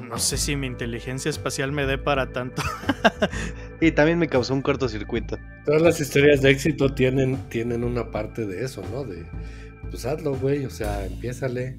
no, sé si mi inteligencia espacial me dé para tanto. y también me causó un cortocircuito. Todas las historias de éxito tienen, tienen una parte de eso, ¿no? De, pues hazlo, güey, o sea, empiézale.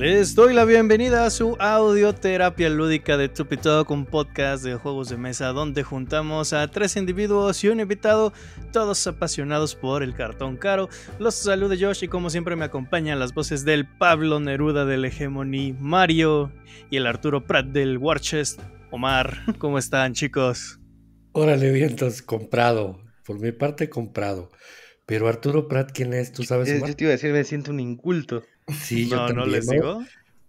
Les doy la bienvenida a su audioterapia lúdica de Tupitoc, con podcast de juegos de mesa donde juntamos a tres individuos y un invitado, todos apasionados por el cartón caro. Los saluda Josh y como siempre me acompañan las voces del Pablo Neruda del Hegemony Mario y el Arturo Pratt del Warchest Omar. ¿Cómo están chicos? Órale, vientos, comprado. Por mi parte, comprado. Pero Arturo Pratt, ¿quién es? ¿Tú sabes? Omar? Yo te iba a decir, me siento un inculto. Sí, yo no, también, no les digo.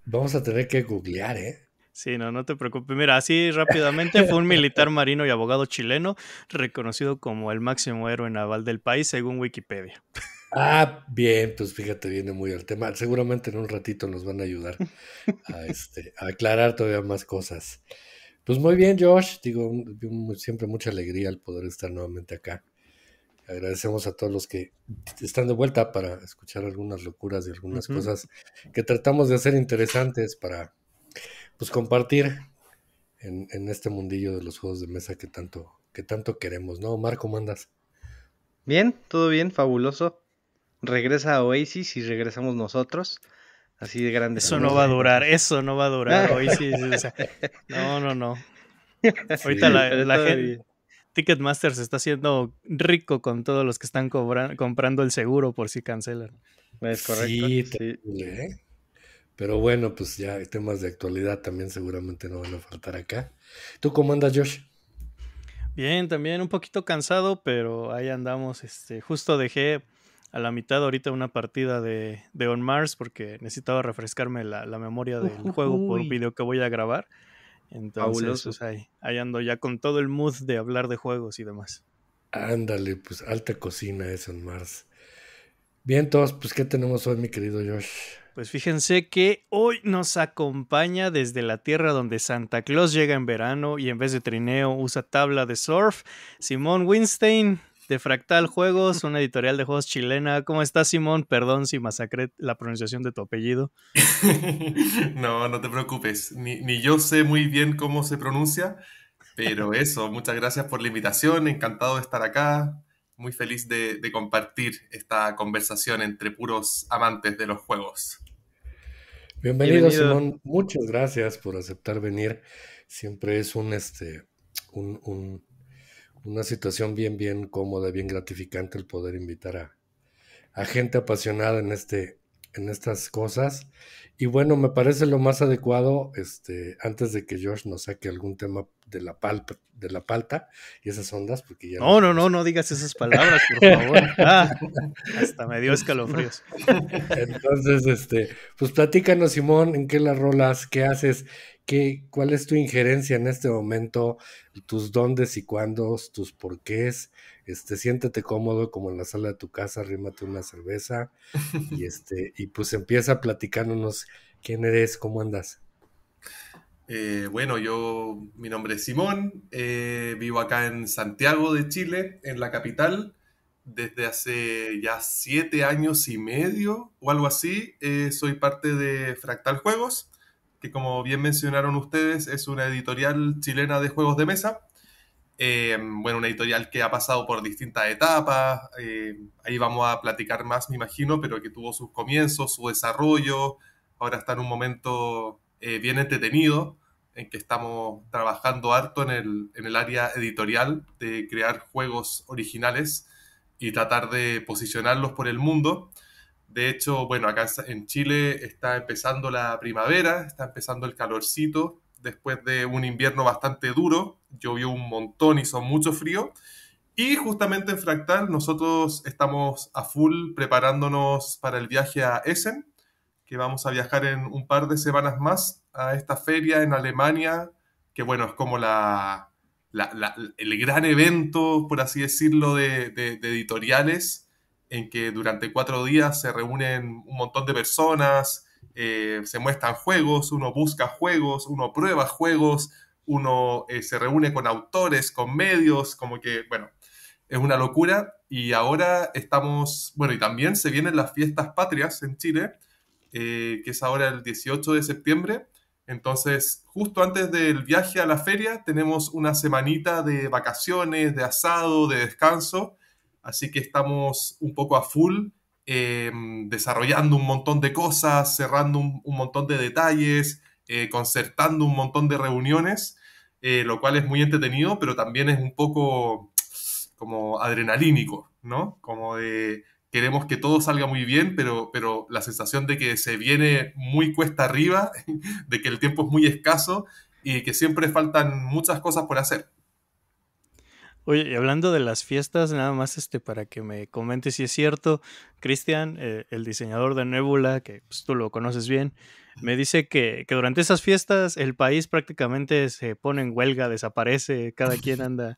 Vamos a tener que googlear, ¿eh? Sí, no, no te preocupes. Mira, así rápidamente fue un militar marino y abogado chileno reconocido como el máximo héroe naval del país según Wikipedia. Ah, bien, pues fíjate, viene muy al tema. Seguramente en un ratito nos van a ayudar a, este, a aclarar todavía más cosas. Pues muy bien, Josh. Digo, siempre mucha alegría el poder estar nuevamente acá agradecemos a todos los que están de vuelta para escuchar algunas locuras y algunas cosas que tratamos de hacer interesantes para pues compartir en, este mundillo de los juegos de mesa que tanto, que tanto queremos, ¿no? Marco, ¿cómo andas? Bien, todo bien, fabuloso. Regresa a Oasis y regresamos nosotros. Así de grande. Eso no va a durar, eso no va a durar. Oasis, no, no, no. Ahorita la, la gente, Ticketmaster se está haciendo rico con todos los que están comprando el seguro por si cancelan. Es correcto. Sí, ¿eh? Pero bueno, pues ya hay temas de actualidad también seguramente no van a faltar acá. ¿Tú cómo andas, Josh? Bien, también un poquito cansado, pero ahí andamos. Este, justo dejé a la mitad ahorita una partida de, de On Mars porque necesitaba refrescarme la, memoria del juego por un video que voy a grabar. Entonces, pues ahí, ando ya con todo el mood de hablar de juegos y demás. Ándale, pues alta cocina es en Mars. Bien, todos, pues ¿qué tenemos hoy, mi querido Josh? Pues fíjense que hoy nos acompaña desde la tierra donde Santa Claus llega en verano y en vez de trineo usa tabla de surf, Simón Winstein. Este, Fractal Juegos, una editorial de juegos chilena. ¿Cómo estás, Simón? Perdón si masacré la pronunciación de tu apellido. no, no te preocupes. Ni, yo sé muy bien cómo se pronuncia, pero eso, muchas gracias por la invitación. Encantado de estar acá. Muy feliz de, compartir esta conversación entre puros amantes de los juegos. Bienvenido, Simón. Muchas gracias por aceptar venir. Siempre es un, este, un una situación bien, bien cómoda, bien gratificante el poder invitar a, gente apasionada en, este, en estas cosas. Y bueno, me parece lo más adecuado, este, antes de que Josh nos saque algún tema de la, palpa, de la palta y esas ondas, porque ya... No, no, no, no digas esas palabras, por favor. Ah, hasta me dio escalofríos. Entonces, este, pues platícanos, Simón, en qué las rolas, qué haces. ¿Qué, ¿Cuál es tu injerencia en este momento? Tus dónde y cuándo? tus porqués. Este, siéntete cómodo como en la sala de tu casa, rímate una cerveza y, este, y pues empieza platicándonos quién eres, cómo andas. Eh, bueno, yo, mi nombre es Simón, eh, vivo acá en Santiago de Chile, en la capital, desde hace ya siete años y medio o algo así. Eh, soy parte de Fractal Juegos, que como bien mencionaron ustedes, es una editorial chilena de juegos de mesa. Eh, bueno, una editorial que ha pasado por distintas etapas, eh, ahí vamos a platicar más, me imagino, pero que tuvo sus comienzos, su desarrollo, ahora está en un momento eh, bien entretenido, en que estamos trabajando harto en el, en el área editorial de crear juegos originales y tratar de posicionarlos por el mundo. De hecho, bueno, acá en Chile está empezando la primavera, está empezando el calorcito, después de un invierno bastante duro, llovió un montón, hizo mucho frío, y justamente en Fractal nosotros estamos a full preparándonos para el viaje a Essen, que vamos a viajar en un par de semanas más a esta feria en Alemania, que bueno, es como la, el gran evento, por así decirlo, de editoriales en que durante cuatro días se reúnen un montón de personas, eh, se muestran juegos, uno busca juegos, uno prueba juegos, uno eh, se reúne con autores, con medios, como que, bueno, es una locura. Y ahora estamos, bueno, y también se vienen las fiestas patrias en Chile, eh, que es ahora el 18 de septiembre. Entonces, justo antes del viaje a la feria, tenemos una semanita de vacaciones, de asado, de descanso Así que estamos un poco a full, em, desarrollando un montón de cosas, cerrando un, montón de detalles, eh, concertando un montón de reuniones, eh, lo cual es muy entretenido, pero también es un poco como adrenalínico, ¿no? Como de queremos que todo salga muy bien, pero, pero la sensación de que se viene muy cuesta arriba, de que el tiempo es muy escaso y que siempre faltan muchas cosas por hacer. Oye, y hablando de las fiestas, nada más este para que me comentes si es cierto, Cristian, eh, el diseñador de Nébula, que pues, tú lo conoces bien, me dice que, que, durante esas fiestas el país prácticamente se pone en huelga, desaparece, cada quien anda.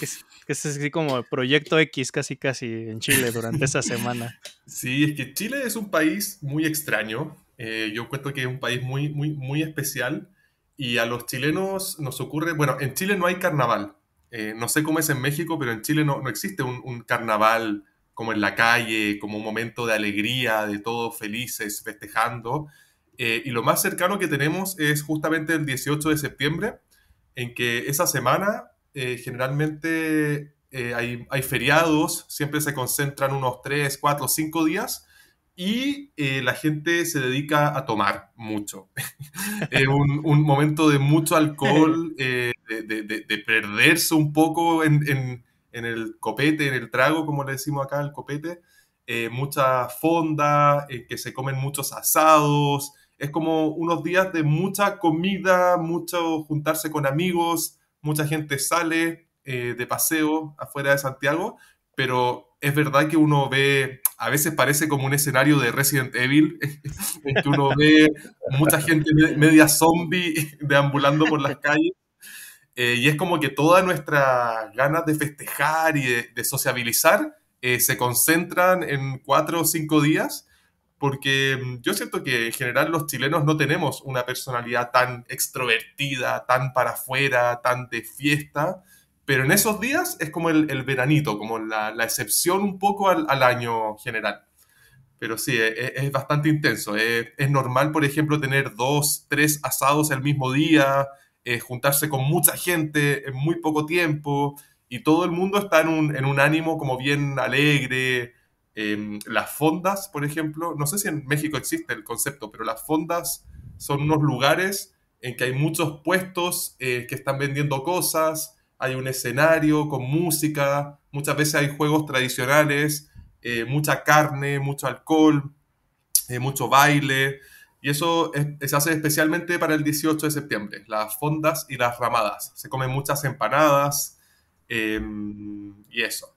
Es, es así como Proyecto X casi casi en Chile durante esa semana. Sí, es que Chile es un país muy extraño. Eh, yo cuento que es un país muy, muy, muy especial. Y a los chilenos nos ocurre, bueno, en Chile no hay carnaval, eh, no sé cómo es en México, pero en Chile no, existe un, carnaval como en la calle, como un momento de alegría, de todos felices, festejando. Eh, y lo más cercano que tenemos es justamente el 18 de septiembre, en que esa semana eh, generalmente hay, feriados, siempre se concentran unos 3, 4, 5 días y la gente se dedica a tomar mucho. un, un, momento de mucho alcohol de, de, de, perderse un poco en, en, en, el copete, en el trago, como le decimos acá, el copete. Eh, mucha fonda, eh, que se comen muchos asados. Es como unos días de mucha comida, mucho juntarse con amigos, mucha gente sale eh, de paseo afuera de Santiago, pero es verdad que uno ve, a veces parece como un escenario de Resident Evil, en que uno ve mucha gente media zombie deambulando por las calles. Eh, y es como que todas nuestras ganas de festejar y de, sociabilizar eh, se concentran en cuatro o cinco días, porque mm, yo siento que en general los chilenos no tenemos una personalidad tan extrovertida, tan para afuera, tan de fiesta, pero en esos días es como el, veranito, como la, excepción un poco al, año general. Pero sí, e, e, es, bastante intenso. Es, eh, es normal, por ejemplo, tener dos, tres asados el mismo día, eh, juntarse con mucha gente en muy poco tiempo y todo el mundo está en un, ánimo como bien alegre. Em, las fondas, por ejemplo, no sé si en México existe el concepto, pero las fondas son unos lugares en que hay muchos puestos eh, que están vendiendo cosas, hay un escenario con música, muchas veces hay juegos tradicionales, eh, mucha carne, mucho alcohol, mucho baile. Y eso es, se hace especialmente para el 18 de septiembre, las fondas y las ramadas. Se comen muchas empanadas em, y eso.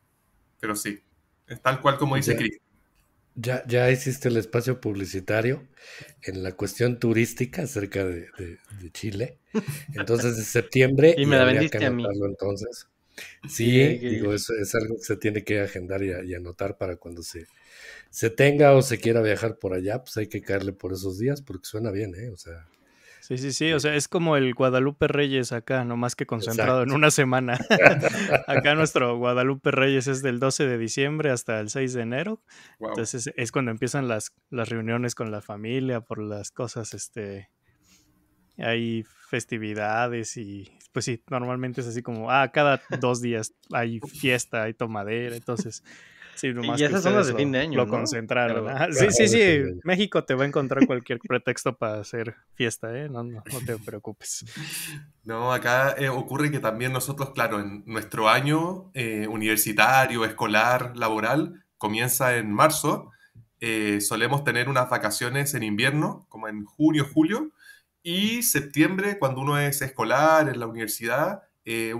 Pero sí, es tal cual como dice Cris. Ya, ya hiciste el espacio publicitario en la cuestión turística acerca de, Chile. Entonces, en septiembre. y me Entonces. Sí, es algo que se tiene que agendar y anotar para cuando se, se tenga o se quiera viajar por allá, pues hay que caerle por esos días porque suena bien, ¿eh? O sea. Sí, sí, sí, o eh sea, es como el Guadalupe Reyes acá, no más que concentrado en una semana. acá nuestro Guadalupe Reyes es del 12 de diciembre hasta el 6 de enero. Entonces es cuando empiezan las, las reuniones con la familia por las cosas, este, hay festividades y pues sí, normalmente es así como, ah, cada dos días hay fiesta, hay tomadera, entonces... Sí, y esas son las de fin de año. Lo concentraron. Ah, sí, sí, sí. México te va a encontrar cualquier pretexto para hacer fiesta, ¿eh? No, te preocupes. No, acá eh, ocurre que también nosotros, claro, en nuestro año eh, universitario, escolar, laboral, comienza en marzo. Eh, solemos tener unas vacaciones en invierno, como en junio, julio. Y septiembre, cuando uno es escolar en la universidad,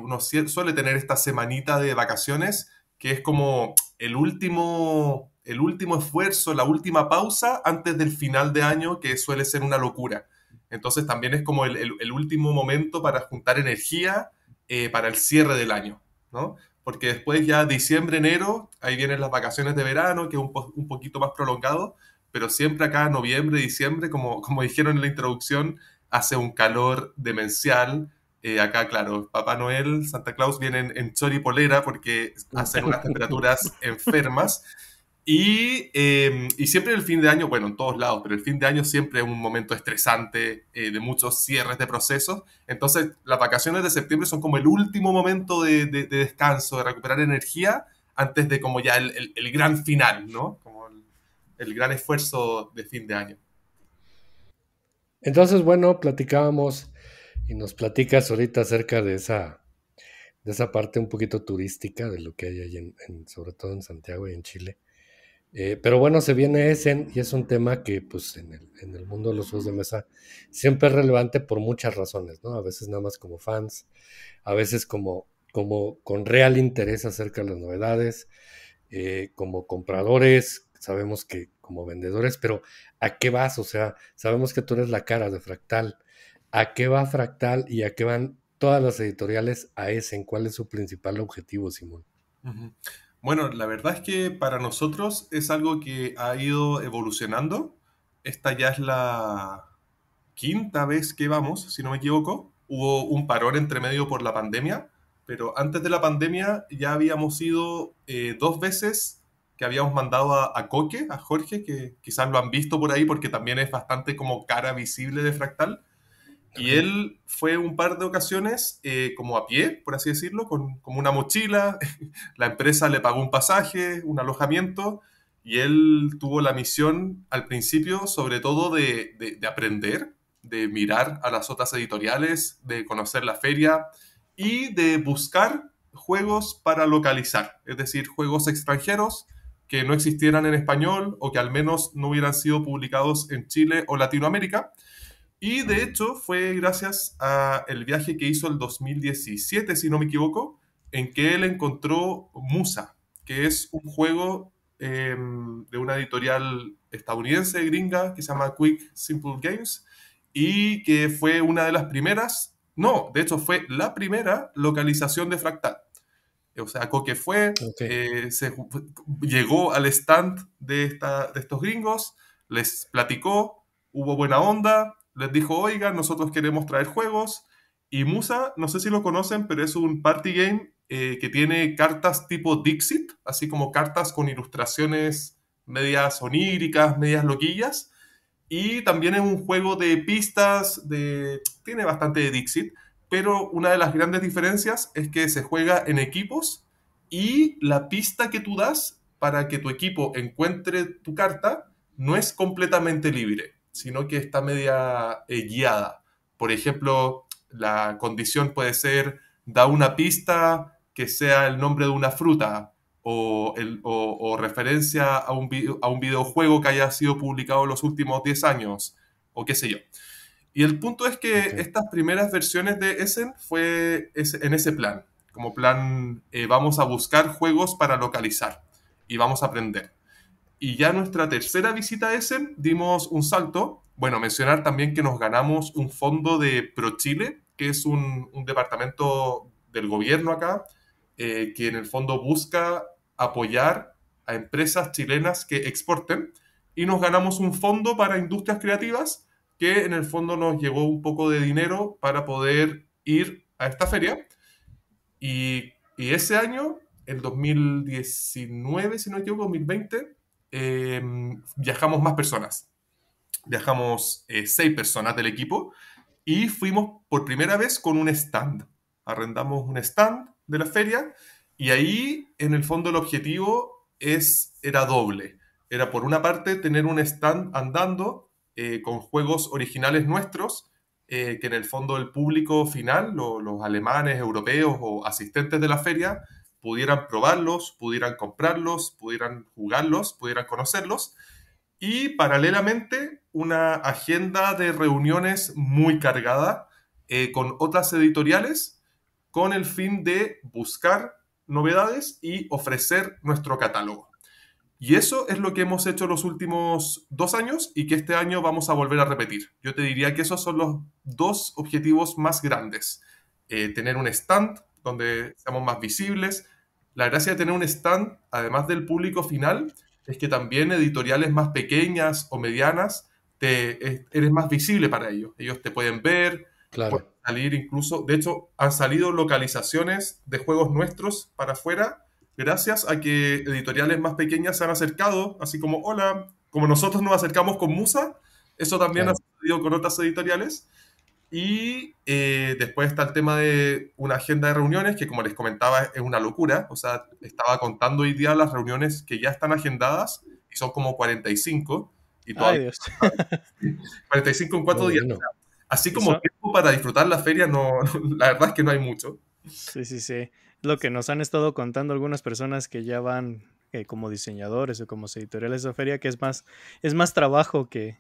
uno suele tener esta semanita de vacaciones que es como el último, el último esfuerzo, la última pausa antes del final de año, que suele ser una locura. Entonces también es como el, último momento para juntar energía eh, para el cierre del año, ¿no? Porque después ya diciembre, enero, ahí vienen las vacaciones de verano, que es un, poquito más prolongado, pero siempre acá noviembre, diciembre, como, como dijeron en la introducción, hace un calor demencial, eh, acá, claro, Papá Noel, Santa Claus vienen en choripolera porque hacen unas temperaturas enfermas. Y, em, y, siempre el fin de año, bueno, en todos lados, pero el fin de año siempre es un momento estresante eh, de muchos cierres de procesos. Entonces, las vacaciones de septiembre son como el último momento de, de, descanso, de recuperar energía antes de como ya el, el, gran final, ¿no? Como el, el gran esfuerzo de fin de año. Entonces, bueno, platicábamos y nos platicas ahorita acerca de esa, de esa parte un poquito turística de lo que hay ahí, en, sobre todo en Santiago y en Chile. Eh, pero bueno, se viene ese, y es un tema que pues en el, en el, mundo de los juegos de mesa siempre es relevante por muchas razones, ¿no? A veces nada más como fans, a veces como, como con real interés acerca de las novedades, eh, como compradores, sabemos que como vendedores, pero ¿a qué vas? O sea, sabemos que tú eres la cara de Fractal, ¿A qué va Fractal y a qué van todas las editoriales a ese? ¿Cuál es su principal objetivo, Simón? Bueno, la verdad es que para nosotros es algo que ha ido evolucionando. Esta ya es la quinta vez que vamos, si no me equivoco. Hubo un parón entre medio por la pandemia, pero antes de la pandemia ya habíamos ido eh, dos veces que habíamos mandado a, a, Coque, a Jorge, que quizás lo han visto por ahí porque también es bastante como cara visible de Fractal. Y él fue un par de ocasiones eh, como a pie, por así decirlo, con como una mochila. la empresa le pagó un pasaje, un alojamiento, y él tuvo la misión al principio, sobre todo, de, de aprender, de mirar a las otras editoriales, de conocer la feria y de buscar juegos para localizar, es decir, juegos extranjeros que no existieran en español o que al menos no hubieran sido publicados en Chile o Latinoamérica y de hecho fue gracias a el viaje que hizo el 2017, si no me equivoco, en que él encontró Musa, que es un juego em, de una editorial estadounidense, gringa, que se llama Quick Simple Games, y que fue una de las primeras, no, de hecho fue la primera localización de Fractal. O sea, Coque fue, eh, se, llegó al stand de, de estos gringos, les platicó, hubo buena onda, les dijo, oiga, nosotros queremos traer juegos. Y Musa, no sé si lo conocen, pero es un party game eh, que tiene cartas tipo Dixit, así como cartas con ilustraciones medias oníricas, medias loquillas. Y también es un juego de pistas, de... tiene bastante de Dixit, pero una de las grandes diferencias es que se juega en equipos y la pista que tú das para que tu equipo encuentre tu carta no es completamente libre sino que está media eh, guiada. Por ejemplo, la condición puede ser, da una pista que sea el nombre de una fruta o, referencia a un, a un videojuego que haya sido publicado en los últimos 10 años o qué sé yo. Y el punto es que estas primeras versiones de Essen fue en ese plan, como plan eh, vamos a buscar juegos para localizar y vamos a aprender. Y ya nuestra tercera visita a ese dimos un salto. Bueno, mencionar también que nos ganamos un fondo de ProChile, que es un, departamento del gobierno acá, eh, que en el fondo busca apoyar a empresas chilenas que exporten. Y nos ganamos un fondo para industrias creativas, que en el fondo nos llegó un poco de dinero para poder ir a esta feria. Y, y ese año, el 2019, si no me equivoco, 2020, Em, viajamos más personas. Viajamos eh, seis personas del equipo y fuimos por primera vez con un stand. Arrendamos un stand de la feria y ahí, en el fondo, el objetivo es, era doble. Era por una parte tener un stand andando eh, con juegos originales nuestros, eh, que en el fondo el público final, los alemanes, europeos o asistentes de la feria, pudieran probarlos, pudieran comprarlos, pudieran jugarlos, pudieran conocerlos. Y paralelamente, una agenda de reuniones muy cargada eh, con otras editoriales con el fin de buscar novedades y ofrecer nuestro catálogo. Y eso es lo que hemos hecho los últimos dos años y que este año vamos a volver a repetir. Yo te diría que esos son los dos objetivos más grandes. Eh, tener un stand donde seamos más visibles. La gracia de tener un stand, además del público final, es que también editoriales más pequeñas o medianas, te, eres más visible para ellos. Ellos te pueden ver, salir incluso, de hecho, han salido localizaciones de juegos nuestros para afuera, gracias a que editoriales más pequeñas se han acercado, así como, hola, como nosotros nos acercamos con Musa, eso también ha sucedido con otras editoriales. Y eh, después está el tema de una agenda de reuniones, que como les comentaba es una locura. O sea, estaba contando hoy día las reuniones que ya están agendadas y son como 45. Y 45 en cuatro días. Así como tiempo para disfrutar la feria, no, la verdad es que no hay mucho. Sí, sí, sí. Lo que nos han estado contando algunas personas que ya van eh, como diseñadores o como editoriales de feria, que es más, es más trabajo que,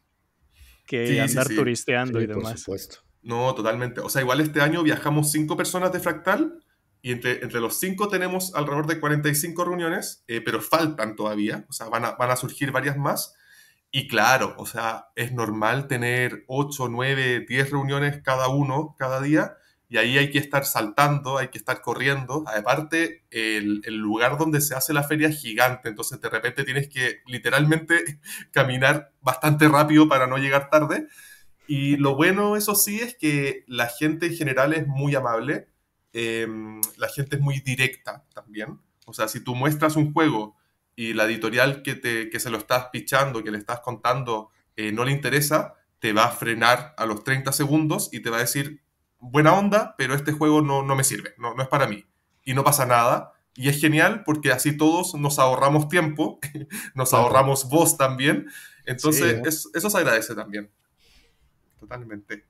que andar turisteando y demás. Por supuesto. No, totalmente. O sea, igual este año viajamos cinco personas de Fractal y entre, entre los cinco tenemos alrededor de 45 reuniones, eh, pero faltan todavía, o sea, van a, van a surgir varias más. Y claro, o sea, es normal tener 8, 9, 10 reuniones cada uno, cada día, y ahí hay que estar saltando, hay que estar corriendo. Aparte, el, el lugar donde se hace la feria es gigante, entonces de repente tienes que literalmente caminar bastante rápido para no llegar tarde. Y lo bueno, eso sí, es que la gente en general es muy amable, em, la gente es muy directa también. O sea, si tú muestras un juego y la editorial que, te, que se lo estás pichando, que le estás contando, eh, no le interesa, te va a frenar a los 30 segundos y te va a decir, buena onda, pero este juego no, me sirve, no, es para mí. Y no pasa nada. Y es genial porque así todos nos ahorramos tiempo, nos ahorramos voz también. Entonces, eso se agradece también totalmente.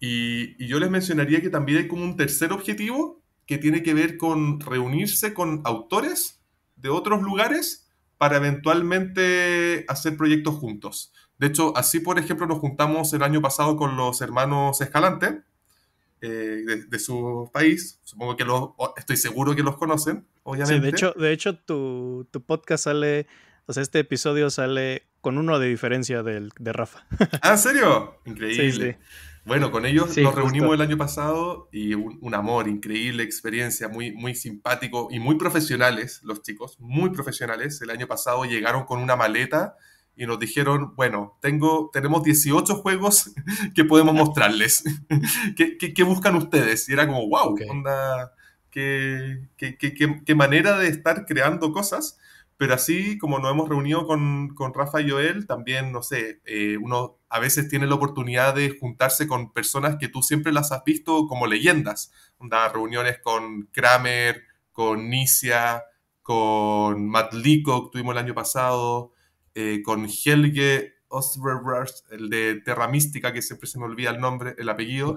Y, yo les mencionaría que también hay como un tercer objetivo que tiene que ver con reunirse con autores de otros lugares para eventualmente hacer proyectos juntos. De hecho, así por ejemplo nos juntamos el año pasado con los hermanos Escalante eh, de, su país. Supongo que los, estoy seguro que los conocen, obviamente. Sí, de hecho, de hecho tu, tu podcast sale, o sea, este episodio sale con uno de diferencia del, de Rafa. ¿Ah, en serio? Increíble. Bueno, con ellos nos reunimos el año pasado y un, amor, increíble experiencia, muy, muy simpático y muy profesionales los chicos, muy profesionales. El año pasado llegaron con una maleta y nos dijeron, bueno, tengo, tenemos 18 juegos que podemos mostrarles. ¿Qué, buscan ustedes? Y era como, wow, qué onda, qué, qué, manera de estar creando cosas pero así como nos hemos reunido con, con Rafa y Joel, también, no sé, eh, uno a veces tiene la oportunidad de juntarse con personas que tú siempre las has visto como leyendas. Da reuniones con Kramer, con Nisia, con Matt que tuvimos el año pasado, eh, con Helge Osterberg, el de Terra Mística, que siempre se me olvida el nombre, el apellido.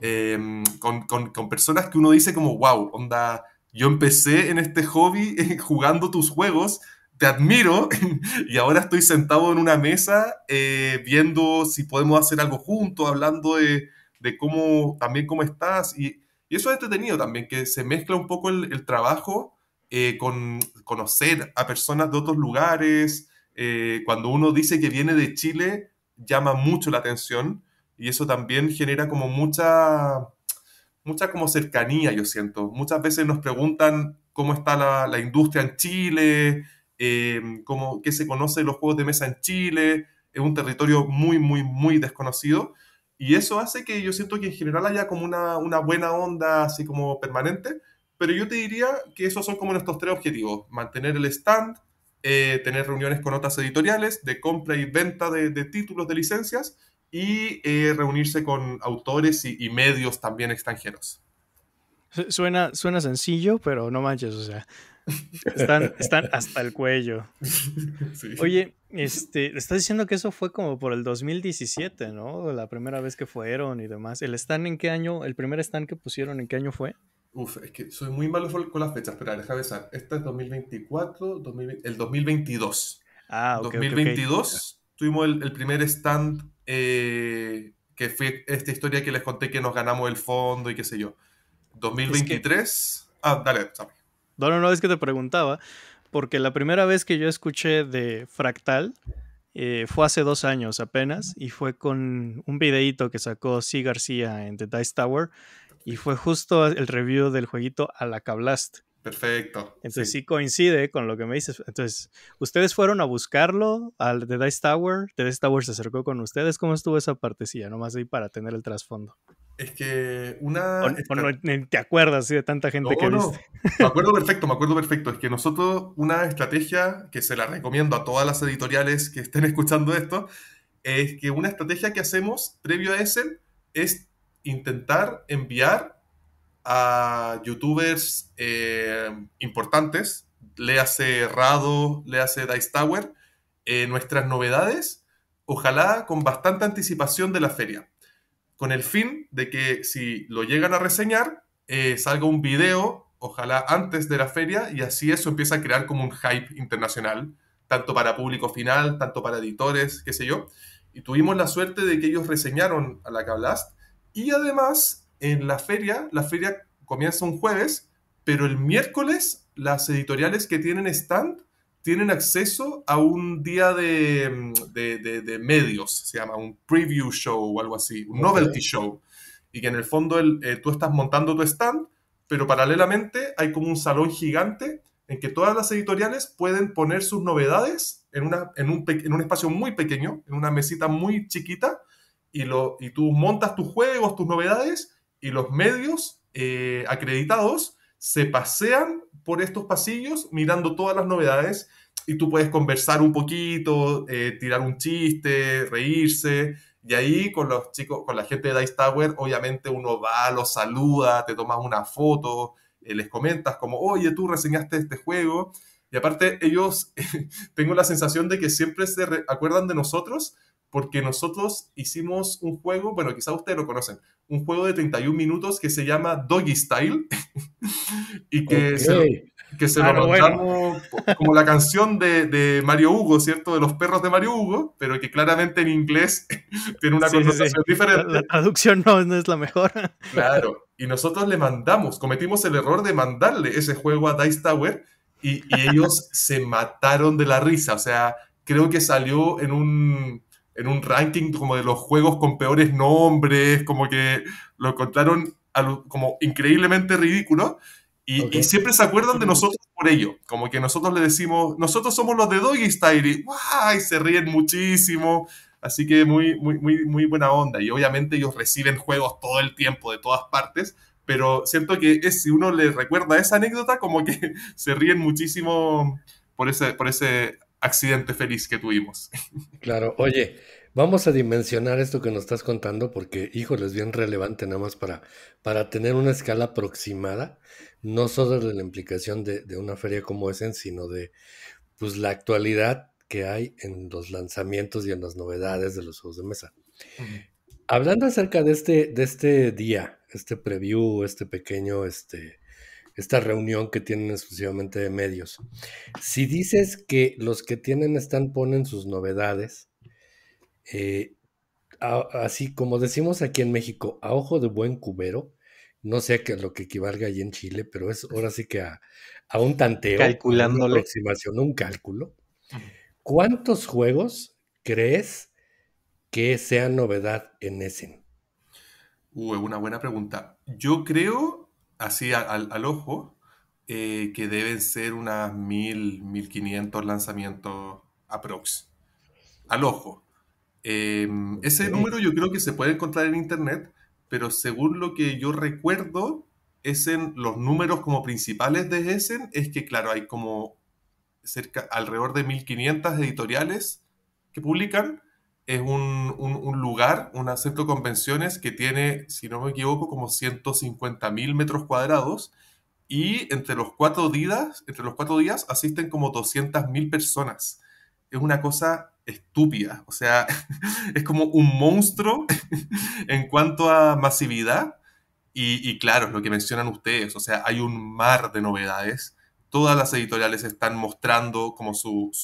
Em, con, con, personas que uno dice como, wow, onda, yo empecé en este hobby jugando tus juegos, te admiro y ahora estoy sentado en una mesa eh, viendo si podemos hacer algo juntos, hablando de, de cómo también cómo estás. Y, eso es entretenido también, que se mezcla un poco el, trabajo eh, con conocer a personas de otros lugares. Eh, cuando uno dice que viene de Chile, llama mucho la atención y eso también genera como mucha mucha como cercanía, yo siento. Muchas veces nos preguntan cómo está la, industria en Chile, em, cómo, qué se conoce los juegos de mesa en Chile. Es un territorio muy, muy, muy desconocido. Y eso hace que yo siento que en general haya como una, buena onda, así como permanente. Pero yo te diría que esos son como nuestros tres objetivos. Mantener el stand, eh, tener reuniones con otras editoriales de compra y venta de, de títulos, de licencias y eh, reunirse con autores y, medios también extranjeros. Suena, suena sencillo, pero no manches, o sea, están, hasta el cuello. Oye, este, estás diciendo que eso fue como por el 2017, ¿no? La primera vez que fueron y demás. ¿El stand en qué año, el primer stand que pusieron, en qué año fue? Uf, es que soy muy malo con las fechas, pero déjame pensar. Este es 2024, el 2022. Ah, ok. 2022 tuvimos el primer stand eh, que fue esta historia que les conté que nos ganamos el fondo y qué sé yo. 2023. Ah, dale, No, no, es que te preguntaba, porque la primera vez que yo escuché de Fractal eh, fue hace dos años apenas y fue con un videíto que sacó C. García en The Dice Tower y fue justo el review del jueguito a la Cablast. Perfecto. Entonces sí. coincide con lo que me dices. Entonces, ustedes fueron a buscarlo al The Dice Tower. The Dice Tower se acercó con ustedes. ¿Cómo estuvo esa partecilla? Nomás ahí para tener el trasfondo. Es que una. te acuerdas de tanta gente que viste. Me acuerdo perfecto, me acuerdo perfecto. Es que nosotros, una estrategia que se la recomiendo a todas las editoriales que estén escuchando esto, es que una estrategia que hacemos previo a ese es intentar enviar a youtubers eh, importantes, le hace Rado, le hace Dice Tower, eh, nuestras novedades, ojalá con bastante anticipación de la feria, con el fin de que si lo llegan a reseñar, eh, salga un video, ojalá antes de la feria, y así eso empieza a crear como un hype internacional, tanto para público final, tanto para editores, qué sé yo. Y tuvimos la suerte de que ellos reseñaron a la Cablast y además en la feria, la feria comienza un jueves, pero el miércoles las editoriales que tienen stand tienen acceso a un día de, mm, de, de, medios, se llama un preview show o algo así, un novelty show, y que en el fondo el, eh, tú estás montando tu stand, pero paralelamente hay como un salón gigante en que todas las editoriales pueden poner sus novedades en, una, en, un, en un espacio muy pequeño, en una mesita muy chiquita, y, lo, y tú montas tus juegos, tus novedades, y los medios eh, acreditados se pasean por estos pasillos mirando todas las novedades y tú puedes conversar un poquito, eh, tirar un chiste, reírse. Y ahí con los chicos, con la gente de Dice Tower, obviamente uno va, los saluda, te tomas una foto, eh, les comentas como, oye, tú reseñaste este juego. Y aparte ellos, tengo la sensación de que siempre se acuerdan de nosotros porque nosotros hicimos un juego, bueno, quizá ustedes lo conocen, un juego de 31 minutos que se llama Doggy Style y que se, que se ah, lo mandamos como la canción de, Mario Hugo, ¿cierto? De los perros de Mario Hugo, pero que claramente en inglés tiene una connotación diferente. La, traducción no, es la mejor. claro, y nosotros le mandamos, cometimos el error de mandarle ese juego a Dice Tower y ellos se mataron de la risa, o sea, creo que salió en un en un ranking como de los juegos con peores nombres, como que lo encontraron como increíblemente ridículo. Y, siempre se acuerdan de nosotros por ello. Como que nosotros le decimos, nosotros somos los de Doggy Style y se ríen muchísimo. Así que muy, muy, muy, muy buena onda. Y obviamente ellos reciben juegos todo el tiempo, de todas partes. Pero siento que si uno les recuerda esa anécdota, como que se ríen muchísimo por ese, por ese accidente feliz que tuvimos. Claro, oye, vamos a dimensionar esto que nos estás contando porque, híjole, es bien relevante nada más para, para tener una escala aproximada, no solo de la implicación de, una feria como esa, sino de pues la actualidad que hay en los lanzamientos y en las novedades de los juegos de mesa. Hablando acerca de este, de este día, este preview, este pequeño este, esta reunión que tienen exclusivamente de medios. Si dices que los que tienen están ponen sus novedades, eh, así como decimos aquí en México, a ojo de buen cubero, no sé qué lo que equivalga allí en Chile, pero es ahora sí que a, a un tanteo, calculándolo una aproximación, un cálculo. ¿Cuántos juegos crees que sea novedad en ese una buena pregunta. Yo creo así al ojo, eh, que deben ser unas 1000, 1500 lanzamientos aprox. Al ojo. Em, ese número yo creo que se puede encontrar en internet, pero según lo que yo recuerdo, en los números como principales de Essen es que, claro, hay como cerca, alrededor de 1500 editoriales que publican es un, un, lugar, un centro de convenciones que tiene, si no me equivoco, como 150 mil metros cuadrados y entre los cuatro días, entre los cuatro días asisten como 200.000 mil personas. Es una cosa estúpida, o sea, es como un monstruo en cuanto a masividad y, claro, es lo que mencionan ustedes, o sea, hay un mar de novedades todas las editoriales están mostrando como sus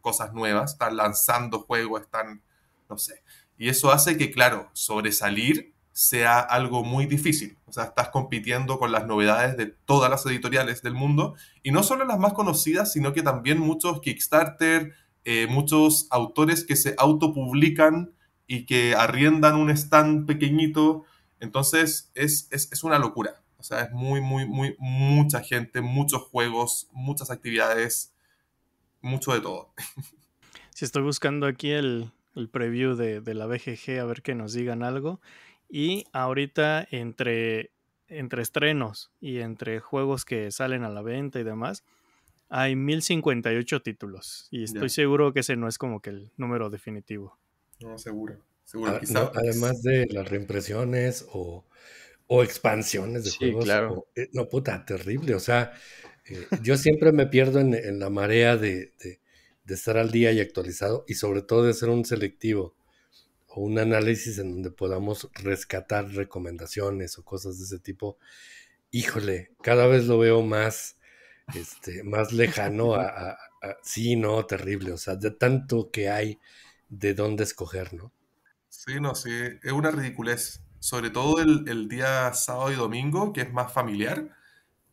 cosas nuevas, están lanzando juegos, están no sé. Y eso hace que, claro, sobresalir sea algo muy difícil. O sea, estás compitiendo con las novedades de todas las editoriales del mundo y no solo las más conocidas, sino que también muchos Kickstarter, eh, muchos autores que se autopublican y que arriendan un stand pequeñito. Entonces, es, una locura. O sea, es muy, muy, muy, mucha gente, muchos juegos, muchas actividades, mucho de todo. Si estoy buscando aquí el, el preview de, la BGG, a ver que nos digan algo. Y ahorita entre, entre estrenos y entre juegos que salen a la venta y demás, hay 1058 títulos. Y estoy seguro que ese no es como que el número definitivo. No, seguro. además de las reimpresiones o, expansiones de sí, Claro. Eh, no, puta, terrible. O sea, eh, yo siempre me pierdo en, la marea de de estar al día y actualizado y sobre todo de hacer un selectivo o un análisis en donde podamos rescatar recomendaciones o cosas de ese tipo. Híjole, cada vez lo veo más, este, más lejano a, sí, no, terrible, o sea, de tanto que hay de dónde escoger, ¿no? Sí, no, sí, es una ridiculez, sobre todo el, día sábado y domingo, que es más familiar,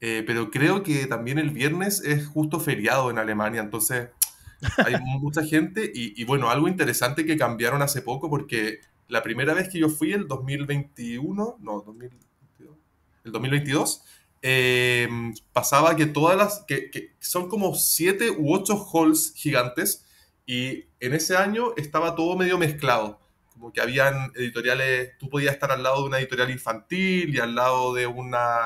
eh, pero creo que también el viernes es justo feriado en Alemania, entonces hay mucha gente y, bueno, algo interesante que cambiaron hace poco porque la primera vez que yo fui, el 2021, no, 2022, el 2022, eh, pasaba que todas las, que, son como siete u ocho halls gigantes y en ese año estaba todo medio mezclado como que habían editoriales, tú podías estar al lado de una editorial infantil y al lado de una,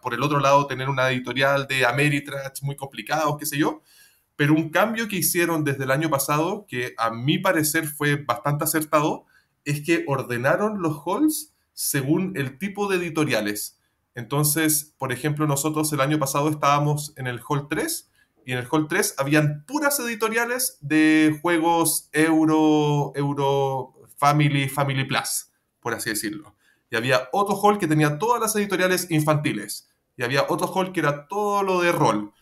por el otro lado tener una editorial de Ameritrash muy complicado qué sé yo, pero un cambio que hicieron desde el año pasado, que a mi parecer fue bastante acertado, es que ordenaron los halls según el tipo de editoriales. Entonces, por ejemplo, nosotros el año pasado estábamos en el hall 3 y en el hall 3 habían puras editoriales de juegos Euro, Euro Family, Family Plus, por así decirlo. Y había otro hall que tenía todas las editoriales infantiles. Y había otro hall que era todo lo de rol.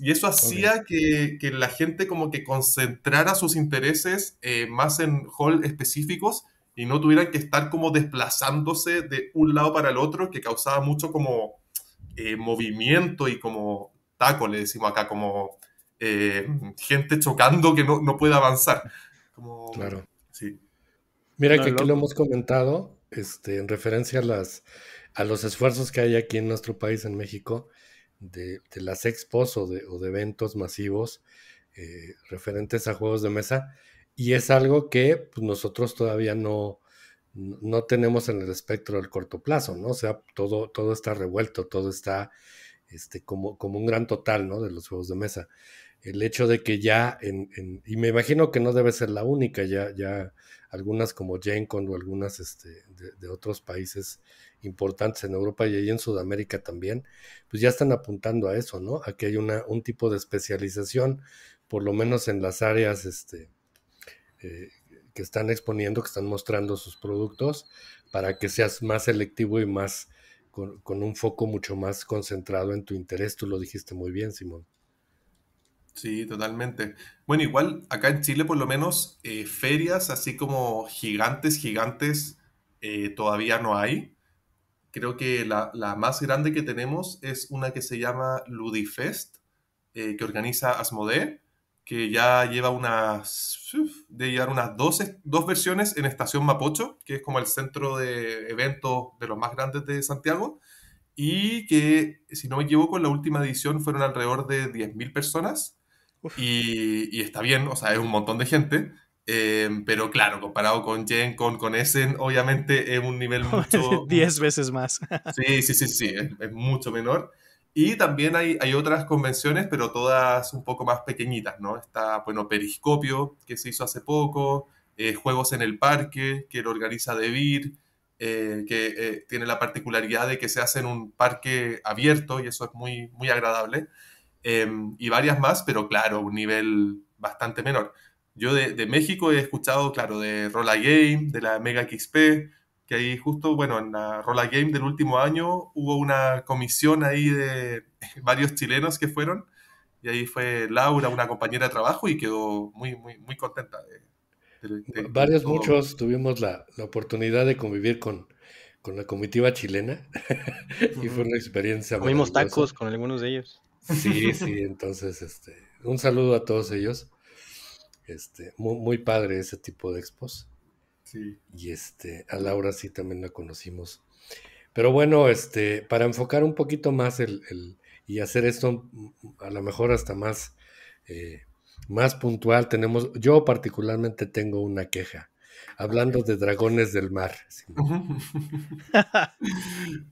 Y eso hacía que, la gente como que concentrara sus intereses eh, más en hall específicos y no tuvieran que estar como desplazándose de un lado para el otro, que causaba mucho como eh, movimiento y como taco, le decimos acá, como eh, gente chocando que no, no puede avanzar. claro. Sí. Mira que aquí lo hemos comentado este, en referencia a, las, a los esfuerzos que hay aquí en nuestro país, en México, de, las expos o de, eventos masivos eh, referentes a juegos de mesa. Y es algo que pues, nosotros todavía no, no tenemos en el espectro del corto plazo, ¿no? O sea, todo, todo está revuelto, todo está este, como, como un gran total, ¿no? De los juegos de mesa. El hecho de que ya, en, y me imagino que no debe ser la única, ya, ya algunas como Gencon o algunas este, de, otros países importantes en Europa y ahí en Sudamérica también, pues ya están apuntando a eso, ¿no? Aquí hay un tipo de especialización, por lo menos en las áreas este, eh, que están exponiendo, que están mostrando sus productos, para que seas más selectivo y más con, un foco mucho más concentrado en tu interés. Tú lo dijiste muy bien, Simón. Sí, totalmente. Bueno, igual acá en Chile por lo menos eh, ferias así como gigantes, gigantes, eh, todavía no hay creo que la, más grande que tenemos es una que se llama Ludifest, eh, que organiza Asmodee, que ya lleva unas, de llevar unas dos, versiones en Estación Mapocho, que es como el centro de eventos de los más grandes de Santiago, y que, si no me equivoco, en la última edición fueron alrededor de 10.000 personas, y, y está bien, o sea, es un montón de gente, Em, pero claro, comparado con Jen, con, con Essen, obviamente es un nivel mucho... 10 veces más. sí, sí, sí, sí, es, mucho menor. Y también hay, hay otras convenciones, pero todas un poco más pequeñitas, ¿no? Está, bueno, Periscopio, que se hizo hace poco, eh, Juegos en el Parque, que lo organiza DeVir, eh, que eh, tiene la particularidad de que se hace en un parque abierto y eso es muy, muy agradable. Em, y varias más, pero claro, un nivel bastante menor. Yo de, México he escuchado, claro, de Rola Game, de la Mega XP, que ahí justo, bueno, en la Rola Game del último año hubo una comisión ahí de varios chilenos que fueron, y ahí fue Laura, una compañera de trabajo, y quedó muy, muy, muy contenta. Varios, muchos tuvimos la, oportunidad de convivir con, la comitiva chilena, y fue una experiencia. Comimos tacos con algunos de ellos. Sí, sí, entonces, este, un saludo a todos ellos. Este, muy, padre ese tipo de expos. Y este, a Laura sí también la conocimos. Pero bueno, este, para enfocar un poquito más el, y hacer esto a lo mejor hasta más, eh, más puntual, tenemos, yo particularmente tengo una queja. Hablando de dragones del mar.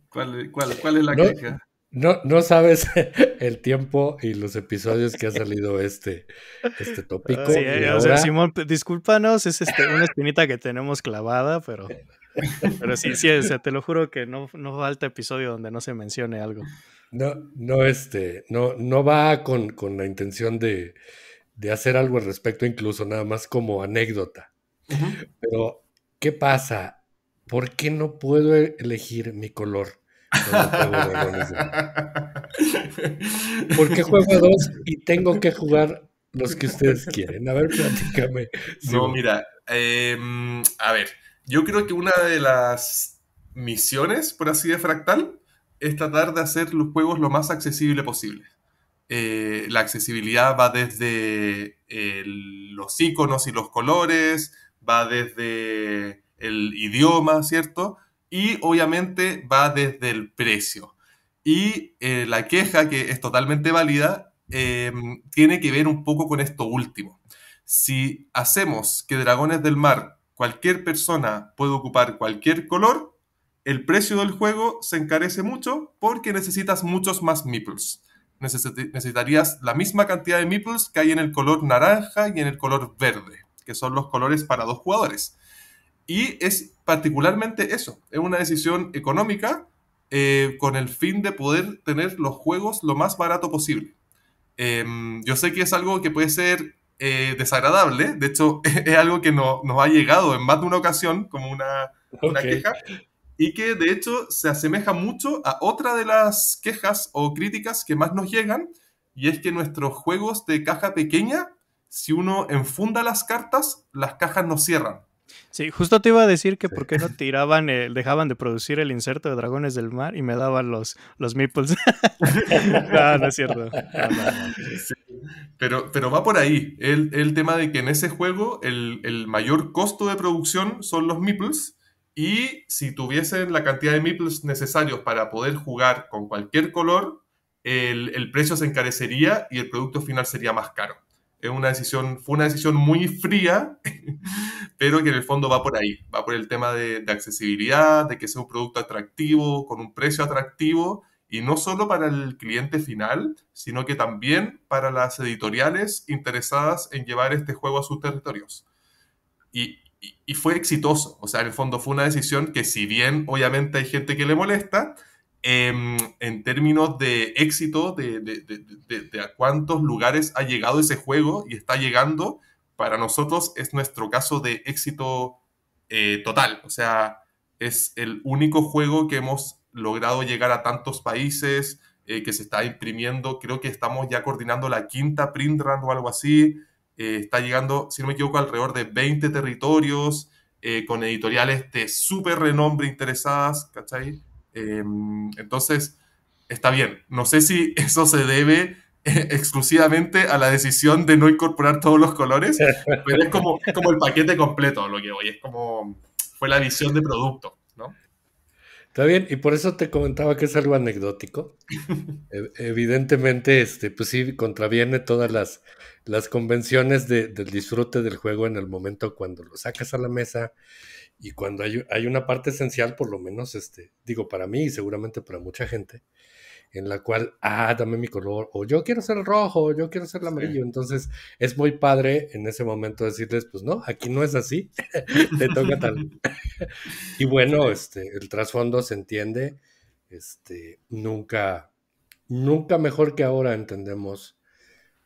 ¿Cuál, cuál, es la queja? No, no sabes el tiempo y los episodios que ha salido este, este tópico. o sea, Simón, discúlpanos, es este, una espinita que tenemos clavada, pero, pero sí, sí, te lo juro que no, no falta episodio donde no se mencione algo. No, no, este, no, no va con, la intención de, hacer algo al respecto, incluso nada más como anécdota. Pero, ¿qué pasa? ¿Por qué no puedo elegir mi color? Porque ¿Por qué juego dos y tengo que jugar los que ustedes quieren? A ver, platícame. no, mira, em, a ver, yo creo que una de las misiones, por así de fractal, es tratar de hacer los juegos lo más accesible posible. Eh, la accesibilidad va desde eh, los iconos y los colores, va desde el idioma, ¿cierto? y obviamente va desde el precio. Y eh, la queja, que es totalmente válida, em, tiene que ver un poco con esto último. Si hacemos que Dragones del Mar, cualquier persona puede ocupar cualquier color, el precio del juego se encarece mucho porque necesitas muchos más meeples. necesitarías la misma cantidad de meeples que hay en el color naranja y en el color verde, que son los colores para dos jugadores. Y es particularmente eso, es una decisión económica eh, con el fin de poder tener los juegos lo más barato posible. Em, yo sé que es algo que puede ser eh, desagradable, de hecho es algo que nos ha llegado en más de una ocasión como una, una queja, y que de hecho se asemeja mucho a otra de las quejas o críticas que más nos llegan, y es que nuestros juegos de caja pequeña, si uno enfunda las cartas, las cajas no cierran. Sí, justo te iba a decir que por qué no tiraban, dejaban de producir el inserto de Dragones del Mar y me daban los, los meeples. no, no es cierto. Pero, pero va por ahí. El, tema de que en ese juego el, mayor costo de producción son los meeples. Y si tuviesen la cantidad de meeples necesarios para poder jugar con cualquier color, el, precio se encarecería y el producto final sería más caro una decisión, fue una decisión muy fría, pero que en el fondo va por ahí, va por el tema de, accesibilidad, de que sea un producto atractivo, con un precio atractivo, y no solo para el cliente final, sino que también para las editoriales interesadas en llevar este juego a sus territorios. Y, y fue exitoso, o sea, en el fondo fue una decisión que si bien obviamente hay gente que le molesta, Em, en términos de éxito, de, a cuántos lugares ha llegado ese juego y está llegando, para nosotros es nuestro caso de éxito eh, total. O sea, es el único juego que hemos logrado llegar a tantos países, eh, que se está imprimiendo. Creo que estamos ya coordinando la quinta print run o algo así. Eh, está llegando, si no me equivoco, alrededor de 20 territorios, con editoriales de súper renombre interesadas, ¿cachai? Em, entonces, está bien. No sé si eso se debe eh, exclusivamente a la decisión de no incorporar todos los colores, pero es como, el paquete completo lo que hoy es como fue la visión de producto, ¿no? Está bien, y por eso te comentaba que es algo anecdótico. Evidentemente, este, pues sí, contraviene todas las, las convenciones del disfrute del juego en el momento cuando lo sacas a la mesa y cuando hay, hay, una parte esencial, por lo menos, este, digo, para mí y seguramente para mucha gente, en la cual, ah, dame mi color, o yo quiero ser rojo, o yo quiero ser amarillo. Entonces, es muy padre en ese momento decirles, pues no, aquí no es así, te toca tal. y bueno, este, el trasfondo se entiende, este, nunca, nunca mejor que ahora entendemos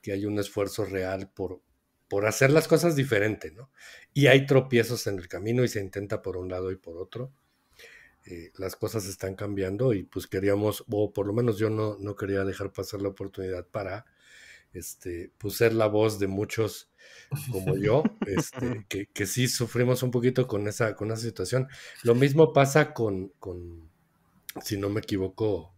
que hay un esfuerzo real por, por hacer las cosas diferente, ¿no? y hay tropiezos en el camino y se intenta por un lado y por otro. Eh, las cosas están cambiando y pues queríamos, o por lo menos yo no, quería dejar pasar la oportunidad para este, pues, ser la voz de muchos como yo, este, que, que, sí sufrimos un poquito con esa, con esa situación. Lo mismo pasa con, con si no me equivoco,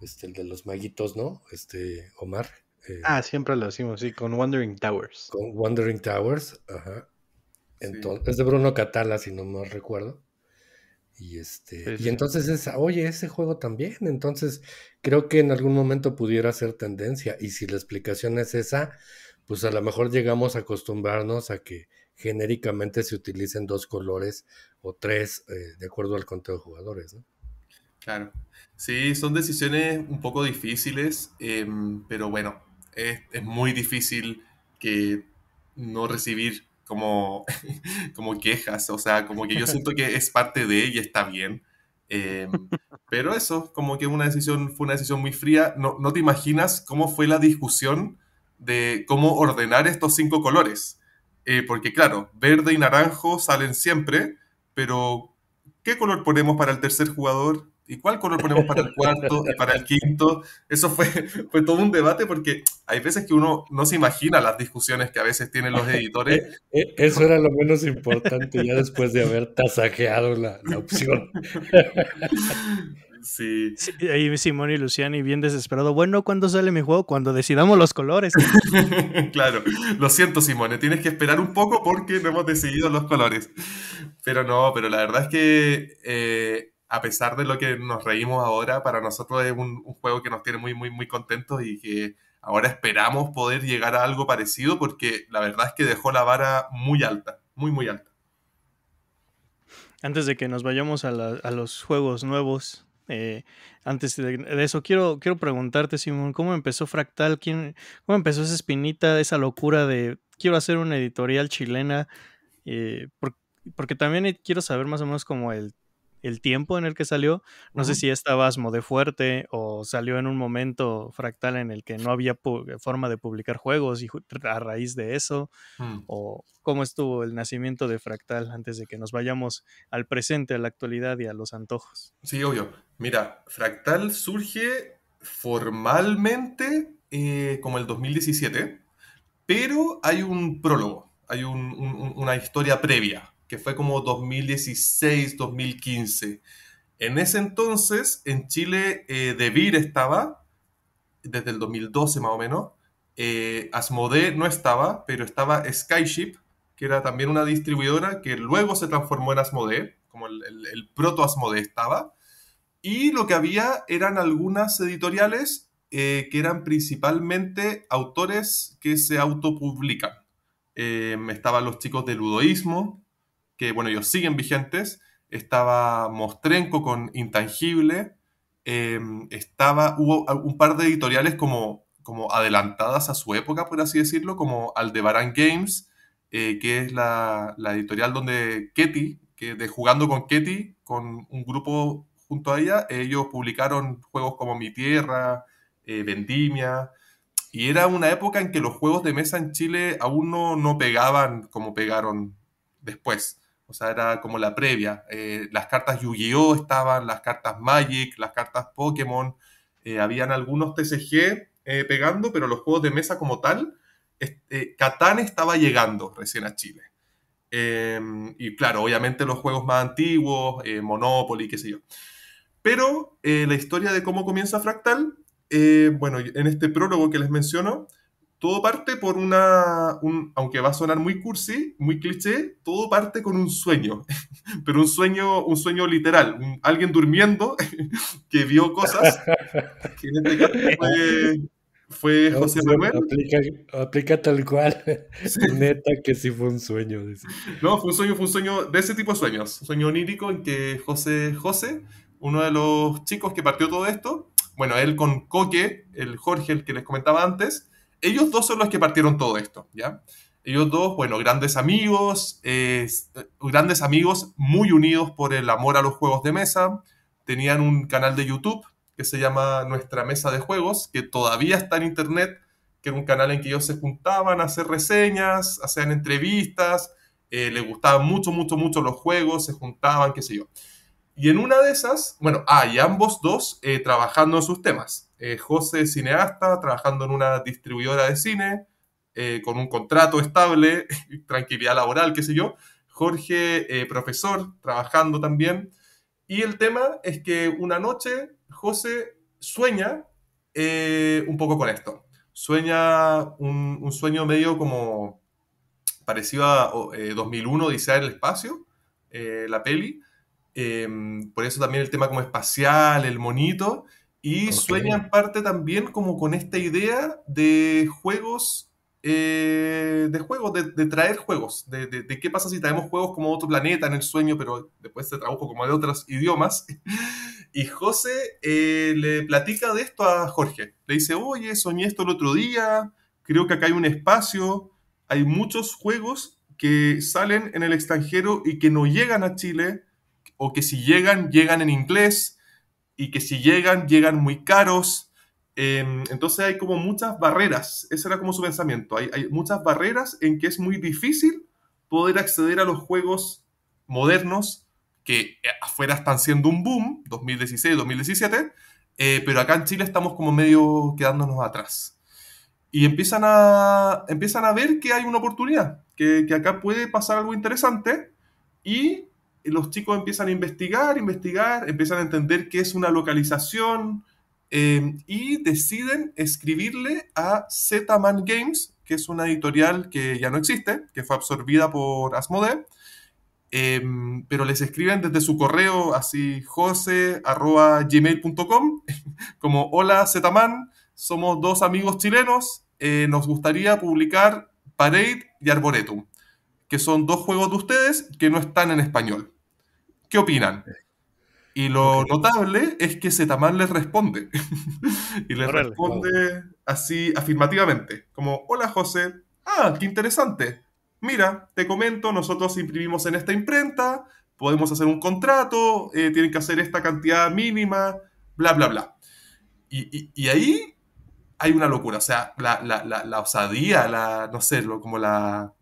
este, el de los maguitos, ¿no? Este, Omar. Eh, ah, siempre lo decimos, sí, con Wandering Towers. Con Wandering Towers, ajá. Entonces, Es de Bruno Catala, si no me recuerdo. Y este, y entonces es, oye, ese juego también. Entonces, creo que en algún momento pudiera ser tendencia. Y si la explicación es esa, pues a lo mejor llegamos a acostumbrarnos a que genéricamente se utilicen dos colores o tres, eh, de acuerdo al conteo de jugadores, Claro. Sí, son decisiones un poco difíciles, em, pero bueno, es, es muy difícil que no recibir como, como quejas, o sea, como que yo siento que es parte de y está bien. Eh, pero eso, como que una decisión, fue una decisión muy fría. No, te imaginas cómo fue la discusión de cómo ordenar estos cinco colores. Eh, porque claro, verde y naranjo salen siempre, pero ¿qué color ponemos para el tercer jugador? ¿y cuál color ponemos para el cuarto y para el quinto? Eso fue, fue todo un debate porque hay veces que uno no se imagina las discusiones que a veces tienen los editores. Eh, eh, eso era lo menos importante ya después de haber tasajeado la, la opción. Sí. Ahí Simón y Luciani bien desesperado. Bueno, ¿cuándo sale mi juego? Cuando decidamos los colores. claro, lo siento Simón. tienes que esperar un poco porque no hemos decidido los colores. Pero no, pero la verdad es que eh, a pesar de lo que nos reímos ahora, para nosotros es un, juego que nos tiene muy, muy, muy contentos y que ahora esperamos poder llegar a algo parecido porque la verdad es que dejó la vara muy alta, muy, muy alta. Antes de que nos vayamos a, los juegos nuevos, eh, antes de, eso, quiero, quiero preguntarte, Simón, ¿cómo empezó Fractal? ¿Cómo empezó esa espinita, esa locura de quiero hacer una editorial chilena? Eh, porque, porque también quiero saber más o menos como el el tiempo en el que salió. No sé si estaba Asmo de fuerte o salió en un momento fractal en el que no había forma de publicar juegos y a raíz de eso, mm. o cómo estuvo el nacimiento de fractal antes de que nos vayamos al presente, a la actualidad y a los antojos. Sí, obvio. Mira, fractal surge formalmente eh, como el 2017, pero hay un prólogo, hay una historia previa que fue como 2016, 2015. En ese entonces, en Chile, eh, De estaba, desde el 2012 más o menos. Eh, Asmodee no estaba, pero estaba Skyship, que era también una distribuidora que luego se transformó en Asmodee, como el, proto Asmodee estaba. Y lo que había eran algunas editoriales eh, que eran principalmente autores que se autopublican. Eh, estaban los chicos del Ludoísmo, que bueno, ellos siguen vigentes. Estaba Mostrenco con Intangible. Em, estaba, hubo un par de editoriales como, como adelantadas a su época, por así decirlo, como Aldebaran Games, eh, que es la, editorial donde Ketty, que de Jugando con Ketty, con un grupo junto a ella, ellos publicaron juegos como Mi Tierra, eh, Vendimia, y era una época en que los juegos de mesa en Chile aún no, no pegaban como pegaron después. O sea, era como la previa. Eh, las cartas Yu-Gi-Oh! estaban, las cartas Magic, las cartas Pokémon. Eh, habían algunos TCG eh, pegando, pero los juegos de mesa como tal, Catán estaba llegando recién a Chile. Em, y claro, obviamente los juegos más antiguos, Monopoly, qué sé yo. Pero la historia de cómo comienza Fractal, bueno, en este prólogo que les menciono, todo parte por una, aunque va a sonar muy cursi, muy cliché, todo parte con un sueño, pero un sueño, un sueño literal, alguien durmiendo que vio cosas, que este fue, José Manuel. Aplica, tal cual, neta que sí fue un sueño. No, fue un sueño, fue un sueño de ese tipo de sueños, un sueño onírico en que José, José, uno de los chicos que partió todo esto, bueno, él con Coque, el Jorge, el que les comentaba antes, ellos dos son los que partieron todo esto, ¿ya? Ellos dos, bueno, grandes amigos, grandes amigos muy unidos por el amor a los juegos de mesa. Tenían un canal de YouTube que se llama Nuestra Mesa de Juegos, que todavía está en internet, que era un canal en que ellos se juntaban a hacer reseñas, hacían entrevistas, eh, les gustaban mucho, mucho, mucho los juegos, se juntaban, qué sé yo. Y en una de esas, bueno, hay ah, ambos dos eh, trabajando en sus temas eh, José cineasta, trabajando en una distribuidora de cine, eh, con un contrato estable, tranquilidad laboral, qué sé yo. Jorge, eh, profesor, trabajando también. Y el tema es que una noche José sueña un poco con esto. Sueña un, sueño medio como parecido a 2001, Odisea el Espacio, la peli. Em, por eso también el tema como espacial, el monito. Y sueña en parte también como con esta idea de juegos, eh, de juegos, de, traer juegos, de, qué pasa si traemos juegos como otro planeta en el sueño, pero después se tradujo como de otros idiomas. Y José eh, le platica de esto a Jorge. Le dice, oye, soñé esto el otro día, creo que acá hay un espacio, hay muchos juegos que salen en el extranjero y que no llegan a Chile, o que si llegan, llegan en inglés y que si llegan, llegan muy caros. Em, entonces hay como muchas barreras, ese era como su pensamiento, hay, hay, muchas barreras en que es muy difícil poder acceder a los juegos modernos que eh, afuera están siendo un boom, 2016, 2017, eh, pero acá en Chile estamos como medio quedándonos atrás. Y empiezan a, empiezan a ver que hay una oportunidad, que, que acá puede pasar algo interesante y los chicos empiezan a investigar, investigar, empiezan a entender qué es una localización eh, y deciden escribirle a Zetaman Games, que es una editorial que ya no existe, que fue absorbida por Asmodee, em, pero les escriben desde su correo así jose.gmail.com como hola Zetaman, somos dos amigos chilenos, eh, nos gustaría publicar Parade y Arboretum, que son dos juegos de ustedes que no están en español. ¿Qué opinan? Y lo notable es que Zetamán les responde. y les responde así afirmativamente. Como, hola José, ah, qué interesante. Mira, te comento, nosotros imprimimos en esta imprenta, podemos hacer un contrato, eh, tienen que hacer esta cantidad mínima, bla, bla, bla. Y, ahí hay una locura, o sea, la, osadía, la, no sé, como la,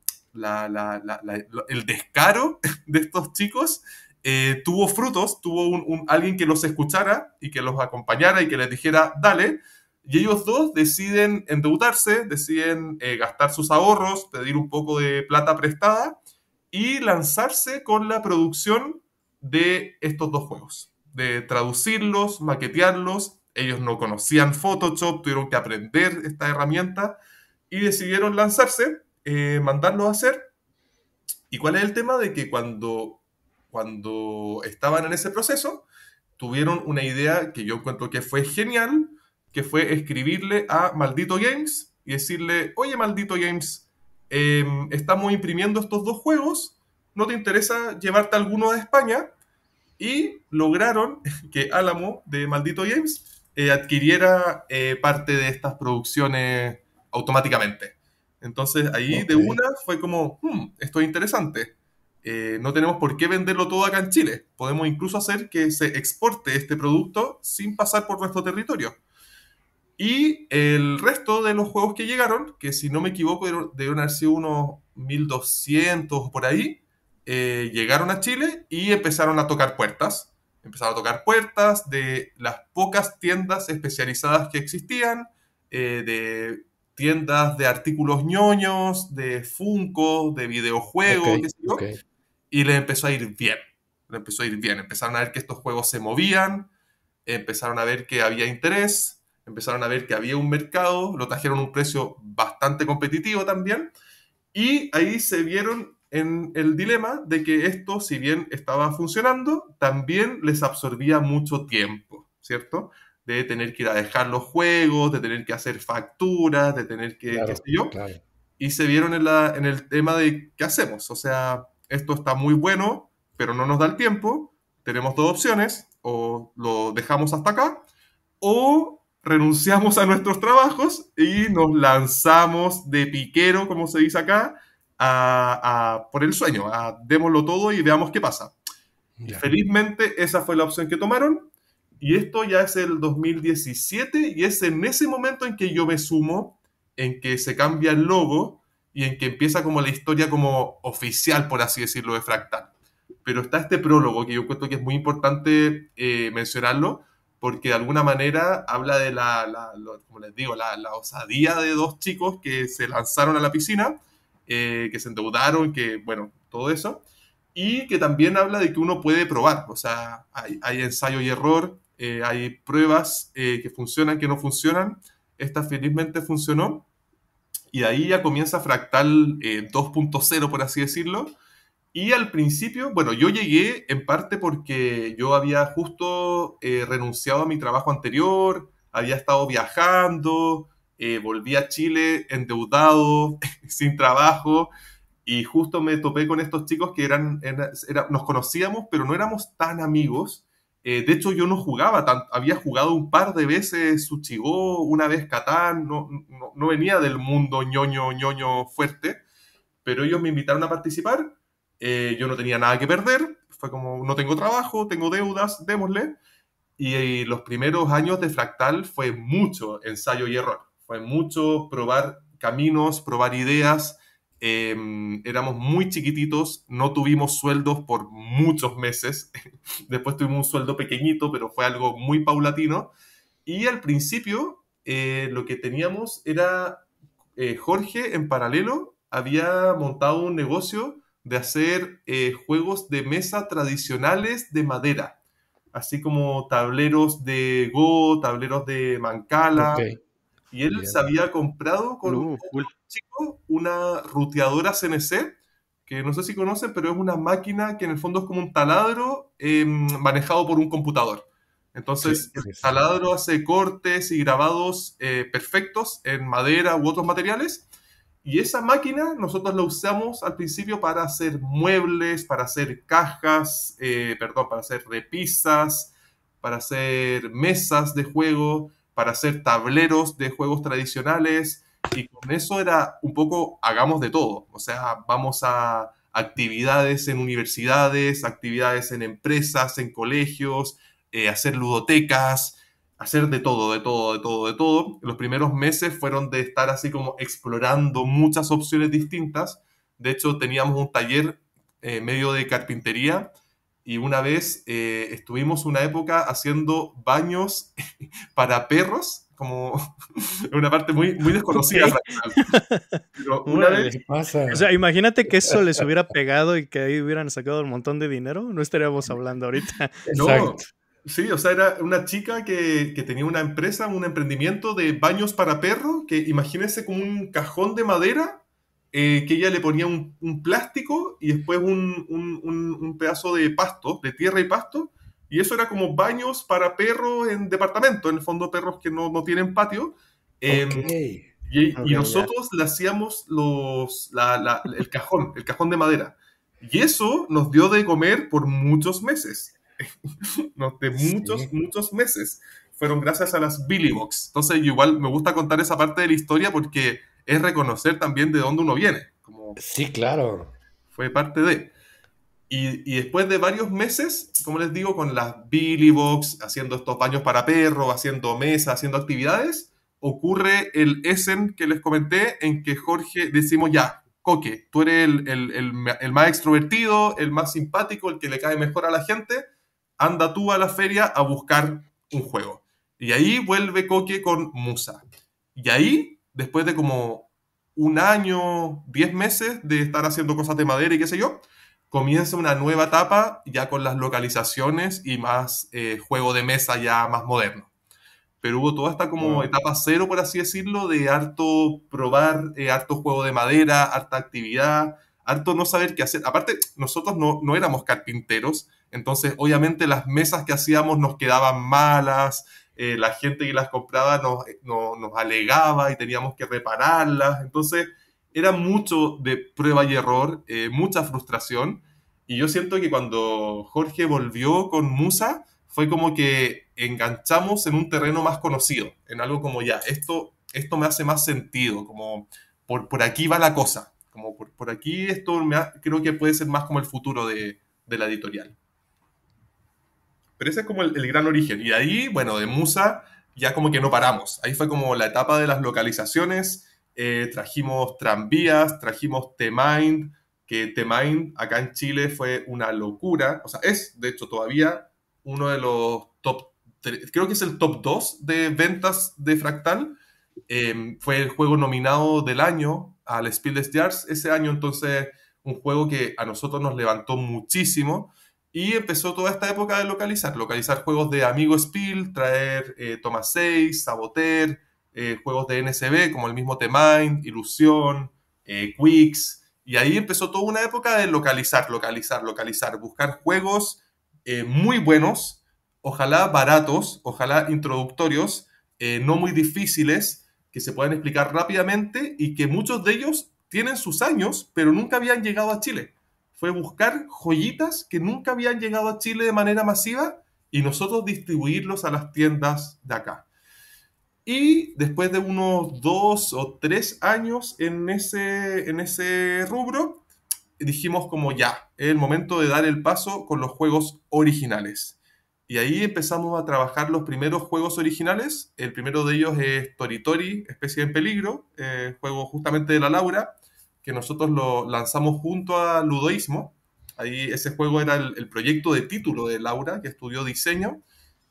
el descaro de estos chicos eh, tuvo frutos, tuvo alguien que los escuchara y que los acompañara y que les dijera, dale. Y ellos dos deciden endeudarse, deciden eh, gastar sus ahorros, pedir un poco de plata prestada y lanzarse con la producción de estos dos juegos, de traducirlos, maquetearlos. Ellos no conocían Photoshop, tuvieron que aprender esta herramienta y decidieron lanzarse, eh, mandarlos a hacer. ¿Y cuál es el tema de que cuando cuando estaban en ese proceso, tuvieron una idea que yo encuentro que fue genial, que fue escribirle a Maldito Games y decirle, oye Maldito Games, em, estamos imprimiendo estos dos juegos, ¿no te interesa llevarte alguno a España? Y lograron que Álamo de Maldito Games eh, adquiriera eh, parte de estas producciones automáticamente. Entonces ahí de una fue como, hmm, esto es interesante. Eh, no tenemos por qué venderlo todo acá en Chile. Podemos incluso hacer que se exporte este producto sin pasar por nuestro territorio. Y el resto de los juegos que llegaron, que si no me equivoco debieron haber sido unos 1200 por ahí, eh, llegaron a Chile y empezaron a tocar puertas. Empezaron a tocar puertas de las pocas tiendas especializadas que existían, eh, de tiendas de artículos ñoños, de Funko, de videojuegos, y le empezó a ir bien. Les empezó a ir bien. Empezaron a ver que estos juegos se movían, empezaron a ver que había interés, empezaron a ver que había un mercado, lo trajeron a un precio bastante competitivo también. Y ahí se vieron en el dilema de que esto, si bien estaba funcionando, también les absorbía mucho tiempo, ¿cierto? De tener que ir a dejar los juegos, de tener que hacer facturas, de tener que, qué sé yo. Y se vieron en, en el tema de qué hacemos, o sea, esto está muy bueno, pero no nos da el tiempo, tenemos dos opciones, o lo dejamos hasta acá, o renunciamos a nuestros trabajos y nos lanzamos de piquero, como se dice acá, por el sueño, a démoslo todo y veamos qué pasa. Felizmente esa fue la opción que tomaron y esto ya es el 2017 y es en ese momento en que yo me sumo, en que se cambia el logo y en que empieza como la historia como oficial, por así decirlo, de Fractal. Pero está este prólogo que yo cuento que es muy importante eh, mencionarlo, porque de alguna manera habla de la, les digo, la, osadía de dos chicos que se lanzaron a la piscina, eh, que se endeudaron, que, bueno, todo eso. Y que también habla de que uno puede probar, o sea, hay, ensayo y error, eh, hay pruebas que funcionan, que no funcionan. Esta felizmente funcionó y ahí ya comienza Fractal en eh, 2.0, por así decirlo. Y al principio, bueno, yo llegué en parte porque yo había justo eh, renunciado a mi trabajo anterior, había estado viajando, eh, volví a Chile endeudado, sin trabajo, y justo me topé con estos chicos que eran, nos conocíamos, pero no éramos tan amigos. Eh, de hecho, yo no jugaba, había jugado un par de veces Suchigó, una vez Catán, no, venía del mundo ñoño, ñoño fuerte, pero ellos me invitaron a participar, eh, yo no tenía nada que perder, fue como, no tengo trabajo, tengo deudas, démosle, y eh, los primeros años de Fractal fue mucho ensayo y error, fue mucho probar caminos, probar ideas, Em, éramos muy chiquititos, no tuvimos sueldos por muchos meses, después tuvimos un sueldo pequeñito, pero fue algo muy paulatino, y al principio eh, lo que teníamos era, eh, Jorge en paralelo había montado un negocio de hacer eh, juegos de mesa tradicionales de madera, así como tableros de Go, tableros de Mancala, y él se había comprado con... un... Uh, una ruteadora CNC, que no sé si conocen, pero es una máquina que en el fondo es como un taladro em, manejado por un computador. Entonces, el taladro hace cortes y grabados eh, perfectos en madera u otros materiales. Y esa máquina nosotros la usamos al principio para hacer muebles, para hacer cajas, eh, perdón, para hacer repisas, para hacer mesas de juego, para hacer tableros de juegos tradicionales, y con eso era un poco hagamos de todo. O sea, vamos a actividades en universidades, actividades en empresas, en colegios, eh, hacer ludotecas, hacer de todo, de todo, de todo, de todo. Los primeros meses fueron de estar así como explorando muchas opciones distintas. De hecho, teníamos un taller eh, medio de carpintería y una vez eh, estuvimos una época haciendo baños para perros como una parte muy, muy desconocida. imagínate que eso les hubiera pegado y que ahí hubieran sacado un montón de dinero, no estaríamos hablando ahorita. No, sí, o sea, era una chica que, tenía una empresa, un emprendimiento de baños para perros, que imagínense como un cajón de madera. Eh, que ella le ponía un, plástico y después un, un, un, pedazo de pasto, de tierra y pasto, y eso era como baños para perros en departamento, en el fondo perros que no, no tienen patio. Em, y, nosotros le hacíamos los, el cajón, el cajón de madera. Y eso nos dio de comer por muchos meses. de muchos, muchos meses. Fueron gracias a las Billy Box. Entonces, igual me gusta contar esa parte de la historia porque es reconocer también de dónde uno viene. Como sí, claro. Fue parte de. Y, después de varios meses, como les digo, con las Billy Box, haciendo estos baños para perros, haciendo mesas, haciendo actividades, ocurre el Essen que les comenté, en que Jorge decimos ya, Coque, tú eres el, el, más extrovertido, el más simpático, el que le cae mejor a la gente, anda tú a la feria a buscar un juego. Y ahí vuelve Coque con Musa. Y ahí, después de como un año, diez meses de estar haciendo cosas de madera y qué sé yo, comienza una nueva etapa ya con las localizaciones y más eh, juego de mesa ya más moderno. Pero hubo toda esta como etapa cero, por así decirlo, de harto probar, eh, harto juego de madera, harta actividad, harto no saber qué hacer. Aparte, nosotros no, éramos carpinteros, entonces obviamente las mesas que hacíamos nos quedaban malas, eh, la gente que las compraba nos, alegaba y teníamos que repararlas. Entonces, era mucho de prueba y error, mucha frustración, y yo siento que cuando Jorge volvió con Musa, fue como que enganchamos en un terreno más conocido, en algo como ya, esto, esto me hace más sentido, como por, por aquí va la cosa, como por, aquí esto me creo que puede ser más como el futuro de, la editorial. Pero ese es como el, gran origen. Y ahí, bueno, de Musa ya como que no paramos. Ahí fue como la etapa de las localizaciones, eh, trajimos tranvías, trajimos The Mind, que The Mind acá en Chile fue una locura, o sea, es de hecho todavía uno de los top, creo que es el top 2 de ventas de Fractal, em, fue el juego nominado del año al Spiel des Jahres ese año, entonces un juego que a nosotros nos levantó muchísimo y empezó toda esta época de localizar, localizar juegos de Amigo Spiel, traer eh, Toma 6, Saboter, eh, juegos de NSB como el mismo The Mind, Ilusión, eh, Quicks, y ahí empezó toda una época de localizar, localizar, localizar, buscar juegos eh, muy buenos, ojalá baratos, ojalá introductorios, eh, no muy difíciles, que se puedan explicar rápidamente y que muchos de ellos tienen sus años, pero nunca habían llegado a Chile. Fue buscar joyitas que nunca habían llegado a Chile de manera masiva y nosotros distribuirlos a las tiendas de acá. Y después de unos dos o tres años en ese, rubro, dijimos como ya, es el momento de dar el paso con los juegos originales. Y ahí empezamos a trabajar los primeros juegos originales. El primero de ellos es Toritori, especie en peligro, eh, juego justamente de la Laura, que nosotros lo lanzamos junto a Ludoísmo. Ahí ese juego era el proyecto de título de Laura, que estudió diseño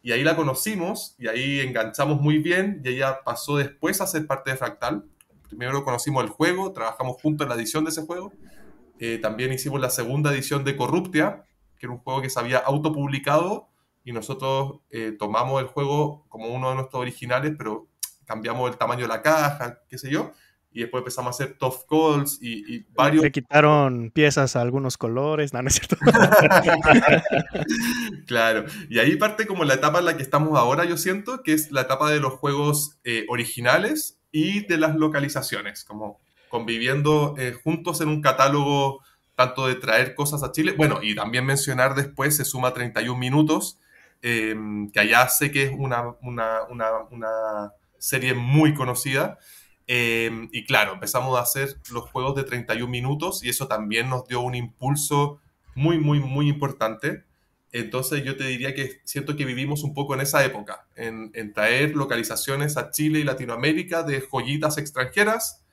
y ahí la conocimos y ahí enganchamos muy bien y ella pasó después a ser parte de Fractal. Primero conocimos el juego, trabajamos juntos en la edición de ese juego. Eh, también hicimos la segunda edición de Corruptia, que era un juego que se había autopublicado y nosotros eh, tomamos el juego como uno de nuestros originales, pero cambiamos el tamaño de la caja, qué sé yo, y después empezamos a hacer tough calls y, varios... Le quitaron piezas a algunos colores, no, no es cierto. claro, y ahí parte como la etapa en la que estamos ahora, yo siento, que es la etapa de los juegos eh, originales y de las localizaciones, como conviviendo eh, juntos en un catálogo tanto de traer cosas a Chile, bueno, y también mencionar después, se suma 31 minutos, em, que allá sé que es una, una, una, una serie muy conocida, Em, y claro, empezamos a hacer los juegos de 31 minutos y eso también nos dio un impulso muy, muy, muy importante. Entonces yo te diría que siento que vivimos un poco en esa época, en, traer localizaciones a Chile y Latinoamérica de joyitas extranjeras,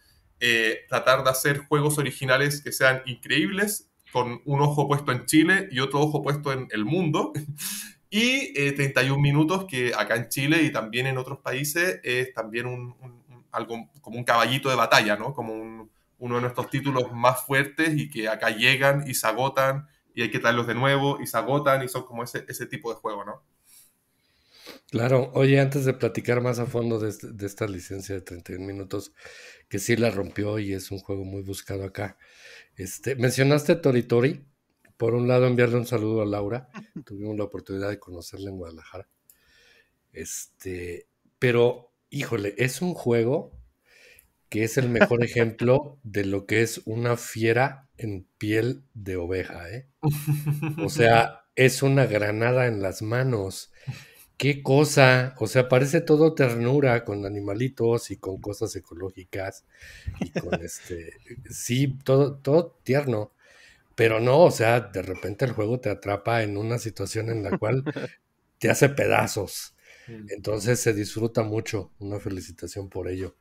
eh, tratar de hacer juegos originales que sean increíbles, con un ojo puesto en Chile y otro ojo puesto en el mundo, y 31 eh, minutos que acá en Chile y también en otros países es también un como un caballito de batalla, ¿no? Como uno de nuestros títulos más fuertes y que acá llegan y se agotan y hay que traerlos de nuevo y se agotan y son como ese, ese tipo de juego, ¿no? Claro, oye, antes de platicar más a fondo de, este, esta licencia de 31 minutos, que sí la rompió y es un juego muy buscado acá, este, mencionaste Toritori, por un lado enviarle un saludo a Laura, tuvimos la oportunidad de conocerla en Guadalajara, este, pero Híjole, es un juego que es el mejor ejemplo de lo que es una fiera en piel de oveja, ¿eh? O sea, es una granada en las manos. Qué cosa, o sea, parece todo ternura con animalitos y con cosas ecológicas y con este, sí, todo, todo tierno, pero no, o sea, de repente el juego te atrapa en una situación en la cual te hace pedazos entonces se disfruta mucho. Una felicitación por ello.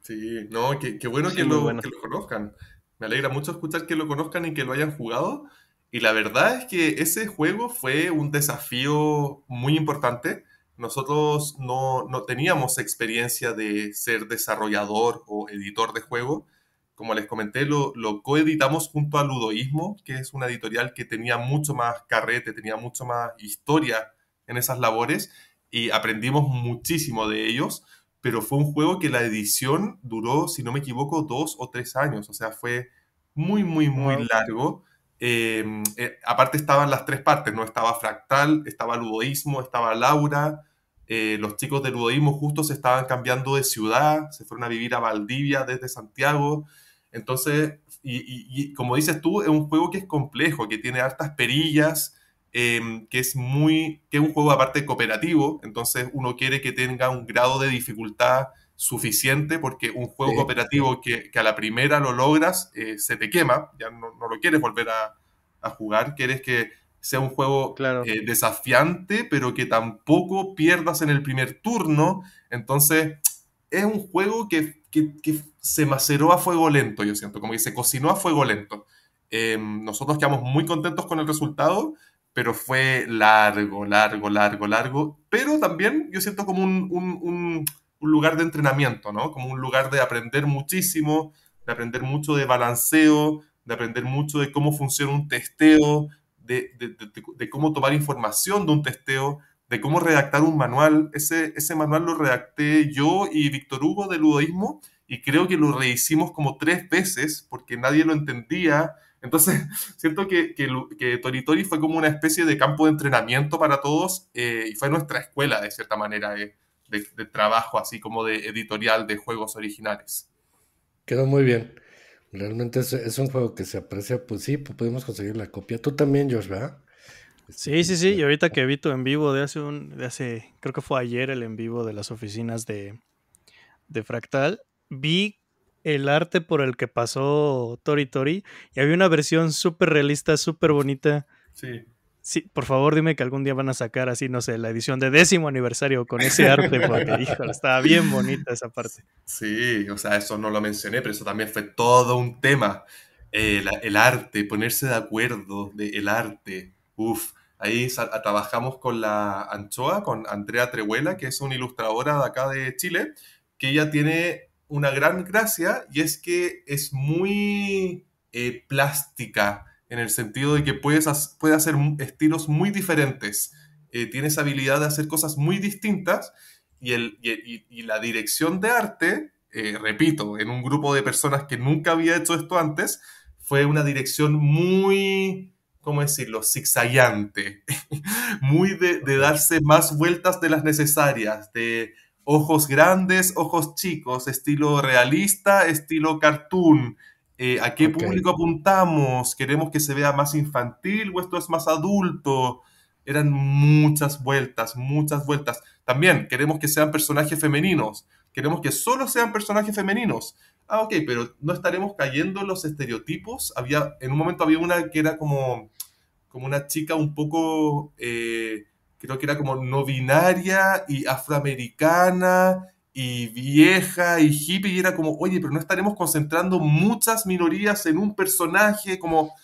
Sí, no, qué, bueno, que, lo, conozcan. Me alegra mucho escuchar que lo conozcan y que lo hayan jugado. Y la verdad es que ese juego fue un desafío muy importante. Nosotros no, teníamos experiencia de ser desarrollador o editor de juego. Como les comenté, lo, lo coeditamos junto a Ludoísmo, que es una editorial que tenía mucho más carrete, tenía mucho más historia en esas labores y aprendimos muchísimo de ellos, pero fue un juego que la edición duró, si no me equivoco, dos o tres años, o sea, fue muy, muy, muy largo. Em, eh, aparte estaban las tres partes, ¿no? Estaba Fractal, estaba Ludoísmo, estaba Laura. Eh, los chicos de Ludoísmo justo se estaban cambiando de ciudad, se fueron a vivir a Valdivia desde Santiago. Entonces, y como dices tú, es un juego que es complejo, que tiene hartas perillas, Em, que es muy, que un juego aparte cooperativo, entonces uno quiere que tenga un grado de dificultad suficiente porque un juego cooperativo que, a la primera lo logras eh, se te quema, ya no, lo quieres volver a, jugar, quieres que sea un juego eh, desafiante pero que tampoco pierdas en el primer turno, entonces es un juego que, se maceró a fuego lento, yo siento, como que se cocinó a fuego lento. Em, nosotros quedamos muy contentos con el resultado, pero fue largo, largo, largo, largo. Pero también yo siento como un, lugar de entrenamiento, ¿no? Como un lugar de aprender muchísimo, de aprender mucho de balanceo, de aprender mucho de cómo funciona un testeo, de, cómo tomar información de un testeo, de cómo redactar un manual. Ese, ese manual lo redacté yo y Víctor Hugo del Ludoísmo y creo que lo rehicimos como tres veces porque nadie lo entendía entonces, siento que, que, Tori fue como una especie de campo de entrenamiento para todos eh, y fue nuestra escuela, de cierta manera, de, trabajo, así como de editorial de juegos originales. Quedó muy bien. Realmente es, un juego que se aprecia, pues sí, pues podemos conseguir la copia. Tú también, George. Sí, sí, sí. Y ahorita que vi tu en vivo de hace un, hace, creo que fue ayer el en vivo de las oficinas de, de Fractal, vi el arte por el que pasó Tori Tori. Y había una versión súper realista, súper bonita. Sí. Sí, por favor, dime que algún día van a sacar así, no sé, la edición de décimo aniversario con ese arte, porque estaba bien bonita esa parte. Sí, o sea, eso no lo mencioné, pero eso también fue todo un tema. Eh, el arte, ponerse de acuerdo del arte. Uf, ahí trabajamos con la Anchoa, con Andrea Trehuela, que es una ilustradora de acá de Chile, que ella tiene una gran gracia y es que es muy eh, plástica en el sentido de que puedes, puede hacer estilos muy diferentes. Eh, tienes habilidad de hacer cosas muy distintas y, el, la dirección de arte, eh, repito, en un grupo de personas que nunca había hecho esto antes, fue una dirección muy, ¿cómo decirlo?, zigzagueante, muy de darse más vueltas de las necesarias, de ojos grandes, ojos chicos, estilo realista, estilo cartoon. Eh, ¿A qué público apuntamos? ¿Queremos que se vea más infantil o esto es más adulto? Eran muchas vueltas, muchas vueltas. También queremos que sean personajes femeninos. Queremos que solo sean personajes femeninos. Ah, ok, pero no estaremos cayendo en los estereotipos. Había, en un momento había una que era como, como una chica un poco... Eh, que era como no binaria y afroamericana y vieja y hippie, y era como, oye, pero no estaremos concentrando muchas minorías en un personaje, como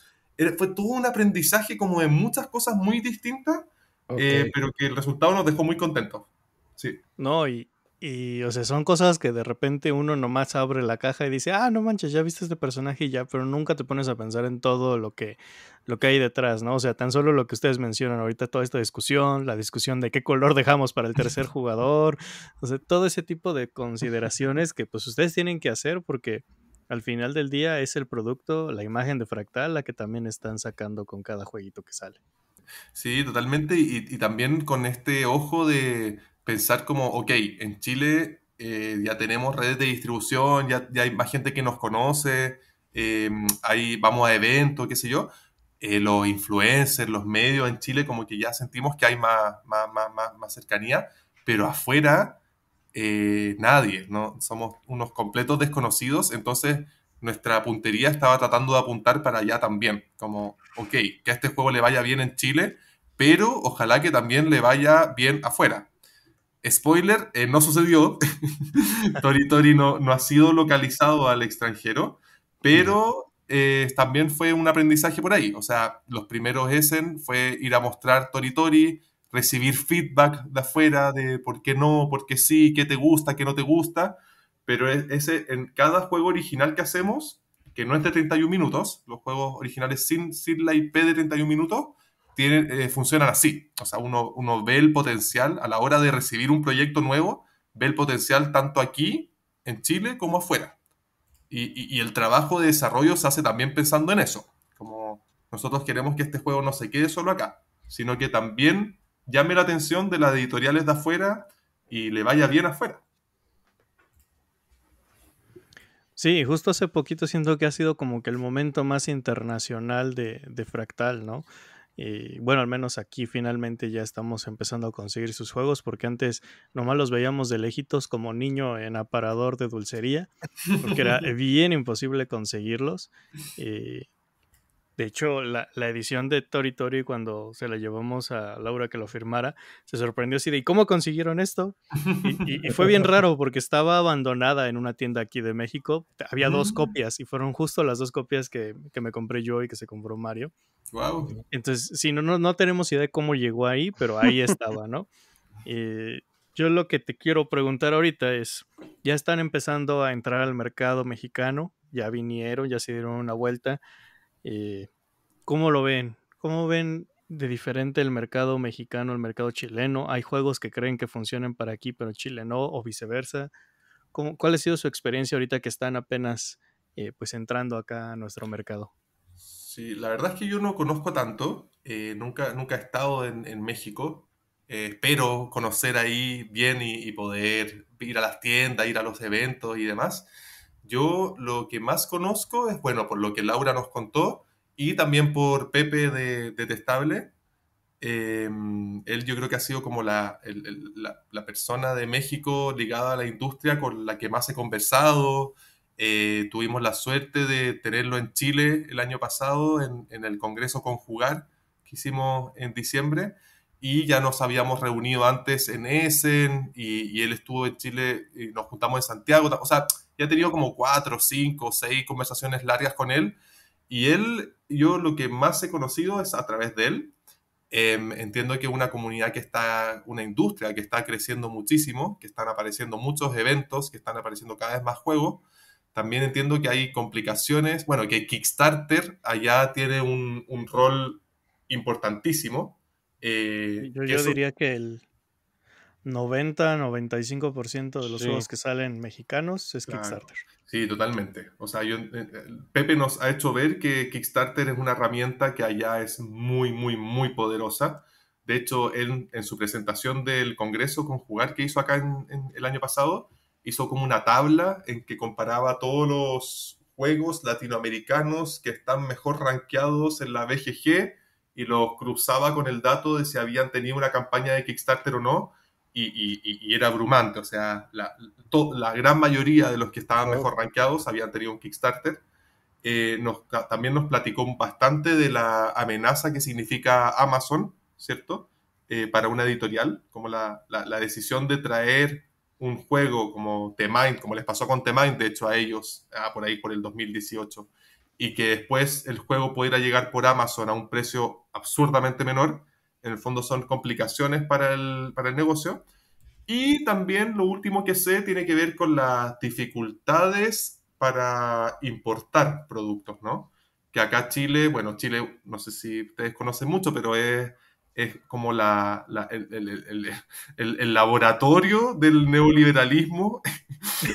fue todo un aprendizaje como de muchas cosas muy distintas, eh, pero que el resultado nos dejó muy contentos. Sí. No, y, y, o sea, son cosas que de repente uno nomás abre la caja y dice, ah, no manches, ya viste este personaje y ya, pero nunca te pones a pensar en todo lo que, lo que hay detrás, ¿no? O sea, tan solo lo que ustedes mencionan ahorita, toda esta discusión, la discusión de qué color dejamos para el tercer jugador, o sea, todo ese tipo de consideraciones que pues ustedes tienen que hacer porque al final del día es el producto, la imagen de Fractal, la que también están sacando con cada jueguito que sale. Sí, totalmente, y también con este ojo de pensar como, ok, en Chile eh, ya tenemos redes de distribución, ya, hay más gente que nos conoce, eh, ahí vamos a eventos, qué sé yo. Eh, los influencers, los medios en Chile, como que ya sentimos que hay más, más, cercanía, pero afuera nadie, ¿no? Somos unos completos desconocidos, entonces nuestra puntería estaba tratando de apuntar para allá también, como, ok, que a este juego le vaya bien en Chile, pero ojalá que también le vaya bien afuera, Spoiler, eh, no sucedió. Tori Tori no, no, ha sido localizado al extranjero, pero eh, también fue un aprendizaje por ahí. O sea, los primeros Essen fue ir a mostrar Tori Tori, recibir feedback de afuera de por qué no, por qué sí, qué te gusta, qué no te gusta. Pero e, ese, en cada juego original que hacemos, que no es de 31 minutos, los juegos originales sin, sin la IP de 31 minutos, tiene eh, funcionan así. O sea, uno, ve el potencial a la hora de recibir un proyecto nuevo, ve el potencial tanto aquí, en Chile, como afuera. Y, el trabajo de desarrollo se hace también pensando en eso. Como nosotros queremos que este juego no se quede solo acá, sino que también llame la atención de las editoriales de afuera y le vaya bien afuera. Sí, justo hace poquito siento que ha sido como que el momento más internacional de, de Fractal, ¿no? Y bueno, al menos aquí finalmente ya estamos empezando a conseguir sus juegos, porque antes nomás los veíamos de lejitos como niño en aparador de dulcería, porque era bien imposible conseguirlos. Y eh, de hecho, la, edición de Tori Tori, cuando se la llevamos a Laura que lo firmara, se sorprendió así de ¿y cómo consiguieron esto? Y, fue bien raro porque estaba abandonada en una tienda aquí de México. Había dos mm. copias y fueron justo las dos copias que, me compré yo y que se compró Mario. Wow. Entonces, si no, no, tenemos idea de cómo llegó ahí, pero ahí estaba, ¿no? Eh, yo lo que te quiero preguntar ahorita es, ¿ya están empezando a entrar al mercado mexicano? ¿Ya vinieron? ¿Ya se dieron una vuelta? Eh, ¿Cómo lo ven? ¿Cómo ven de diferente el mercado mexicano, el mercado chileno? ¿Hay juegos que creen que funcionan para aquí, pero en Chile no, o viceversa? ¿Cuál ha sido su experiencia ahorita que están apenas eh, pues entrando acá a nuestro mercado? Sí, la verdad es que yo no conozco tanto, eh, nunca, nunca he estado en, México, espero conocer ahí bien y, poder ir a las tiendas, ir a los eventos y demás. Yo lo que más conozco es, bueno, por lo que Laura nos contó y también por Pepe de Detestable. Em, él yo creo que ha sido como la, la, persona de México ligada a la industria con la que más he conversado. Eh, tuvimos la suerte de tenerlo en Chile el año pasado en, el Congreso Conjugar que hicimos en diciembre y ya nos habíamos reunido antes en Essen y, y, él estuvo en Chile y nos juntamos en Santiago. O sea, he tenido como cuatro, cinco, seis conversaciones largas con él. Y él, yo lo que más he conocido es a través de él. Em, entiendo que una comunidad que está, una industria que está creciendo muchísimo, que están apareciendo muchos eventos, que están apareciendo cada vez más juegos. También entiendo que hay complicaciones, bueno, que Kickstarter allá tiene un, rol importantísimo. Eh, yo, diría que el, 90-95% de los juegos que salen mexicanos es Kickstarter. Sí, totalmente. O sea, yo, eh, eh, Pepe nos ha hecho ver que Kickstarter es una herramienta que allá es muy, muy, muy poderosa. De hecho, él en su presentación del Congreso con jugar que hizo acá el año pasado, hizo como una tabla en que comparaba todos los juegos latinoamericanos que están mejor rankeados en la BGG y los cruzaba con el dato de si habían tenido una campaña de Kickstarter o no y, era abrumante. O sea, la, gran mayoría de los que estaban mejor rankeados habían tenido un Kickstarter. Eh, nos, también nos platicó bastante de la amenaza que significa Amazon, ¿cierto? Eh, para una editorial, como la, decisión de traer un juego como The Mind, como les pasó con The Mind, de hecho, a ellos, ah, por ahí, por el 2018, y que después el juego pudiera llegar por Amazon a un precio absurdamente menor en el fondo son complicaciones para el, negocio. Y también lo último que sé tiene que ver con las dificultades para importar productos, ¿no? Que acá Chile, bueno, Chile, no sé si ustedes conocen mucho, pero es es como la, el, el, el, el, laboratorio del neoliberalismo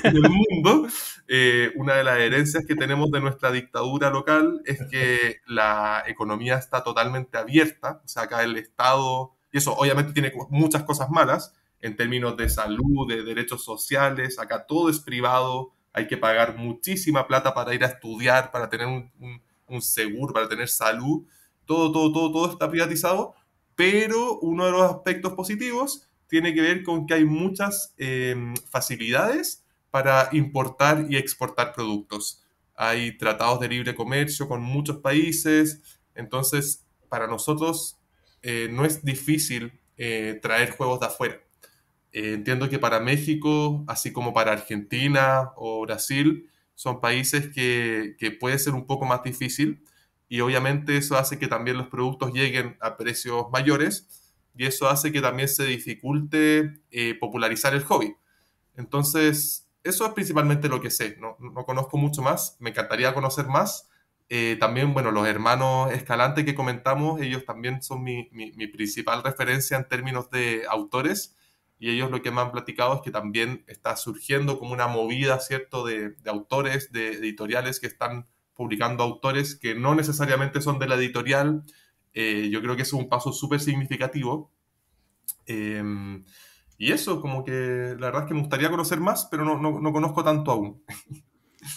del mundo. Eh, una de las herencias que tenemos de nuestra dictadura local es que la economía está totalmente abierta, o sea, acá el Estado, y eso obviamente tiene muchas cosas malas en términos de salud, de derechos sociales, acá todo es privado, hay que pagar muchísima plata para ir a estudiar, para tener un, un, un seguro, para tener salud, todo, todo, todo, todo está privatizado pero uno de los aspectos positivos tiene que ver con que hay muchas em, facilidades para importar y exportar productos. Hay tratados de libre comercio con muchos países, entonces para nosotros eh, no es difícil eh, traer juegos de afuera. Eh, entiendo que para México, así como para Argentina o Brasil, son países que, que puede ser un poco más difícil, y obviamente eso hace que también los productos lleguen a precios mayores y eso hace que también se dificulte eh, popularizar el hobby. Entonces, eso es principalmente lo que sé, no, conozco mucho más, me encantaría conocer más. Eh, también, bueno, los hermanos Escalante que comentamos, ellos también son mi, principal referencia en términos de autores y ellos lo que me han platicado es que también está surgiendo como una movida, ¿cierto?, de, de autores, de editoriales que están publicando autores que no necesariamente son de la editorial. Eh, yo creo que es un paso súper significativo. Em, y eso, como que la verdad es que me gustaría conocer más, pero no, no, no conozco tanto aún.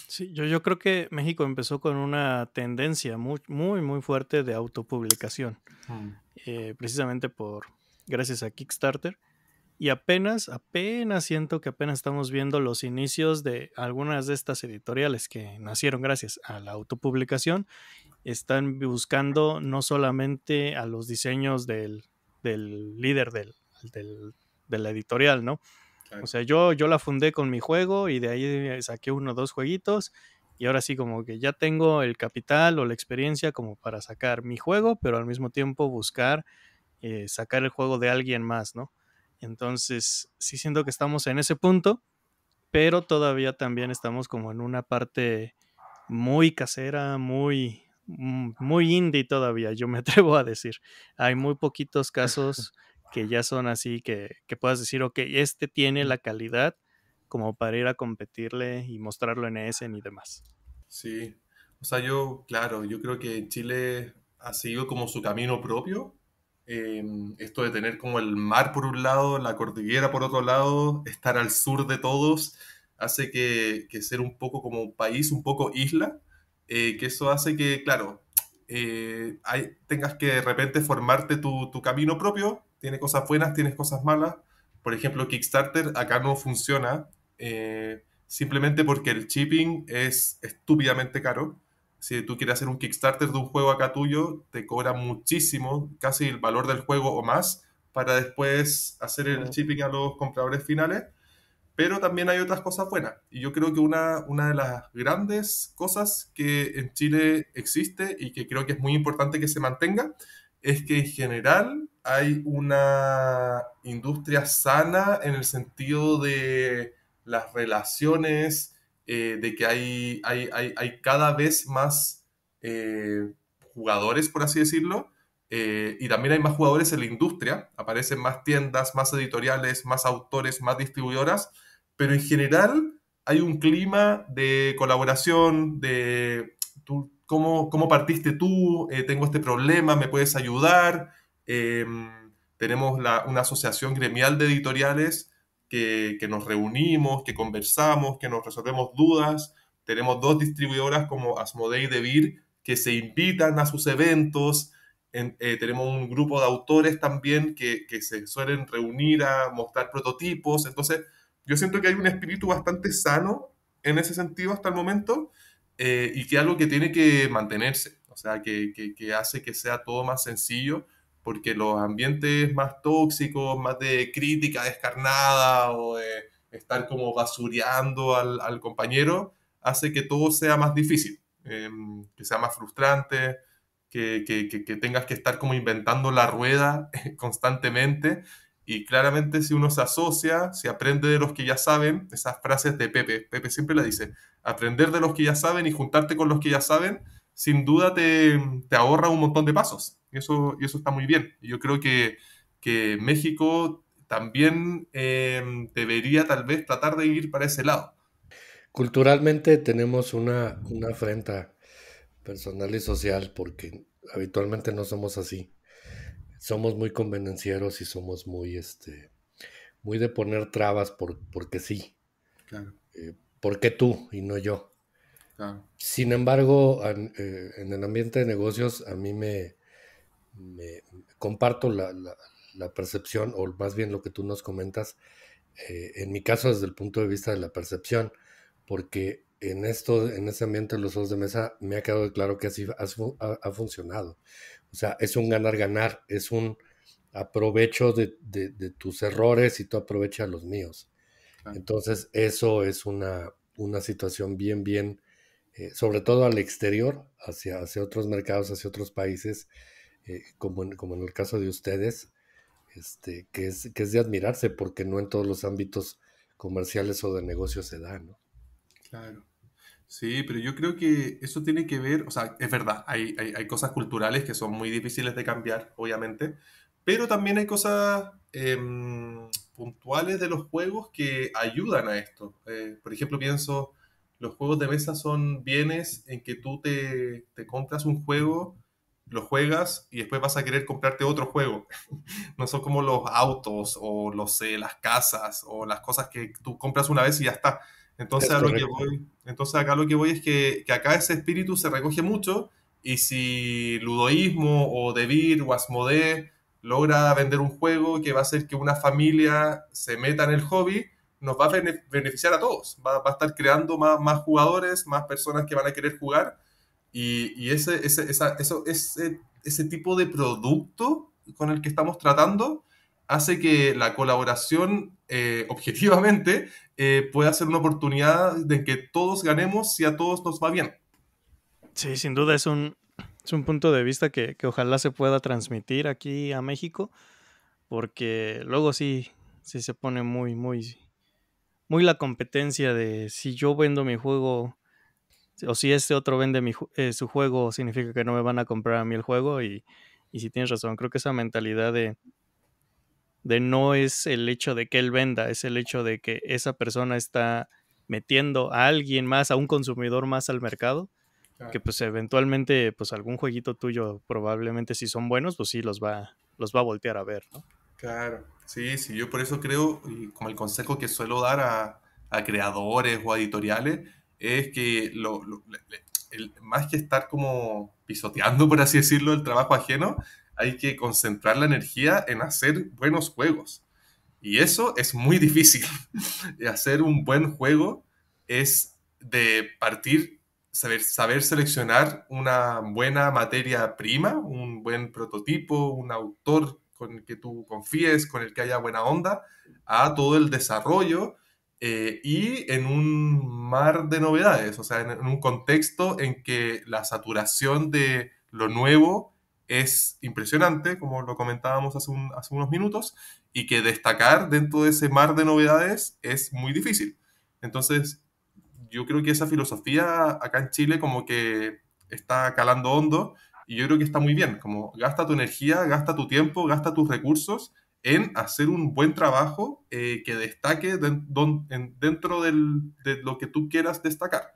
Sí, yo, yo, creo que México empezó con una tendencia muy, muy, muy fuerte de autopublicación, mm. eh, precisamente por, gracias a Kickstarter y apenas, apenas siento que apenas estamos viendo los inicios de algunas de estas editoriales que nacieron gracias a la autopublicación. Están buscando no solamente a los diseños del, líder del, de la editorial, ¿no? O sea, yo, yo la fundé con mi juego y de ahí saqué uno o dos jueguitos y ahora sí como que ya tengo el capital o la experiencia como para sacar mi juego, pero al mismo tiempo buscar eh, sacar el juego de alguien más, ¿no? Entonces, sí siento que estamos en ese punto, pero todavía también estamos como en una parte muy casera, muy, mm, muy indie todavía, yo me atrevo a decir. Hay muy poquitos casos que ya son así que, que puedas decir, ok, este tiene la calidad como para ir a competirle y mostrarlo en ESN e y demás. Sí, o sea, yo, claro, yo creo que Chile ha sido como su camino propio Em, esto de tener como el mar por un lado, la cordillera por otro lado, estar al sur de todos, hace que, ser un poco como un país, un poco isla, eh, que eso hace que, claro, eh, tengas que de repente formarte tu, camino propio, tiene cosas buenas, tienes cosas malas. Por ejemplo, Kickstarter acá no funciona eh, simplemente porque el shipping es estúpidamente caro si tú quieres hacer un Kickstarter de un juego acá tuyo, te cobra muchísimo, casi el valor del juego o más, para después hacer el shipping a los compradores finales. Pero también hay otras cosas buenas. Y yo creo que una, una de las grandes cosas que en Chile existe y que creo que es muy importante que se mantenga es que en general hay una industria sana en el sentido de las relaciones, eh, de que hay, hay, cada vez más eh, jugadores, por así decirlo, eh, y también hay más jugadores en la industria, aparecen más tiendas, más editoriales, más autores, más distribuidoras, pero en general hay un clima de colaboración, de tú, cómo, partiste tú, tengo este problema, me puedes ayudar, em, tenemos una asociación gremial de editoriales que, nos reunimos, que conversamos, que nos resolvemos dudas. Tenemos dos distribuidoras como Asmodee y Vir que se invitan a sus eventos. Eh, tenemos un grupo de autores también que, se suelen reunir a mostrar prototipos. Entonces, yo siento que hay un espíritu bastante sano en ese sentido hasta el momento eh, y que algo que tiene que mantenerse, o sea, que hace que sea todo más sencillo porque los ambientes más tóxicos, más de crítica descarnada o de estar como basureando al, compañero, hace que todo sea más difícil, em, que sea más frustrante, que, que, tengas que estar como inventando la rueda constantemente. Y claramente si uno se asocia, si aprende de los que ya saben, esas frases de Pepe, Pepe siempre la dice, aprender de los que ya saben y juntarte con los que ya saben, sin duda te, ahorra un montón de pasos. Y eso, y eso está muy bien. yo creo que, México también em, debería tal vez tratar de ir para ese lado. Culturalmente tenemos una, afrenta personal y social porque habitualmente no somos así. Somos muy convenencieros y somos muy, este, muy de poner trabas porque sí. Claro. Eh, porque tú y no yo? Sin embargo, eh, en, el ambiente de negocios a mí me, comparto la, percepción, o más bien lo que tú nos comentas, eh, en mi caso desde el punto de vista de la percepción, porque en, esto, en este ambiente de los dos de mesa me ha quedado claro que así ha, funcionado. O sea, es un ganar-ganar, es un aprovecho de, tus errores y tú aprovechas los míos. Entonces, eso es una situación bien, bien eh, sobre todo al exterior, hacia, hacia otros mercados, hacia otros países, eh, como, en, el caso de ustedes, este, que, es, que es de admirarse porque no en todos los ámbitos comerciales o de negocio se da, ¿no? Claro. Sí, pero yo creo que eso tiene que ver, o sea, es verdad, hay, cosas culturales que son muy difíciles de cambiar, obviamente, pero también hay cosas em, puntuales de los juegos que ayudan a esto. Eh, por ejemplo, pienso los juegos de mesa son bienes en que tú te, compras un juego, lo juegas y después vas a querer comprarte otro juego. no son como los autos o los, las casas o las cosas que tú compras una vez y ya está. Entonces, voy, entonces acá lo que voy es que, acá ese espíritu se recoge mucho y si Ludoísmo o Debir o Asmodee logra vender un juego que va a hacer que una familia se meta en el hobby, nos va a beneficiar a todos. Va, a estar creando más, jugadores, más personas que van a querer jugar. Y, ese, tipo de producto con el que estamos tratando hace que la colaboración eh, objetivamente eh, pueda ser una oportunidad de que todos ganemos si a todos nos va bien. Sí, sin duda es un, punto de vista que, ojalá se pueda transmitir aquí a México, porque luego sí, sí se pone muy, muy, muy la competencia de si yo vendo mi juego o si este otro vende eh, su juego, significa que no me van a comprar a mí el juego. Y, si tienes razón, creo que esa mentalidad de, de no es el hecho de que él venda, es el hecho de que esa persona está metiendo a alguien más, a un consumidor más al mercado, que pues eventualmente pues algún jueguito tuyo probablemente si son buenos, pues sí los va los va a voltear a ver, ¿no? Claro, sí, sí, yo por eso creo, como el consejo que suelo dar a, creadores o editoriales, es que el, más que estar como pisoteando, por así decirlo, el trabajo ajeno, hay que concentrar la energía en hacer buenos juegos. Y eso es muy difícil. hacer un buen juego es de partir, saber, saber seleccionar una buena materia prima, un buen prototipo, un autor con el que tú confíes, con el que haya buena onda, a todo el desarrollo eh, y en un mar de novedades, o sea, en, un contexto en que la saturación de lo nuevo es impresionante, como lo comentábamos hace unos minutos, y que destacar dentro de ese mar de novedades es muy difícil. Entonces, yo creo que esa filosofía acá en Chile como que está calando hondo y yo creo que está muy bien, como gasta tu energía, gasta tu tiempo, gasta tus recursos en hacer un buen trabajo eh, que destaque dentro de lo que tú quieras destacar.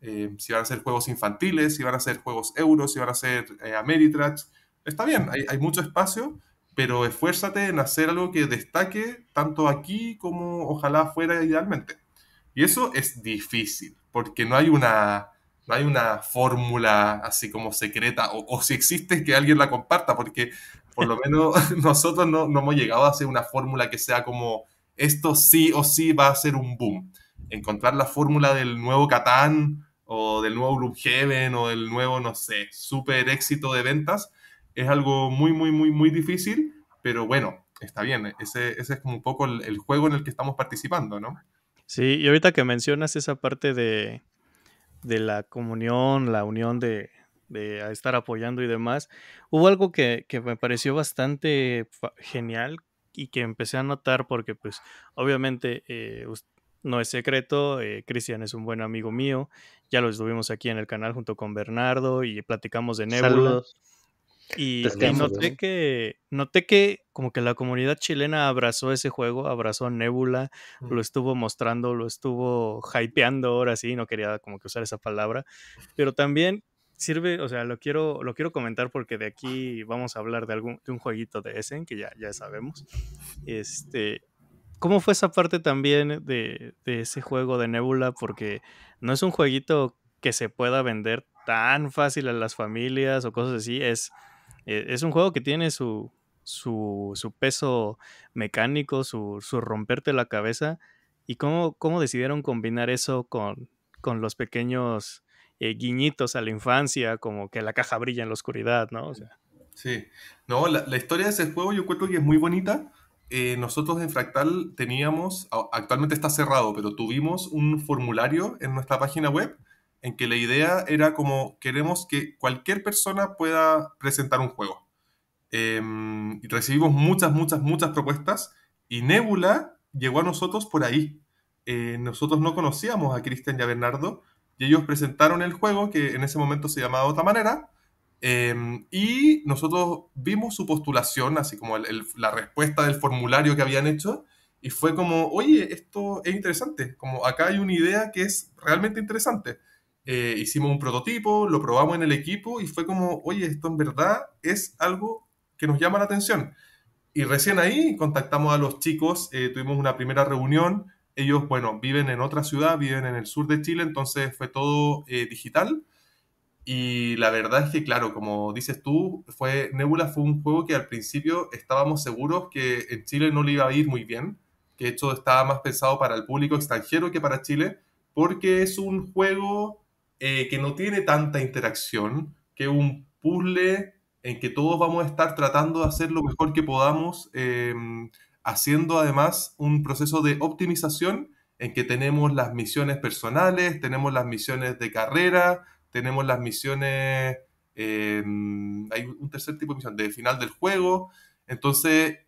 Eh, si van a ser juegos infantiles, si van a ser juegos euros, si van a ser eh, está bien, hay, mucho espacio, pero esfuérzate en hacer algo que destaque tanto aquí como ojalá fuera idealmente. Y eso es difícil, porque no hay una, no hay una fórmula así como secreta, o, si existe, que alguien la comparta, porque por lo menos nosotros no, hemos llegado a hacer una fórmula que sea como esto sí o sí va a ser un boom. Encontrar la fórmula del nuevo Catán o del nuevo Heaven, o del nuevo, no sé, super éxito de ventas es algo muy, muy, muy, muy difícil, pero bueno, está bien. Ese, ese es como un poco el, juego en el que estamos participando, ¿no? Sí, y ahorita que mencionas esa parte de, de la comunión, la unión de, de estar apoyando y demás, hubo algo que, que me pareció bastante genial y que empecé a notar porque pues obviamente eh, no es secreto, eh, Cristian es un buen amigo mío, ya lo estuvimos aquí en el canal junto con Bernardo y platicamos de Nebula. Y, noté, que, noté que como que la comunidad chilena abrazó ese juego, abrazó Nebula, lo estuvo mostrando, lo estuvo hypeando ahora sí, no quería como que usar esa palabra, pero también sirve, o sea, lo quiero, lo quiero comentar porque de aquí vamos a hablar de algún, de un jueguito de Essen, que ya, ya sabemos. Este, ¿cómo fue esa parte también de, de ese juego de Nebula? Porque no es un jueguito que se pueda vender tan fácil a las familias o cosas así, es e-, es un juego que tiene su, peso mecánico, su, romperte la cabeza. ¿Y cómo, decidieron combinar eso con, los pequeños eh, guiñitos a la infancia, como que la caja brilla en la oscuridad, ¿no? Sí, no, la, historia de ese juego yo cuento que es muy bonita. Eh, nosotros en Fractal teníamos, actualmente está cerrado, pero tuvimos un formulario en nuestra página web en que la idea era como queremos que cualquier persona pueda presentar un juego. Em, y recibimos muchas, muchas, muchas propuestas y Nebula llegó a nosotros por ahí. Eh, nosotros no conocíamos a Cristian y a Bernardo y ellos presentaron el juego que en ese momento se llamaba de otra manera. Em, y nosotros vimos su postulación, así como la respuesta del formulario que habían hecho, y fue como, oye, esto es interesante, como acá hay una idea que es realmente interesante. Eh, hicimos un prototipo, lo probamos en el equipo y fue como, oye, esto en verdad es algo que nos llama la atención. Y recién ahí contactamos a los chicos, eh, tuvimos una primera reunión, ellos, bueno, viven en otra ciudad, viven en el sur de Chile, entonces fue todo eh, digital. Y la verdad es que, claro, como dices tú, fue Nebula fue un juego que al principio estábamos seguros que en Chile no le iba a ir muy bien, que de hecho estaba más pensado para el público extranjero que para Chile, porque es un juego eh, que no tiene tanta interacción, que un puzzle en que todos vamos a estar tratando de hacer lo mejor que podamos, em, haciendo además un proceso de optimización en que tenemos las misiones personales, tenemos las misiones de carrera, tenemos las misiones, em, hay un tercer tipo de misión, de final del juego. Entonces,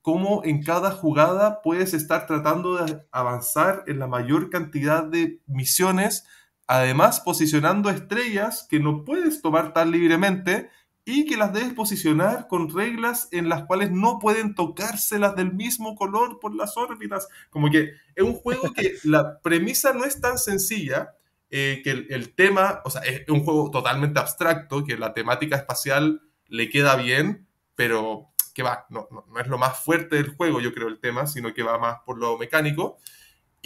como en cada jugada puedes estar tratando de avanzar en la mayor cantidad de misiones Además, posicionando estrellas que no puedes tomar tan libremente y que las debes posicionar con reglas en las cuales no pueden tocárselas del mismo color por las órbitas. Como que es un juego que la premisa no es tan sencilla, eh, que el, tema, o sea, es un juego totalmente abstracto, que la temática espacial le queda bien, pero que va, no es lo más fuerte del juego, yo creo, el tema, sino que va más por lo mecánico.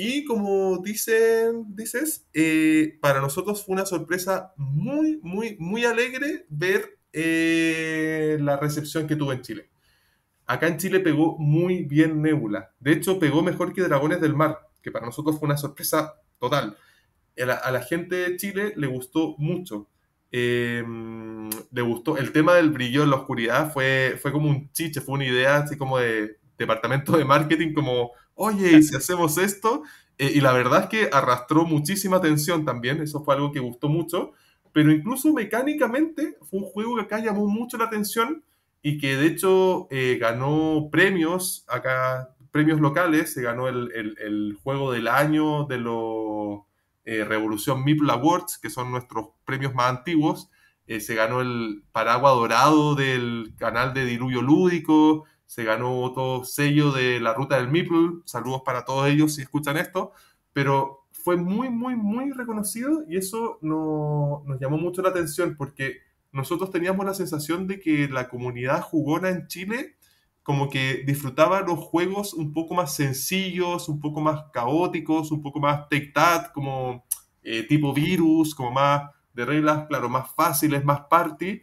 Y como dicen, dices, eh, para nosotros fue una sorpresa muy, muy, muy alegre ver eh, la recepción que tuvo en Chile. Acá en Chile pegó muy bien Nebula. De hecho, pegó mejor que Dragones del Mar, que para nosotros fue una sorpresa total. A la, gente de Chile le gustó mucho. Em, le gustó. El tema del brillo en la oscuridad fue, fue como un chiche, fue una idea así como de departamento de marketing, como oye, si hacemos esto? Eh, y la verdad es que arrastró muchísima atención también, eso fue algo que gustó mucho, pero incluso mecánicamente fue un juego que acá llamó mucho la atención y que de hecho eh, ganó premios acá, premios locales, se ganó el, juego del año de los eh, Revolución Miple Awards, que son nuestros premios más antiguos, se ganó el paraguas dorado del canal de Diluvio Lúdico, se ganó otro sello de la ruta del Miple, saludos para todos ellos si escuchan esto, pero fue muy, muy, muy reconocido y eso nos llamó mucho la atención porque nosotros teníamos la sensación de que la comunidad jugona en Chile como que disfrutaba los juegos un poco más sencillos, un poco más caóticos, un poco más tic como eh, tipo virus, como más de reglas, claro, más fáciles, más party,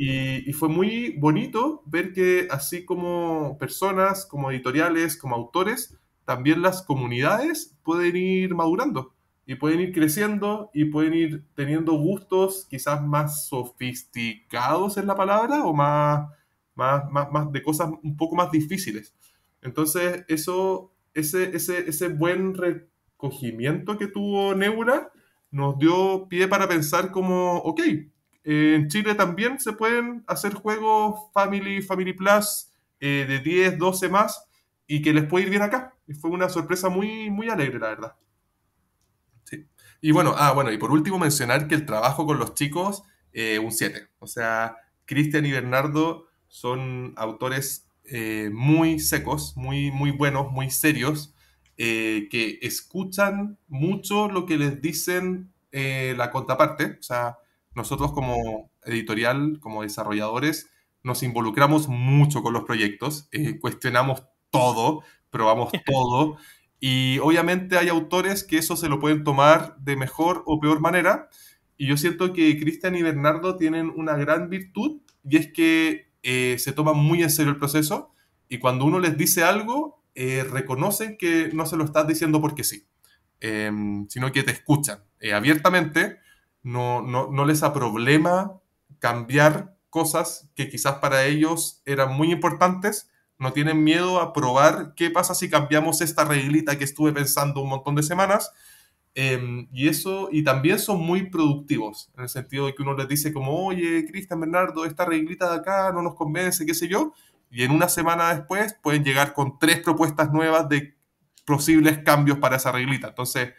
y, fue muy bonito ver que así como personas, como editoriales, como autores, también las comunidades pueden ir madurando y pueden ir creciendo y pueden ir teniendo gustos quizás más sofisticados en la palabra o más, más, de cosas un poco más difíciles. Entonces, eso, ese, ese, ese buen recogimiento que tuvo Nebula nos dio pie para pensar como, ok, en Chile también se pueden hacer juegos Family, Family Plus eh, de 10, 12 más y que les puede ir bien acá. Y fue una sorpresa muy, muy alegre, la verdad. Sí. Y bueno, ah, bueno, y por último mencionar que el trabajo con los chicos, eh, un 7. O sea, Cristian y Bernardo son autores eh, muy secos, muy, muy buenos, muy serios, que escuchan mucho lo que les dicen la contraparte. O sea, nosotros como editorial, como desarrolladores, nos involucramos mucho con los proyectos, eh, cuestionamos todo, probamos todo, y obviamente hay autores que eso se lo pueden tomar de mejor o peor manera, y yo siento que Cristian y Bernardo tienen una gran virtud, y es que eh, se toman muy en serio el proceso, y cuando uno les dice algo, eh, reconocen que no se lo estás diciendo porque sí, em, sino que te escuchan abiertamente no, les no problema cambiar cosas que quizás para ellos eran muy importantes, no tienen miedo a probar qué pasa si cambiamos esta reglita que estuve pensando un montón de semanas. Em, y eso, y también son muy productivos, en el sentido de que uno les dice como, oye, Cristian Bernardo, esta reglita de acá no nos convence, qué sé yo. Y en una semana después pueden llegar con tres propuestas nuevas de posibles cambios para esa reglita. Entonces,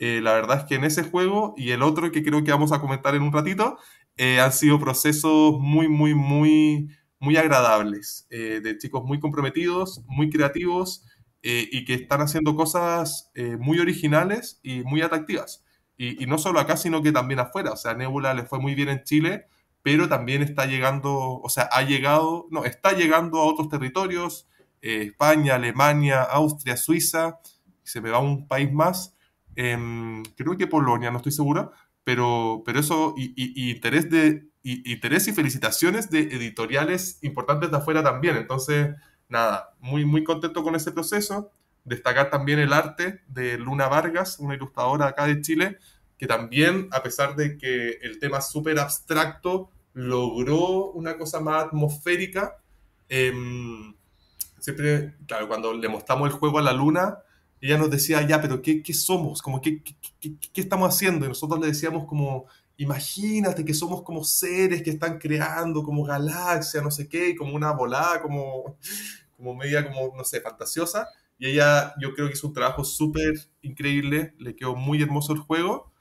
eh, la verdad es que en ese juego y el otro que creo que vamos a comentar en un ratito, eh, han sido procesos muy, muy, muy, muy agradables, eh, de chicos muy comprometidos, muy creativos y que están haciendo cosas muy originales y muy atractivas. Y, y, no solo acá, sino que también afuera. O sea, Nebula le fue muy bien en Chile, pero también está llegando, o sea, ha llegado, no, está llegando a otros territorios, España, Alemania, Austria, Suiza, se me va un país más. Em, creo que Polonia, no estoy segura, pero, pero eso, y, interés de, y, interés y felicitaciones de editoriales importantes de afuera también. Entonces, nada, muy, muy contento con ese proceso. Destacar también el arte de Luna Vargas, una ilustradora acá de Chile, que también, a pesar de que el tema es súper abstracto, logró una cosa más atmosférica. Em, siempre, claro, cuando le mostramos el juego a la luna, ella nos decía, ya, pero ¿qué, somos? Como, ¿qué, qué, estamos haciendo? Y nosotros le decíamos como, imagínate que somos como seres que están creando como galaxia, no sé qué, como una volada, como, como media, como, no sé, fantasiosa. Y ella, yo creo que hizo un trabajo súper increíble, le quedó muy hermoso el juego.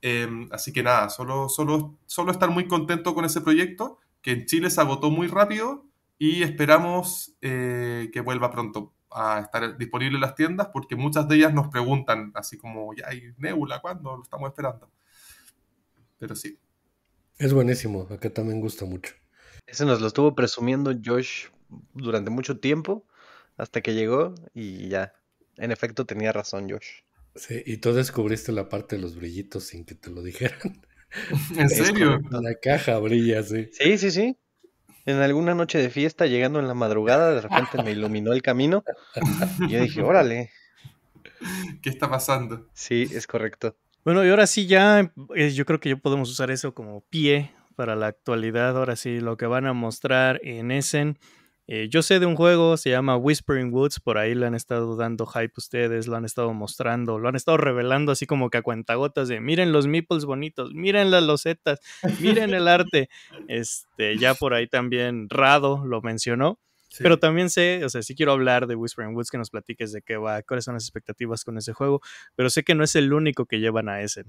Em, así que nada, solo, solo, solo estar muy contento con ese proyecto, que en Chile se agotó muy rápido y esperamos eh, que vuelva pronto a estar disponible en las tiendas porque muchas de ellas nos preguntan, así como, ya hay Nebula, ¿cuándo? Lo estamos esperando. Pero sí. Es buenísimo, acá también gusta mucho. Ese nos lo estuvo presumiendo Josh durante mucho tiempo, hasta que llegó y ya. En efecto, tenía razón Josh. Sí, y tú descubriste la parte de los brillitos sin que te lo dijeran. ¿En serio? La caja brilla, sí. Sí, sí, sí. En alguna noche de fiesta, llegando en la madrugada, de repente me iluminó el camino y yo dije, órale. ¿Qué está pasando? Sí, es correcto. Bueno, y ahora sí ya, eh, yo creo que yo podemos usar eso como pie para la actualidad. Ahora sí, lo que van a mostrar en Essen eh, yo sé de un juego, se llama Whispering Woods, por ahí le han estado dando hype ustedes, lo han estado mostrando, lo han estado revelando así como que a cuentagotas de miren los meeples bonitos, miren las losetas, miren el arte. Este, ya por ahí también Rado lo mencionó. Pero también sé, o sea, si quiero hablar de Whispering Woods, que nos platiques de qué va, cuáles son las expectativas con ese juego, pero sé que no es el único que llevan a ese.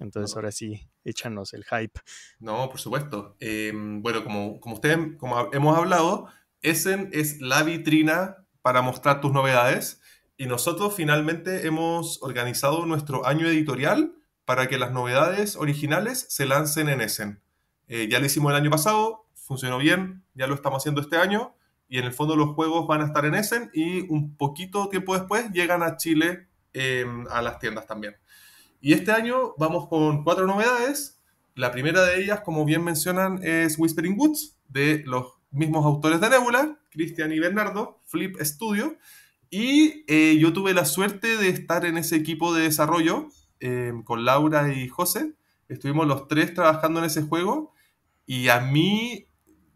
Entonces, ahora sí, échanos el hype. No, por supuesto. Em, bueno, como, como ustedes, como hemos hablado, Essen es la vitrina para mostrar tus novedades y nosotros finalmente hemos organizado nuestro año editorial para que las novedades originales se lancen en Essen. Eh, ya lo hicimos el año pasado, funcionó bien, ya lo estamos haciendo este año y en el fondo los juegos van a estar en Essen y un poquito tiempo después llegan a Chile em, a las tiendas también. Y este año vamos con cuatro novedades. La primera de ellas, como bien mencionan, es Whispering Woods, de los mismos autores de Nebula, Cristian y Bernardo, Flip Studio, y eh, yo tuve la suerte de estar en ese equipo de desarrollo eh, con Laura y José. Estuvimos los tres trabajando en ese juego y a mí,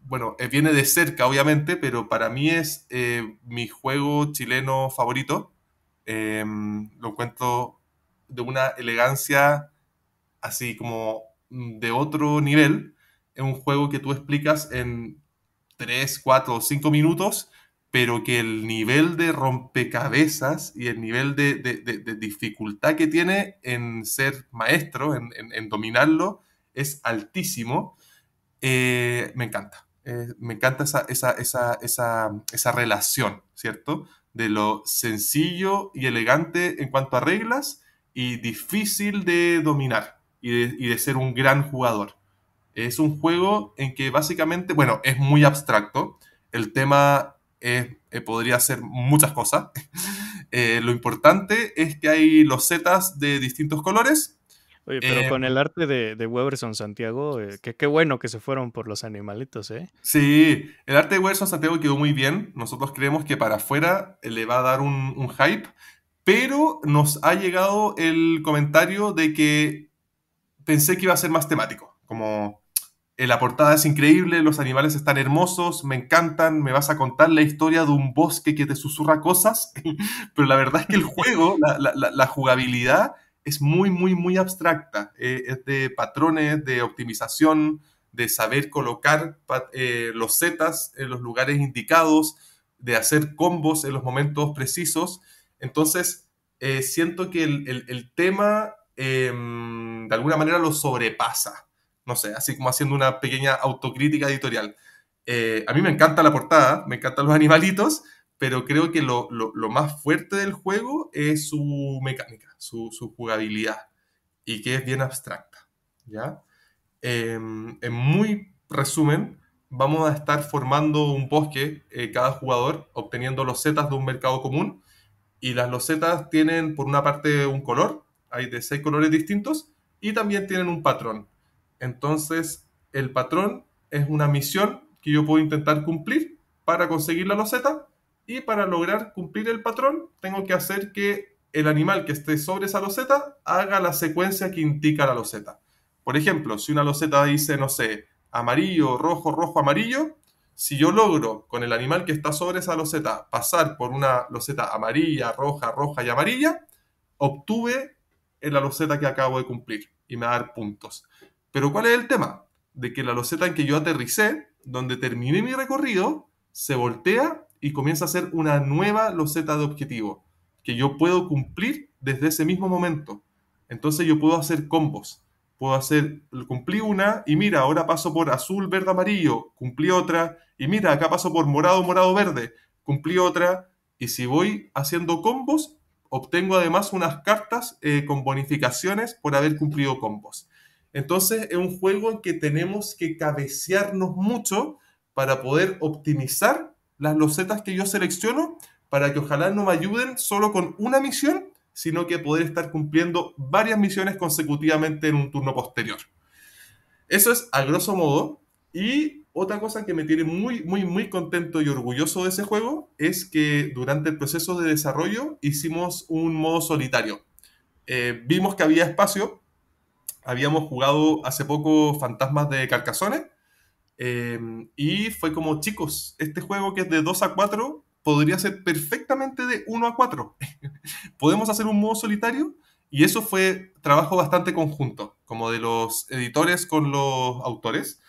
bueno, eh, viene de cerca obviamente, pero para mí es mi juego chileno favorito. Em, lo cuento de una elegancia así como mm, de otro nivel. Es un juego que tú explicas en tres, cuatro, o 5 minutos, pero que el nivel de rompecabezas y el nivel de, dificultad que tiene en ser maestro, en, dominarlo, es altísimo. Eh, me encanta. Eh, me encanta esa, relación, ¿cierto? De lo sencillo y elegante en cuanto a reglas y difícil de dominar y y de ser un gran jugador. Es un juego en que básicamente, bueno, es muy abstracto. El tema eh, podría ser muchas cosas. Eh, lo importante es que hay los setas de distintos colores. Oye, pero eh, con el arte de, de Weberson Santiago, que qué bueno que se fueron por los animalitos, ¿eh? Sí, el arte de Weberson Santiago quedó muy bien. Nosotros creemos que para afuera le va a dar un, un hype, pero nos ha llegado el comentario de que pensé que iba a ser más temático, como eh, la portada es increíble, los animales están hermosos, me encantan, me vas a contar la historia de un bosque que te susurra cosas, pero la verdad es que el juego, la, jugabilidad es muy, muy, muy abstracta. Eh, es de patrones, de optimización, de saber colocar eh, los zetas en los lugares indicados, de hacer combos en los momentos precisos. Entonces, siento que el, el tema em, de alguna manera lo sobrepasa no sé, así como haciendo una pequeña autocrítica editorial. Eh, a mí me encanta la portada, me encantan los animalitos, pero creo que lo, más fuerte del juego es su mecánica, su, jugabilidad, y que es bien abstracta. ¿ya? Em, en muy resumen, vamos a estar formando un bosque eh, cada jugador, obteniendo los losetas de un mercado común, y las losetas tienen por una parte un color, hay de seis colores distintos, y también tienen un patrón. Entonces, el patrón es una misión que yo puedo intentar cumplir para conseguir la loseta y para lograr cumplir el patrón tengo que hacer que el animal que esté sobre esa loseta haga la secuencia que indica la loseta. Por ejemplo, si una loseta dice, no sé, amarillo, rojo, rojo, amarillo, si yo logro con el animal que está sobre esa loseta pasar por una loseta amarilla, roja, roja y amarilla, obtuve la loseta que acabo de cumplir y me va a dar puntos. Pero ¿cuál es el tema? De que la loseta en que yo aterricé, donde terminé mi recorrido, se voltea y comienza a ser una nueva loseta de objetivo que yo puedo cumplir desde ese mismo momento. Entonces yo puedo hacer combos. Puedo hacer, cumplí una y mira, ahora paso por azul, verde, amarillo, cumplí otra y mira, acá paso por morado, morado, verde, cumplí otra y si voy haciendo combos, obtengo además unas cartas eh, con bonificaciones por haber cumplido combos. Entonces es un juego en que tenemos que cabecearnos mucho para poder optimizar las losetas que yo selecciono para que ojalá no me ayuden solo con una misión, sino que poder estar cumpliendo varias misiones consecutivamente en un turno posterior. Eso es a grosso modo. Y otra cosa que me tiene muy, muy, muy contento y orgulloso de ese juego es que durante el proceso de desarrollo hicimos un modo solitario. Eh, vimos que había espacio habíamos jugado hace poco Fantasmas de Carcasones... Em, y fue como, chicos, este juego que es de 2 a 4 podría ser perfectamente de 1 a 4. Podemos hacer un modo solitario y eso fue trabajo bastante conjunto, como de los editores con los autores.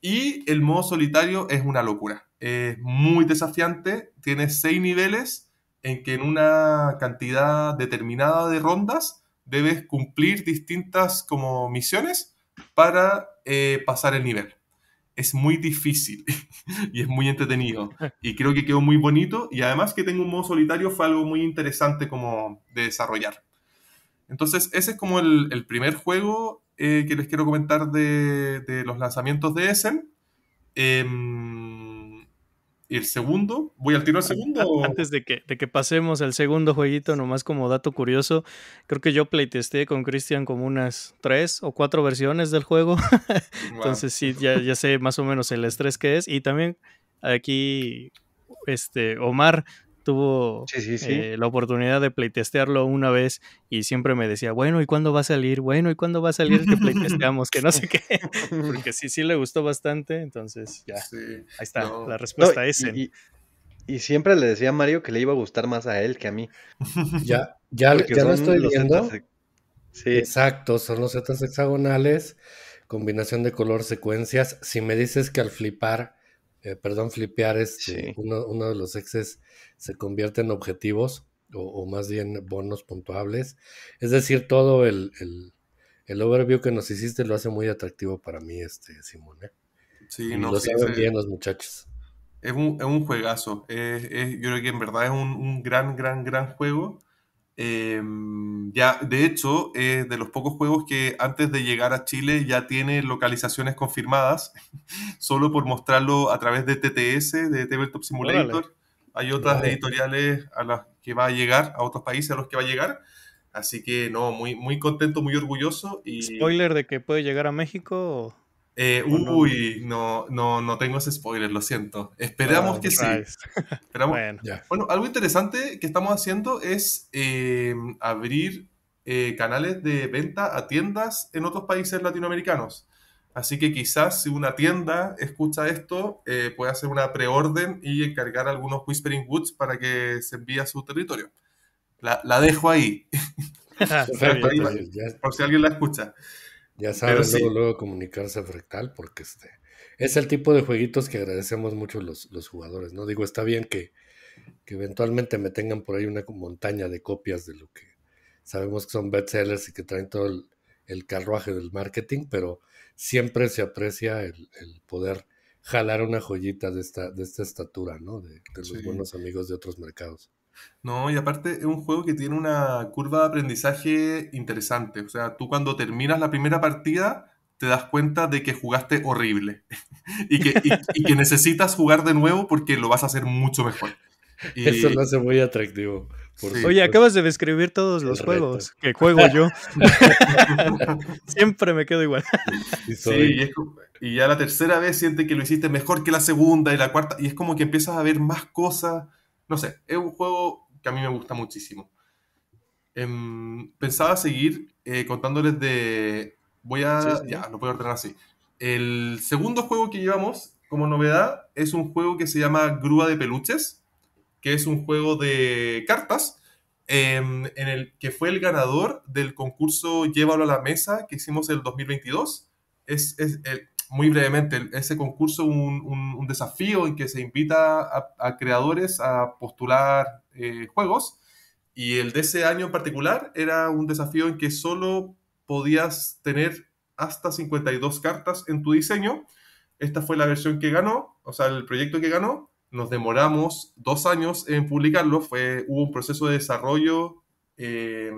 Y el modo solitario es una locura. Es muy desafiante, tiene 6 niveles en que en una cantidad determinada de rondas debes cumplir distintas como misiones para eh, pasar el nivel. Es muy difícil y es muy entretenido. Y creo que quedó muy bonito y además que tengo un modo solitario fue algo muy interesante como de desarrollar. Entonces, ese es como el, primer juego eh, que les quiero comentar de, los lanzamientos de Essen. Em, el segundo? ¿Voy al tiro al segundo? Antes de que, de que pasemos al segundo jueguito, nomás como dato curioso, creo que yo playtesté con Cristian como unas tres o cuatro versiones del juego. Entonces sí, ya, ya sé más o menos el estrés que es. Y también aquí, este, Omar tuvo eh, la oportunidad de playtestearlo una vez y siempre me decía, bueno, ¿y cuándo va a salir? Bueno, ¿y cuándo va a salir que playtesteamos? que no sé qué. Porque sí, sí le gustó bastante. Entonces, ya, ahí está. La respuesta es y, siempre le decía a Mario que le iba a gustar más a él que a mí. Ya, ya, ya lo estoy viendo. Exacto, son los setas hexagonales, combinación de color, secuencias. Si me dices que al flipar eh, perdón, flipear, es este, uno, de los exes se convierte en objetivos o, más bien bonos puntuables. Es decir, todo el, el, el, overview que nos hiciste lo hace muy atractivo para mí, este Simón. ¿eh? Sí, lo saben bien los muchachos. Es un, es un juegazo. es, yo creo que en verdad es un, un gran, gran, gran juego. Em, ya, de hecho, de los pocos juegos que antes de llegar a Chile ya tiene localizaciones confirmadas, solo por mostrarlo a través de TTS, de Tabletop Simulator. Hay otras editoriales a las que va a llegar, a otros países a los que va a llegar. Así que no, muy, muy contento, muy orgulloso. ¿Spoiler de que puede llegar a México? Eh, uy, no? no, tengo ese spoiler, lo siento. Esperamos ah, que sí. bueno. algo interesante que estamos haciendo es eh, abrir eh, canales de venta a tiendas en otros países latinoamericanos. Así que quizás si una tienda escucha esto, puede hacer una preorden y encargar algunos Whispering Woods para que se envíe a su territorio. La, dejo ahí ah, por si alguien la escucha. Ya saben, luego, comunicarse Fractal, porque este es el tipo de jueguitos que agradecemos mucho los, los jugadores, ¿no? Digo, está bien que, eventualmente me tengan por ahí una montaña de copias de lo que sabemos que son bestsellers y que traen todo el, carruaje del marketing, pero siempre se aprecia el, poder jalar una joyita de esta, de esta estatura, ¿no? De, los buenos amigos de otros mercados. No, y aparte es un juego que tiene una curva de aprendizaje interesante. O sea, tú cuando terminas la primera partida te das cuenta de que jugaste horrible y, que, necesitas jugar de nuevo porque lo vas a hacer mucho mejor. Eso lo hace muy atractivo. Oye, acabas de describir todos los juegos que juego yo. Siempre me quedo igual. y, ya la tercera vez sientes que lo hiciste mejor que la segunda y la cuarta, y es como que empiezas a ver más cosas no sé, es un juego que a mí me gusta muchísimo. Em, pensaba seguir eh, contándoles de... Voy a... Ya, lo puedo ordenar así. El segundo juego que llevamos como novedad es un juego que se llama Grúa de Peluches, que es un juego de cartas, em, en el que fue el ganador del concurso Llévalo a la Mesa que hicimos el 2022. Es, es el, muy brevemente, ese concurso un, un, desafío en que se invita a, creadores a postular eh, juegos y el de ese año en particular era un desafío en que solo podías tener hasta 52 cartas en tu diseño. Esta fue la versión que ganó, o sea, el proyecto que ganó. Nos demoramos dos años en publicarlo, fue, hubo un proceso de desarrollo eh,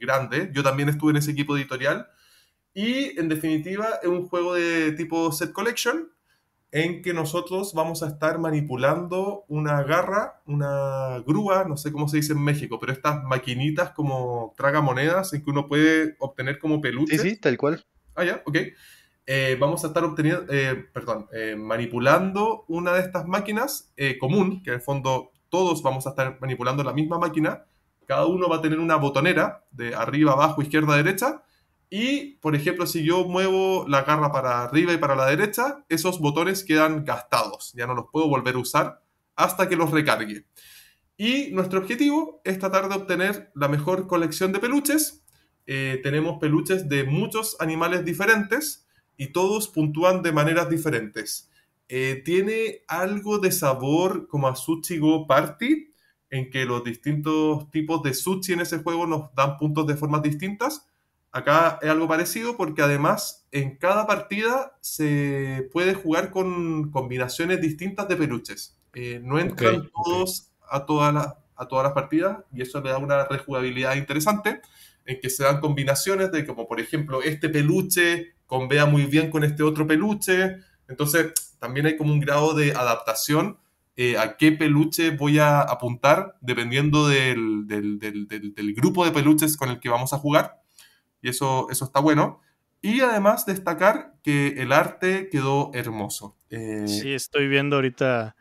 grande. Yo también estuve en ese equipo editorial y en definitiva es un juego de tipo set collection en que nosotros vamos a estar manipulando una garra, una grúa, no sé cómo se dice en México, pero estas maquinitas como traga monedas en que uno puede obtener como peluche Sí, sí, tal cual. Ah, ya, ok. Eh, vamos a estar obteniendo, eh, perdón, eh, manipulando una de estas máquinas común, que en el fondo todos vamos a estar manipulando la misma máquina. Cada uno va a tener una botonera de arriba, abajo, izquierda, derecha y, por ejemplo, si yo muevo la garra para arriba y para la derecha, esos botones quedan gastados, ya no los puedo volver a usar hasta que los recargue. Y nuestro objetivo es tratar de obtener la mejor colección de peluches. Eh, tenemos peluches de muchos animales diferentes y todos puntúan de maneras diferentes. Eh, tiene algo de sabor como a Sushi Go Party, en que los distintos tipos de sushi en ese juego nos dan puntos de formas distintas Acá es algo parecido porque además en cada partida se puede jugar con combinaciones distintas de peluches. Eh, no entran todos A, todas las, a todas las partidas y eso le da una rejugabilidad interesante en que se dan combinaciones de como por ejemplo este peluche convea muy bien con este otro peluche. Entonces también hay como un grado de adaptación eh, a qué peluche voy a apuntar dependiendo del grupo de peluches con el que vamos a jugar y eso, eso está bueno. Y además destacar que el arte quedó hermoso. Eh, sí, estoy viendo ahorita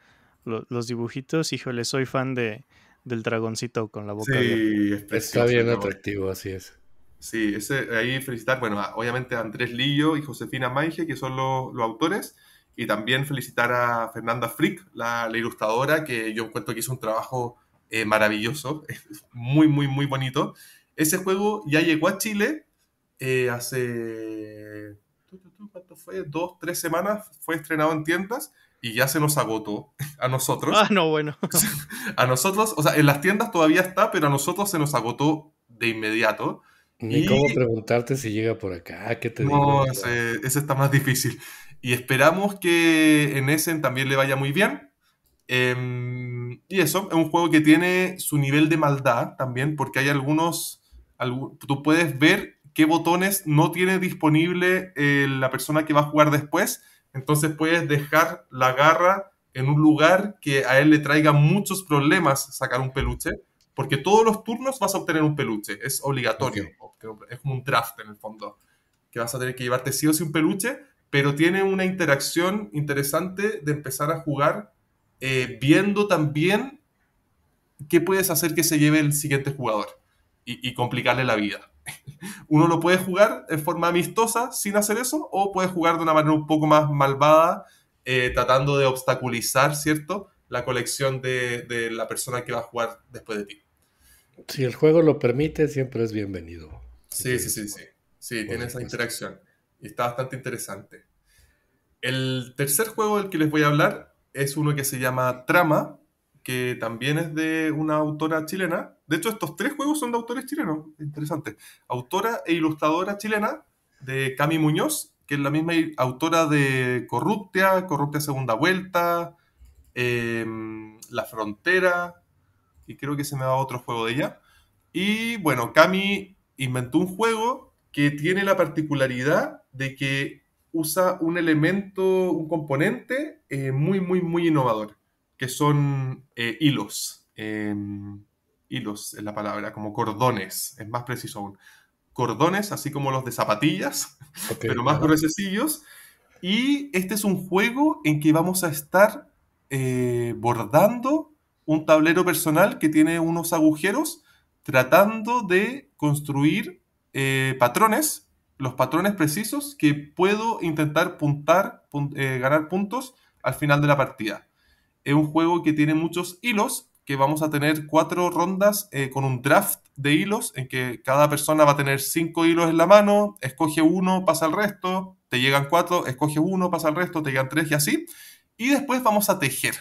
los dibujitos. Híjole, soy fan de, del dragoncito con la boca. Sí, está bien atractivo, así es. Sí, ese, ahí felicitar, bueno, obviamente a Andrés Lillo y Josefina Maige, que son los, autores, y también felicitar a Fernanda Frick, la, ilustradora, que yo encuentro que hizo un trabajo eh, maravilloso, es muy, muy, muy bonito. Ese juego ya llegó a Chile, eh, hace, fue? Dos, tres semanas fue estrenado en tiendas y ya se nos agotó a nosotros. Ah, no, bueno. a nosotros, o sea, en las tiendas todavía está, pero a nosotros se nos agotó de inmediato. Ni cómo preguntarte si llega por acá, ¿qué te no, digo? No, ese, está más difícil. Y esperamos que en Essen también le vaya muy bien. Em, y eso, es un juego que tiene su nivel de maldad también, porque hay algunos. tú puedes ver qué botones no tiene disponible eh, la persona que va a jugar después. Entonces puedes dejar la garra en un lugar que a él le traiga muchos problemas sacar un peluche, porque todos los turnos vas a obtener un peluche, es obligatorio, es como un draft en el fondo, que vas a tener que llevarte sí o sí un peluche, pero tiene una interacción interesante de empezar a jugar eh, viendo también qué puedes hacer que se lleve el siguiente jugador y complicarle la vida. uno lo puede jugar en forma amistosa sin hacer eso, o puede jugar de una manera un poco más malvada, eh, tratando de obstaculizar, ¿cierto?, la colección de, la persona que va a jugar después de ti. Si el juego lo permite, siempre es bienvenido. Sí, sí, sí, sí. Sí, tiene esa interacción. Y está bastante interesante. El tercer juego del que les voy a hablar es uno que se llama Trama, que también es de una autora chilena. De hecho, estos tres juegos son de autores chilenos. Interesante. Autora e ilustradora chilena de Cami Muñoz, que es la misma autora de Corruptia, Corruptia Segunda Vuelta, em, La Frontera, y creo que se me va otro juego de ella. Y bueno, Cami inventó un juego que tiene la particularidad de que usa un elemento, un componente eh, muy, muy, muy innovador que son eh, hilos. Em, hilos es la palabra, como cordones, es más preciso aún. Cordones, así como los de zapatillas, pero más gruesos. Y este es un juego en que vamos a estar eh, bordando un tablero personal que tiene unos agujeros, tratando de construir eh, patrones, los patrones precisos que puedo intentar puntar, ganar puntos al final de la partida es un juego que tiene muchos hilos, que vamos a tener cuatro rondas eh, con un draft de hilos, en que cada persona va a tener cinco hilos en la mano, escoge uno, pasa el resto, te llegan cuatro, escoge uno, pasa el resto, te llegan tres y así. Y después vamos a tejer.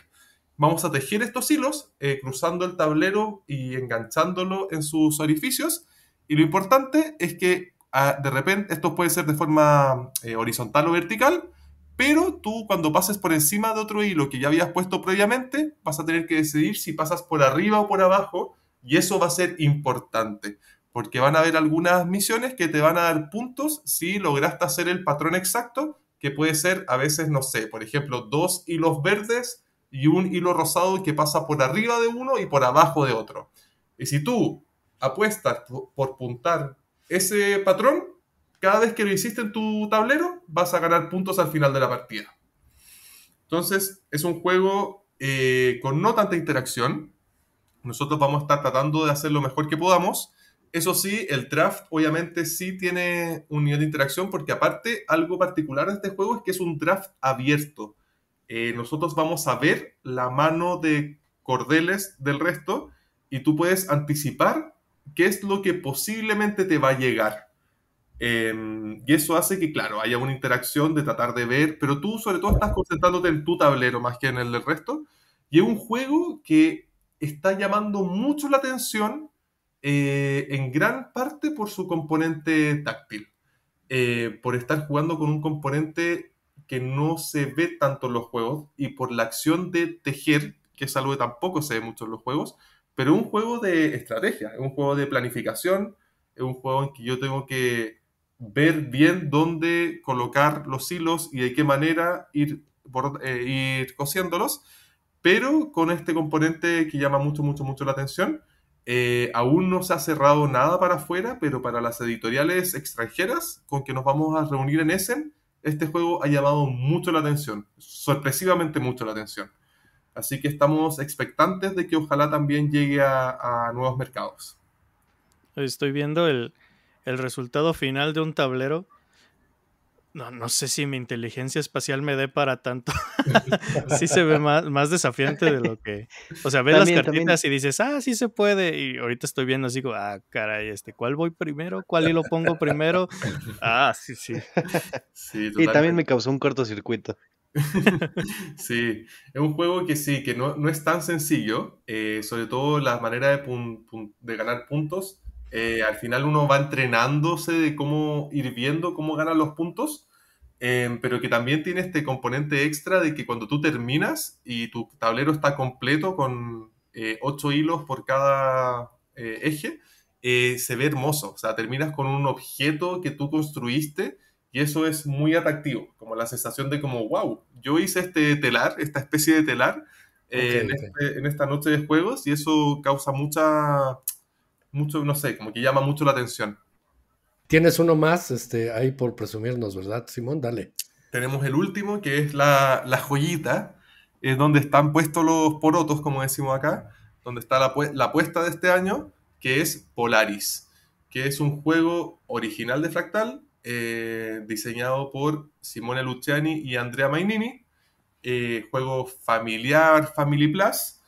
Vamos a tejer estos hilos, eh, cruzando el tablero y enganchándolo en sus orificios. Y lo importante es que ah, de repente, esto puede ser de forma eh, horizontal o vertical, pero tú cuando pases por encima de otro hilo que ya habías puesto previamente, vas a tener que decidir si pasas por arriba o por abajo, y eso va a ser importante, porque van a haber algunas misiones que te van a dar puntos si lograste hacer el patrón exacto, que puede ser a veces, no sé, por ejemplo, dos hilos verdes y un hilo rosado que pasa por arriba de uno y por abajo de otro. Y si tú apuestas por puntar ese patrón, cada vez que lo hiciste en tu tablero, vas a ganar puntos al final de la partida. Entonces, es un juego eh, con no tanta interacción. Nosotros vamos a estar tratando de hacer lo mejor que podamos. Eso sí, el draft obviamente sí tiene un nivel de interacción porque aparte algo particular de este juego es que es un draft abierto. Eh, nosotros vamos a ver la mano de cordeles del resto y tú puedes anticipar qué es lo que posiblemente te va a llegar. Em, y eso hace que, claro, haya una interacción de tratar de ver, pero tú sobre todo estás concentrándote en tu tablero más que en el del resto. Y es un juego que está llamando mucho la atención eh, en gran parte por su componente táctil, eh, por estar jugando con un componente que no se ve tanto en los juegos y por la acción de tejer, que es algo que tampoco se ve mucho en los juegos, pero es un juego de estrategia, es un juego de planificación, es un juego en que yo tengo que ver bien dónde colocar los hilos y de qué manera ir, por, eh, ir cosiéndolos, pero con este componente que llama mucho, mucho, mucho la atención. Eh, aún no se ha cerrado nada para afuera, pero para las editoriales extranjeras con que nos vamos a reunir en Essen, este juego ha llamado mucho la atención, sorpresivamente mucho la atención. Así que estamos expectantes de que ojalá también llegue a, a nuevos mercados. Estoy viendo el, el resultado final de un tablero. No, no sé si mi inteligencia espacial me dé para tanto. sí se ve más, desafiante de lo que. O sea, ves las cartitas y dices, ah, sí se puede. Y ahorita estoy viendo así, ah, caray, este, ¿cuál voy primero? ¿Cuál lo pongo primero? Ah, sí, sí. y también me causó un cortocircuito. sí, es un juego que sí, que no, es tan sencillo, eh, sobre todo la manera de ganar puntos eh, al final uno va entrenándose de cómo ir viendo cómo ganan los puntos, em, pero que también tiene este componente extra de que cuando tú terminas y tu tablero está completo con eh, ocho hilos por cada eh, eje, se ve hermoso. O sea, terminas con un objeto que tú construiste y eso es muy atractivo, como la sensación de como, wow, yo hice este telar, esta especie de telar. Este, en esta noche de juegos y eso causa mucha mucho, no sé, como que llama mucho la atención. Tienes uno más este, ahí por presumirnos, ¿verdad, Simón? Dale. Tenemos el último, que es la, joyita, eh, donde están puestos los porotos, como decimos acá, donde está la, puesta apuesta de este año, que es Polaris, que es un juego original de Fractal, eh, diseñado por Simone Luciani y Andrea Mainini, eh, juego familiar, Family Plus,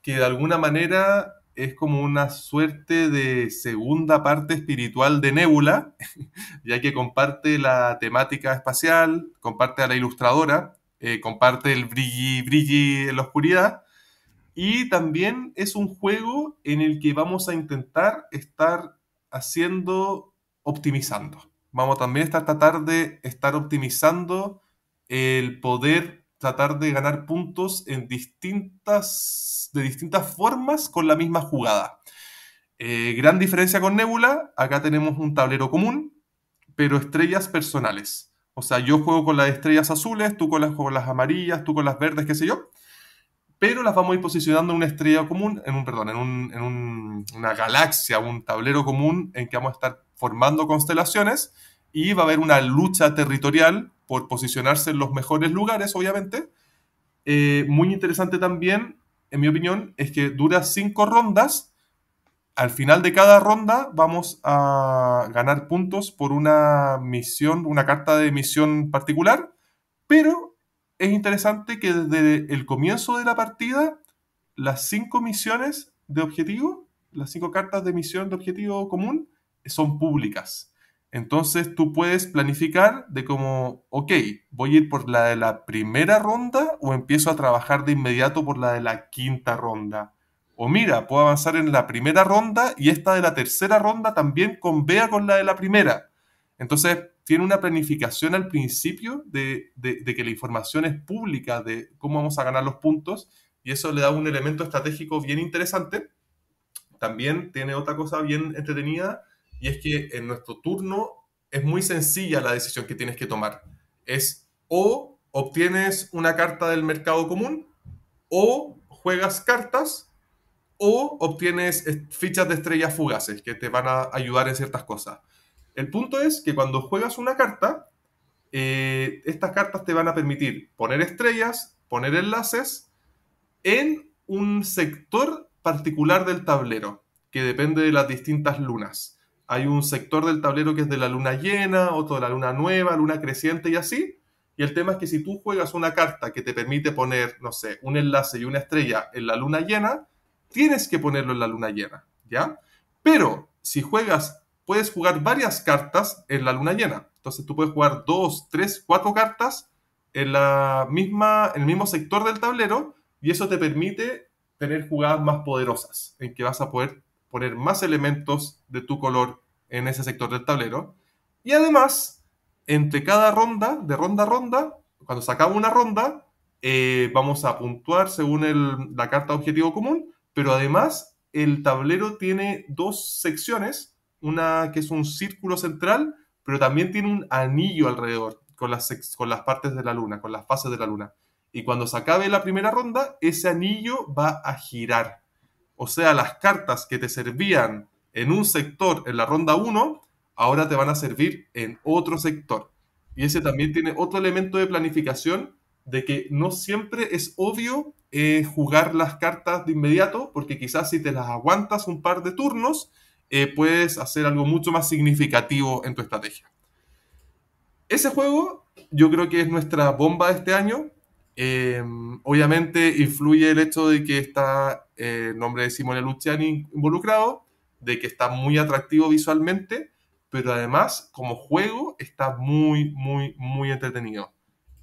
que de alguna manera es como una suerte de segunda parte espiritual de Nebula, ya que comparte la temática espacial, comparte a la ilustradora, eh, comparte el brilli, brilli en la oscuridad, y también es un juego en el que vamos a intentar estar haciendo, optimizando. Vamos también a estar, tratar de estar optimizando el poder tratar de ganar puntos en distintas, de distintas formas con la misma jugada. Eh, gran diferencia con Nebula, acá tenemos un tablero común, pero estrellas personales. O sea, yo juego con las estrellas azules, tú con las, con las amarillas, tú con las verdes, qué sé yo. Pero las vamos a ir posicionando en una estrella común, en un, perdón, en, una galaxia, un tablero común en que vamos a estar formando constelaciones y va a haber una lucha territorial por posicionarse en los mejores lugares, obviamente. Eh, muy interesante también, en mi opinión, es que dura cinco rondas. Al final de cada ronda vamos a ganar puntos por una misión, una carta de misión particular, pero es interesante que desde el comienzo de la partida, las cinco misiones de objetivo, las cinco cartas de misión de objetivo común, son públicas. Entonces tú puedes planificar de cómo, ok, voy a ir por la de la primera ronda o empiezo a trabajar de inmediato por la de la quinta ronda. O mira, puedo avanzar en la primera ronda y esta de la tercera ronda también convea con la de la primera. Entonces tiene una planificación al principio de, de que la información es pública de cómo vamos a ganar los puntos y eso le da un elemento estratégico bien interesante. También tiene otra cosa bien entretenida y es que en nuestro turno es muy sencilla la decisión que tienes que tomar. Es o obtienes una carta del mercado común, o juegas cartas, o obtienes fichas de estrellas fugaces que te van a ayudar en ciertas cosas. El punto es que cuando juegas una carta, eh, estas cartas te van a permitir poner estrellas, poner enlaces en un sector particular del tablero, que depende de las distintas lunas hay un sector del tablero que es de la luna llena, otro de la luna nueva, luna creciente y así. Y el tema es que si tú juegas una carta que te permite poner, no sé, un enlace y una estrella en la luna llena, tienes que ponerlo en la luna llena, ¿ya? Pero si juegas, puedes jugar varias cartas en la luna llena. Entonces tú puedes jugar dos, tres, cuatro cartas en, la misma, en el mismo sector del tablero y eso te permite tener jugadas más poderosas, en que vas a poder poner más elementos de tu color en ese sector del tablero. Y además, entre cada ronda, de ronda a ronda, cuando se acaba una ronda, eh, vamos a puntuar según la carta objetivo común, pero además el tablero tiene dos secciones, una que es un círculo central, pero también tiene un anillo alrededor con las, con las partes de la luna, con las fases de la luna. Y cuando se acabe la primera ronda, ese anillo va a girar o sea, las cartas que te servían en un sector en la ronda 1, ahora te van a servir en otro sector. Y ese también tiene otro elemento de planificación de que no siempre es obvio eh, jugar las cartas de inmediato, porque quizás si te las aguantas un par de turnos, eh, puedes hacer algo mucho más significativo en tu estrategia. Ese juego yo creo que es nuestra bomba de este año. Em, obviamente influye el hecho de que está eh, el nombre de Simone Luciani involucrado, de que está muy atractivo visualmente, pero además como juego está muy, muy, muy entretenido.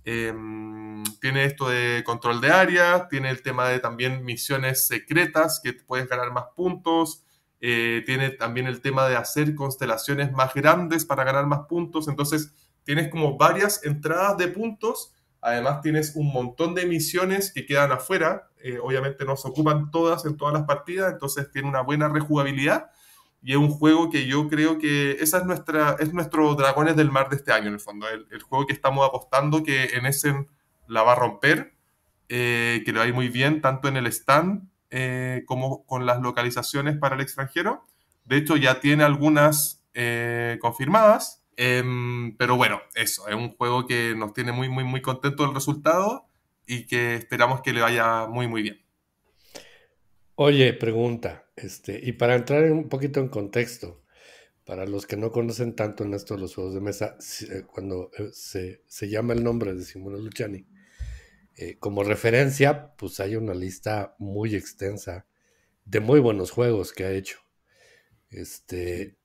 Em, tiene esto de control de áreas, tiene el tema de también misiones secretas que puedes ganar más puntos, eh, tiene también el tema de hacer constelaciones más grandes para ganar más puntos, entonces tienes como varias entradas de puntos Además tienes un montón de misiones que quedan afuera, eh, obviamente no se ocupan todas en todas las partidas, entonces tiene una buena rejugabilidad y es un juego que yo creo que esa es nuestra es nuestro Dragones del Mar de este año en el fondo, el, juego que estamos apostando que en ese la va a romper, eh, que lo va muy bien tanto en el stand eh, como con las localizaciones para el extranjero. De hecho ya tiene algunas confirmadas Em, pero bueno, eso, es un juego que nos tiene muy, muy, muy contento del resultado y que esperamos que le vaya muy, muy bien. Oye, pregunta, este, y para entrar un poquito en contexto, para los que no conocen tanto en estos los juegos de mesa, eh, cuando eh, se, llama el nombre de Simone Luciani, eh, como referencia, pues hay una lista muy extensa de muy buenos juegos que ha hecho. Este,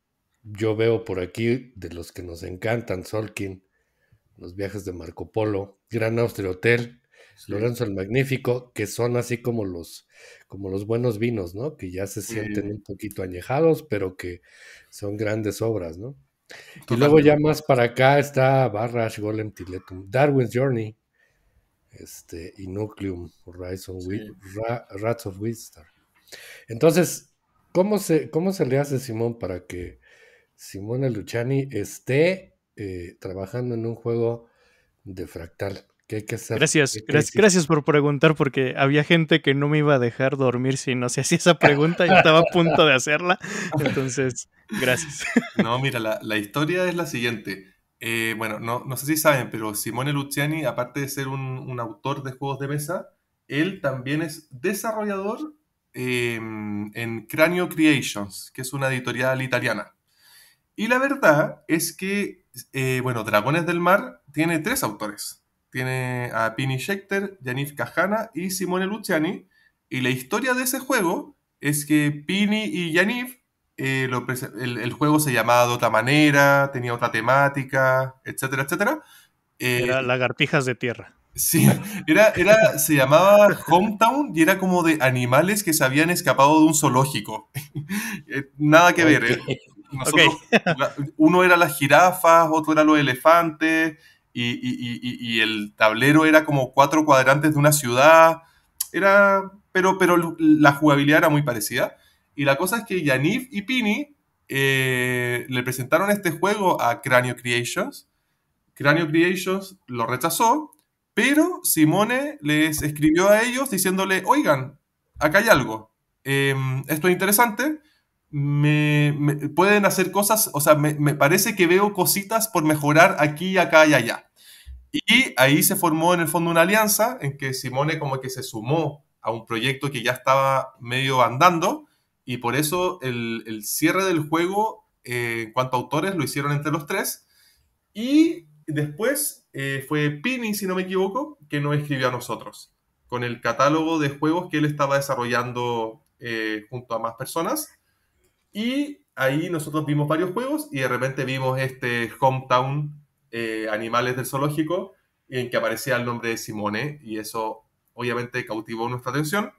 yo veo por aquí de los que nos encantan, Solkin, los viajes de Marco Polo, Gran Austria Lorenzo el Magnífico, que son así como los, como los buenos vinos, ¿no? Que ya se sienten un poquito añejados, pero que son grandes obras, ¿no? Y luego ya más para acá está Barrash, Golem, Tiletum, Darwin's Journey, este, y Nucleum, Rats of Wisdom. Entonces, ¿cómo se, ¿cómo se le hace, Simón, para que Simone Luciani esté eh, trabajando en un juego de fractal. ¿Qué hay que hacer, gracias, gracias, gracias, por preguntar porque había gente que no me iba a dejar dormir si no se hacía esa pregunta. y estaba a punto de hacerla. Entonces, gracias. No, mira, la, historia es la siguiente. Eh, bueno, no, sé si saben, pero Simone Luciani, aparte de ser un, autor de juegos de mesa, él también es desarrollador em, en Cranio Creations, que es una editorial italiana. Y la verdad es que, eh, bueno, Dragones del Mar tiene tres autores. Tiene a Pini Schechter, Yanif Cajana y Simone Luciani. Y la historia de ese juego es que Pini y Yanif, eh, el, juego se llamaba de otra manera, tenía otra temática, etcétera, etcétera. Eh, era lagartijas de tierra. Sí, era, era, se llamaba Hometown y era como de animales que se habían escapado de un zoológico. Nada que ver, ¿eh? uno era las jirafas, otro era los elefantes, y, el tablero era como cuatro cuadrantes de una ciudad. Era. Pero, pero la jugabilidad era muy parecida. Y la cosa es que Yanif y Pini eh, le presentaron este juego a Cranio Creations. Cranio Creations lo rechazó, pero Simone les escribió a ellos diciéndole, oigan, acá hay algo, em, esto es interesante, me, pueden hacer cosas, o sea, me, parece que veo cositas por mejorar aquí, acá y allá. Y ahí se formó en el fondo una alianza en que Simone como que se sumó a un proyecto que ya estaba medio andando y por eso el, cierre del juego eh, en cuanto a autores lo hicieron entre los tres. Y después eh, fue Pini, si no me equivoco, que nos escribió a nosotros con el catálogo de juegos que él estaba desarrollando eh, junto a más personas y ahí nosotros vimos varios juegos y de repente vimos este Hometown eh, Animales del Zoológico en que aparecía el nombre de Simone y eso obviamente cautivó nuestra atención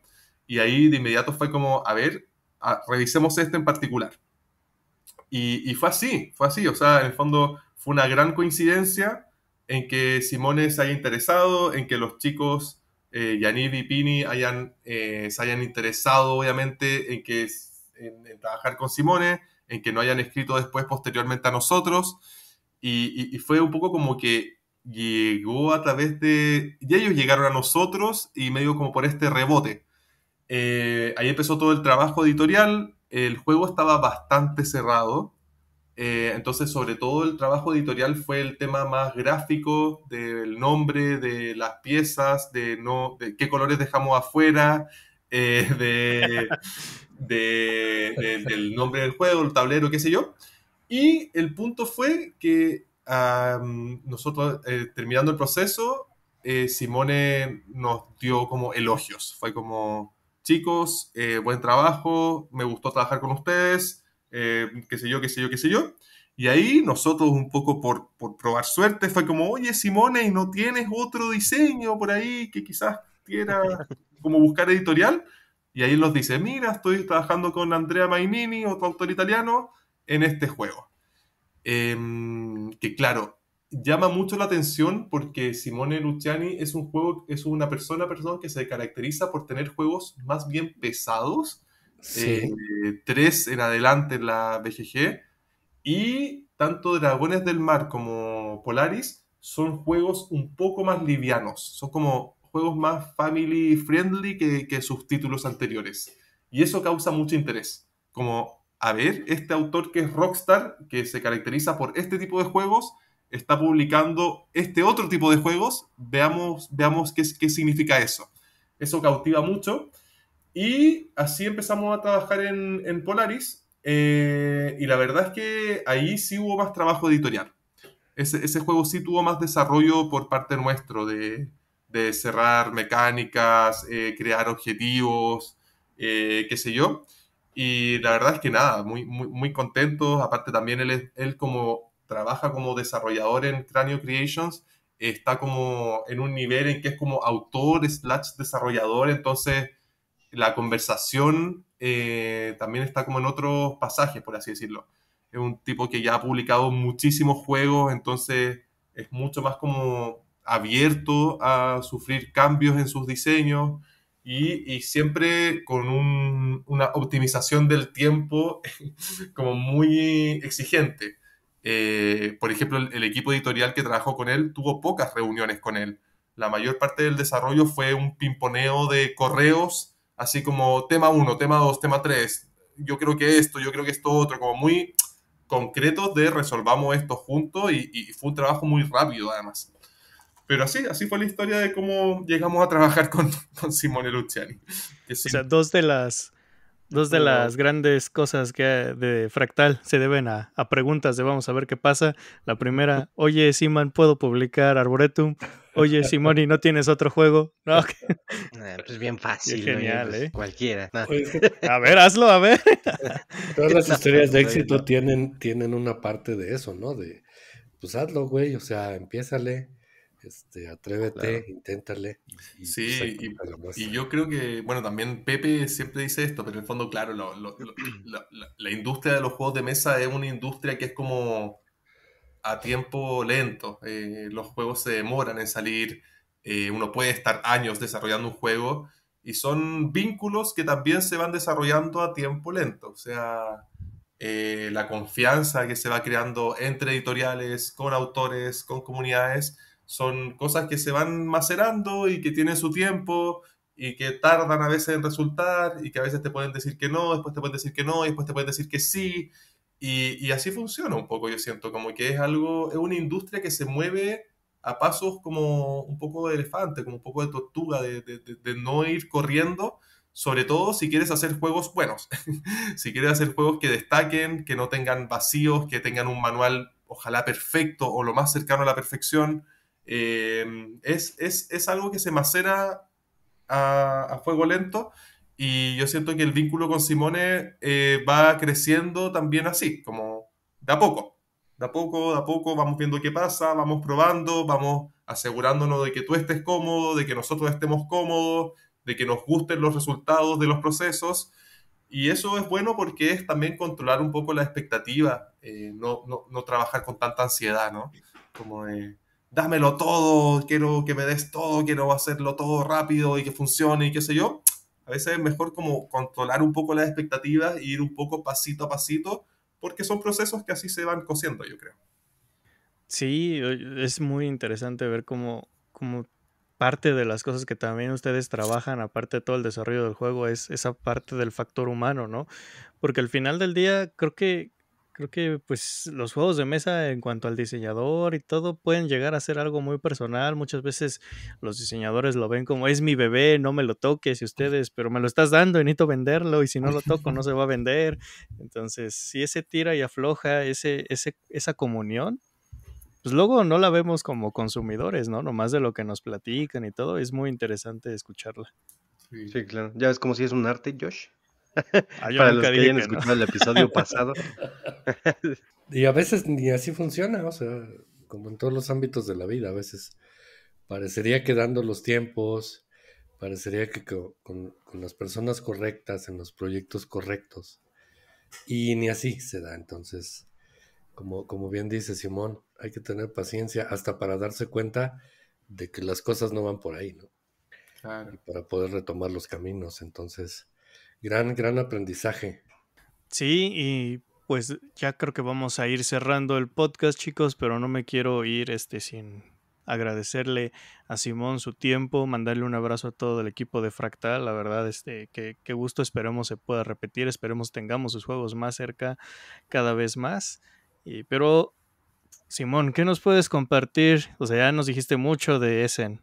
y ahí de inmediato fue como, a ver, revisemos este en particular. Y, fue así, fue así, o sea, en el fondo fue una gran coincidencia en que Simone se haya interesado, en que los chicos, eh, y Pini, hayan, eh, se hayan interesado, obviamente, en que en, trabajar con Simone, en que no hayan escrito después posteriormente a nosotros. Y, fue un poco como que llegó a través de... Y ellos llegaron a nosotros y medio como por este rebote. Eh, ahí empezó todo el trabajo editorial, el juego estaba bastante cerrado, eh, entonces sobre todo el trabajo editorial fue el tema más gráfico del nombre, de las piezas, de, no, qué colores dejamos afuera, eh, de, de, del nombre del juego, el tablero, qué sé yo. Y el punto fue que nosotros, eh, terminando el proceso, eh, Simone nos dio como elogios. Fue como, chicos, eh, buen trabajo, me gustó trabajar con ustedes, qué sé yo, qué sé yo, qué sé yo. Y ahí nosotros un poco por, por probar suerte fue como, oye Simone, ¿y no tienes otro diseño por ahí que quizás quiera como buscar editorial? Y ahí los dice, mira, estoy trabajando con Andrea Mainini, otro autor italiano, en este juego. Em, que claro, llama mucho la atención porque Simone Luciani es un juego, es una persona, que se caracteriza por tener juegos más bien pesados. Eh, tres en adelante en la BGG. Y tanto Dragones del Mar como Polaris son juegos un poco más livianos. Son como juegos más family friendly que, sus títulos anteriores. Y eso causa mucho interés. Como, a ver, este autor que es Rockstar, que se caracteriza por este tipo de juegos, está publicando este otro tipo de juegos, veamos, veamos qué, qué significa eso. Eso cautiva mucho. Y así empezamos a trabajar en, Polaris. Eh, y la verdad es que ahí sí hubo más trabajo editorial. Ese, ese, juego sí tuvo más desarrollo por parte nuestro de, de cerrar mecánicas, eh, crear objetivos, eh, qué sé yo. Y la verdad es que nada, muy, muy, muy contento. Aparte también él, él como trabaja como desarrollador en Cranio Creations, está como en un nivel en que es como autor slash desarrollador, entonces la conversación eh, también está como en otros pasajes, por así decirlo. Es un tipo que ya ha publicado muchísimos juegos, entonces es mucho más como abierto a sufrir cambios en sus diseños y, siempre con una optimización del tiempo como muy exigente. Eh, por ejemplo, el, equipo editorial que trabajó con él tuvo pocas reuniones con él. La mayor parte del desarrollo fue un pimponeo de correos, así como tema 1, tema 2, tema 3, yo creo que esto, yo creo que esto otro, como muy concretos de resolvamos esto juntos y fue un trabajo muy rápido además. Pero así, así fue la historia de cómo llegamos a trabajar con, con Simone Luciani. O sea, dos de las, dos de las grandes cosas que de Fractal se deben a, a preguntas de vamos a ver qué pasa. La primera, oye Simon, ¿puedo publicar Arboretum? Oye, Simoni, ¿no tienes otro juego? No, eh, pues bien fácil. genial, pues ¿eh? Cualquiera. Pues, a ver, hazlo, a ver. Todas las historias de éxito tienen, tienen una parte de eso, ¿no? De, pues hazlo, güey, o sea, empiézale. Este, atrévete, inténtale. Y, pues, sí, y, eh. yo creo que, bueno, también Pepe siempre dice esto, pero en el fondo, claro, la, industria de los juegos de mesa es una industria que es como a tiempo lento. Eh, los juegos se demoran en salir, eh, uno puede estar años desarrollando un juego y son vínculos que también se van desarrollando a tiempo lento. O sea, la confianza que se va creando entre editoriales, con autores, con comunidades son cosas que se van macerando y que tienen su tiempo y que tardan a veces en resultar y que a veces te pueden decir que no, después te pueden decir que no y después te pueden decir que sí. Y, así funciona un poco, yo siento, como que es algo, es una industria que se mueve a pasos como un poco de elefante, como un poco de tortuga, de no ir corriendo, sobre todo si quieres hacer juegos buenos, si quieres hacer juegos que destaquen, que no tengan vacíos, que tengan un manual ojalá perfecto o lo más cercano a la perfección, eh, es, algo que se macera a, fuego lento y yo siento que el vínculo con Simone eh, va creciendo también así, como de a poco, de a poco, de a poco, vamos viendo qué pasa, vamos probando, vamos asegurándonos de que tú estés cómodo, de que nosotros estemos cómodos, de que nos gusten los resultados de los procesos. Y eso es bueno porque es también controlar un poco la expectativa, eh, no, trabajar con tanta ansiedad, ¿no? Como dámelo todo, quiero que me des todo, quiero hacerlo todo rápido y que funcione y qué sé yo. A veces es mejor como controlar un poco las expectativas e ir un poco pasito a pasito, porque son procesos que así se van cosiendo, yo creo. Sí, es muy interesante ver cómo, cómo parte de las cosas que también ustedes trabajan, aparte de todo el desarrollo del juego, es esa parte del factor humano, ¿no? Porque al final del día creo que Creo que pues los juegos de mesa en cuanto al diseñador y todo pueden llegar a ser algo muy personal. Muchas veces los diseñadores lo ven como es mi bebé, no me lo toques y ustedes, pero me lo estás dando y necesito venderlo y si no lo toco no se va a vender. Entonces, si ese tira y afloja, ese, ese, esa comunión, pues luego no la vemos como consumidores, ¿no? Nomás de lo que nos platican y todo, es muy interesante escucharla. Sí, claro. Ya es como si es un arte, Josh. Ah, para los que hayan escuchado el episodio pasado. y a veces ni así funciona, o sea, como en todos los ámbitos de la vida, a veces parecería que dando los tiempos, parecería que con, las personas correctas, en los proyectos correctos, y ni así se da. Entonces, como, como bien dice Simón, hay que tener paciencia hasta para darse cuenta de que las cosas no van por ahí, ¿no? Y para poder retomar los caminos. Entonces, Gran, gran aprendizaje. Sí, y pues ya creo que vamos a ir cerrando el podcast, chicos, pero no me quiero ir este sin agradecerle a Simón su tiempo, mandarle un abrazo a todo el equipo de Fractal, la verdad, este, que, qué gusto, esperemos se pueda repetir, esperemos tengamos sus juegos más cerca cada vez más. Y, pero, Simón, ¿qué nos puedes compartir? O sea, ya nos dijiste mucho de Essen.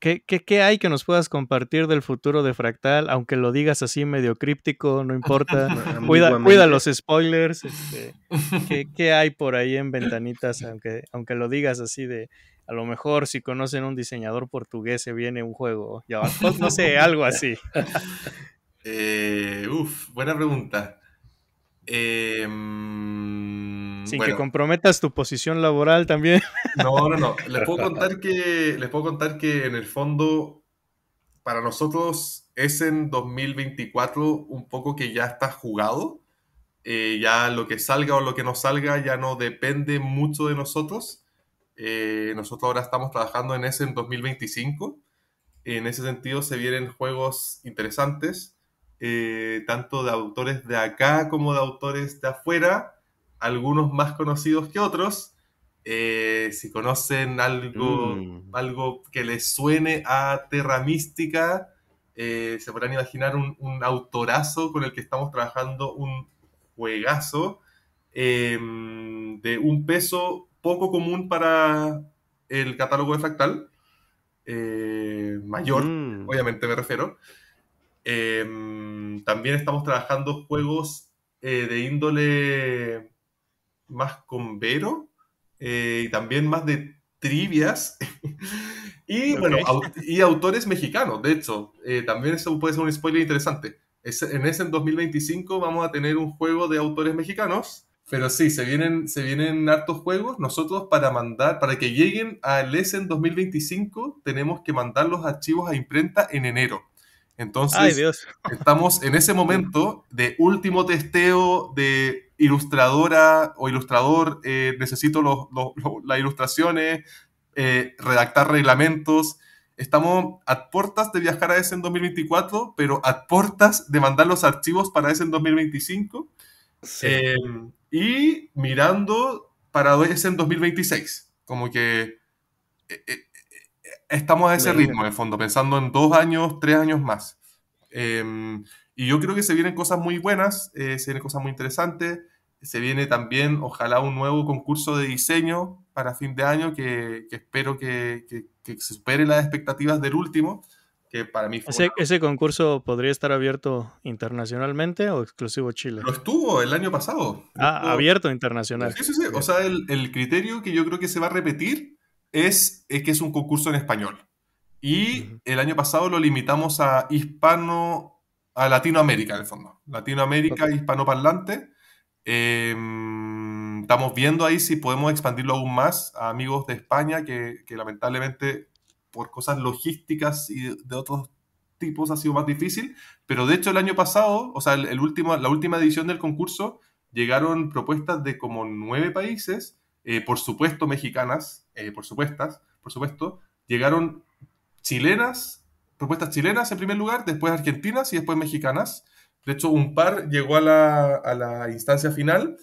¿Qué, qué, qué hay que nos puedas compartir del futuro de Fractal? Aunque lo digas así medio críptico, no importa. cuida, los spoilers. Este, ¿qué, hay por ahí en ventanitas? Aunque, aunque lo digas así de, a lo mejor si conocen un diseñador portugués se viene un juego. no sé, algo así. Eh, uf, buena pregunta. Em, Sin que comprometas tu posición laboral también. No, no, no. Les puedo contar que, les puedo contar que en el fondo, para nosotros es en 2024 un poco que ya está jugado. Eh, ya lo que salga o lo que no salga ya no depende mucho de nosotros. Eh, nosotros ahora estamos trabajando en ese en 2025. En ese sentido se vienen juegos interesantes. Eh, tanto de autores de acá como de autores de afuera, algunos más conocidos que otros. Eh, si conocen algo, mm. algo que les suene a Terra Mística, eh, se podrán imaginar un, autorazo con el que estamos trabajando un juegazo em, de un peso poco común para el catálogo de Fractal. mayor, mm. obviamente me refiero. Em, también estamos trabajando juegos eh, de índole más con Vero eh, y también más de trivias. y bueno, y autores mexicanos, de hecho. Eh, también eso puede ser un spoiler interesante. en ese en 2025 vamos a tener un juego de autores mexicanos. Pero sí, se vienen, se vienen hartos juegos. Nosotros para mandar, para que lleguen al ESEN e 2025, tenemos que mandar los archivos a imprenta en enero. Entonces, estamos en ese momento de último testeo de ilustradora o ilustrador, eh, necesito los, los, las ilustraciones, eh, redactar reglamentos. Estamos a puertas de viajar a ese en 2024, pero a puertas de mandar los archivos para ese en 2025. Em, y mirando para ese en 2026. Como que eh, estamos a ese ritmo en fondo, pensando en dos años, tres años más. Em, y yo creo que se vienen cosas muy buenas, eh, se vienen cosas muy interesantes. Se viene también, ojalá, un nuevo concurso de diseño para fin de año que, espero que, se supere las expectativas del último, que para mí ¿Ese, concurso podría estar abierto internacionalmente o exclusivo Chile? Lo estuvo el año pasado. Ah, abierto internacional. O sea, el criterio que yo creo que se va a repetir es, que es un concurso en español. Y el año pasado lo limitamos a hispano, a Latinoamérica en el fondo. Latinoamérica, hispanoparlante. Em, estamos viendo ahí si podemos expandirlo aún más a amigos de España que, lamentablemente por cosas logísticas y de otros tipos ha sido más difícil, pero de hecho el año pasado, o sea, el, último, la última edición del concurso, llegaron propuestas de como nueve países, eh, por supuesto mexicanas, eh, por, por supuesto, llegaron chilenas, propuestas chilenas en primer lugar, después argentinas y después mexicanas. De hecho, un par llegó a la, instancia final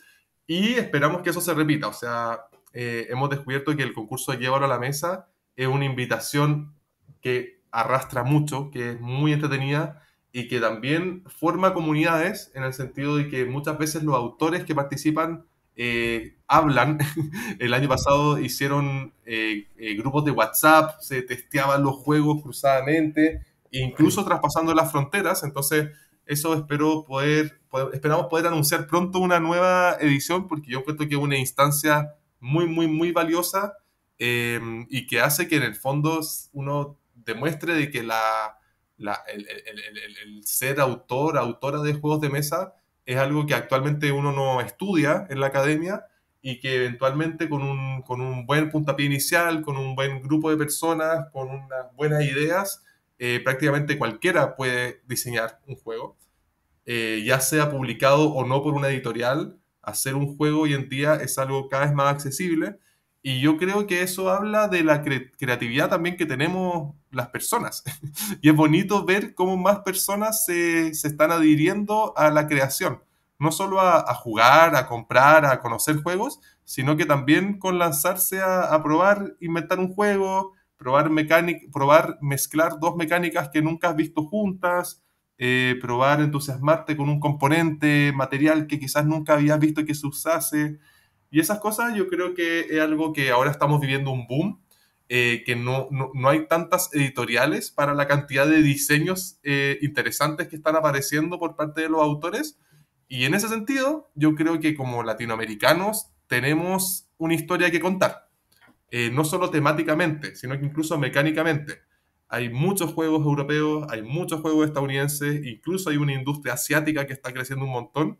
y esperamos que eso se repita. O sea, eh, hemos descubierto que el concurso de Llevar a la Mesa es una invitación que arrastra mucho, que es muy entretenida y que también forma comunidades en el sentido de que muchas veces los autores que participan eh, hablan. El año pasado hicieron eh, eh, grupos de WhatsApp, se testeaban los juegos cruzadamente, incluso traspasando las fronteras. Entonces, eso espero poder, esperamos poder anunciar pronto una nueva edición, porque yo creo que es una instancia muy, muy, muy valiosa em, y que hace que en el fondo uno demuestre de que la, el ser autor, autora de juegos de mesa, es algo que actualmente uno no estudia en la academia y que eventualmente con un, buen puntapié inicial, con un buen grupo de personas, con unas buenas ideas, eh, prácticamente cualquiera puede diseñar un juego, eh, ya sea publicado o no por una editorial. Hacer un juego hoy en día es algo cada vez más accesible y yo creo que eso habla de la creatividad también que tenemos las personas. y es bonito ver cómo más personas se, están adhiriendo a la creación. No solo a, jugar, a comprar, a conocer juegos, sino que también con lanzarse a, probar, inventar un juego, probar, probar mezclar dos mecánicas que nunca has visto juntas, eh, probar entusiasmarte con un componente material que quizás nunca habías visto que se usase. Y esas cosas yo creo que es algo que ahora estamos viviendo un boom, eh, que no, hay tantas editoriales para la cantidad de diseños eh, interesantes que están apareciendo por parte de los autores. Y en ese sentido, yo creo que como latinoamericanos tenemos una historia que contar, eh, no solo temáticamente, sino que incluso mecánicamente. Hay muchos juegos europeos, hay muchos juegos estadounidenses, incluso hay una industria asiática que está creciendo un montón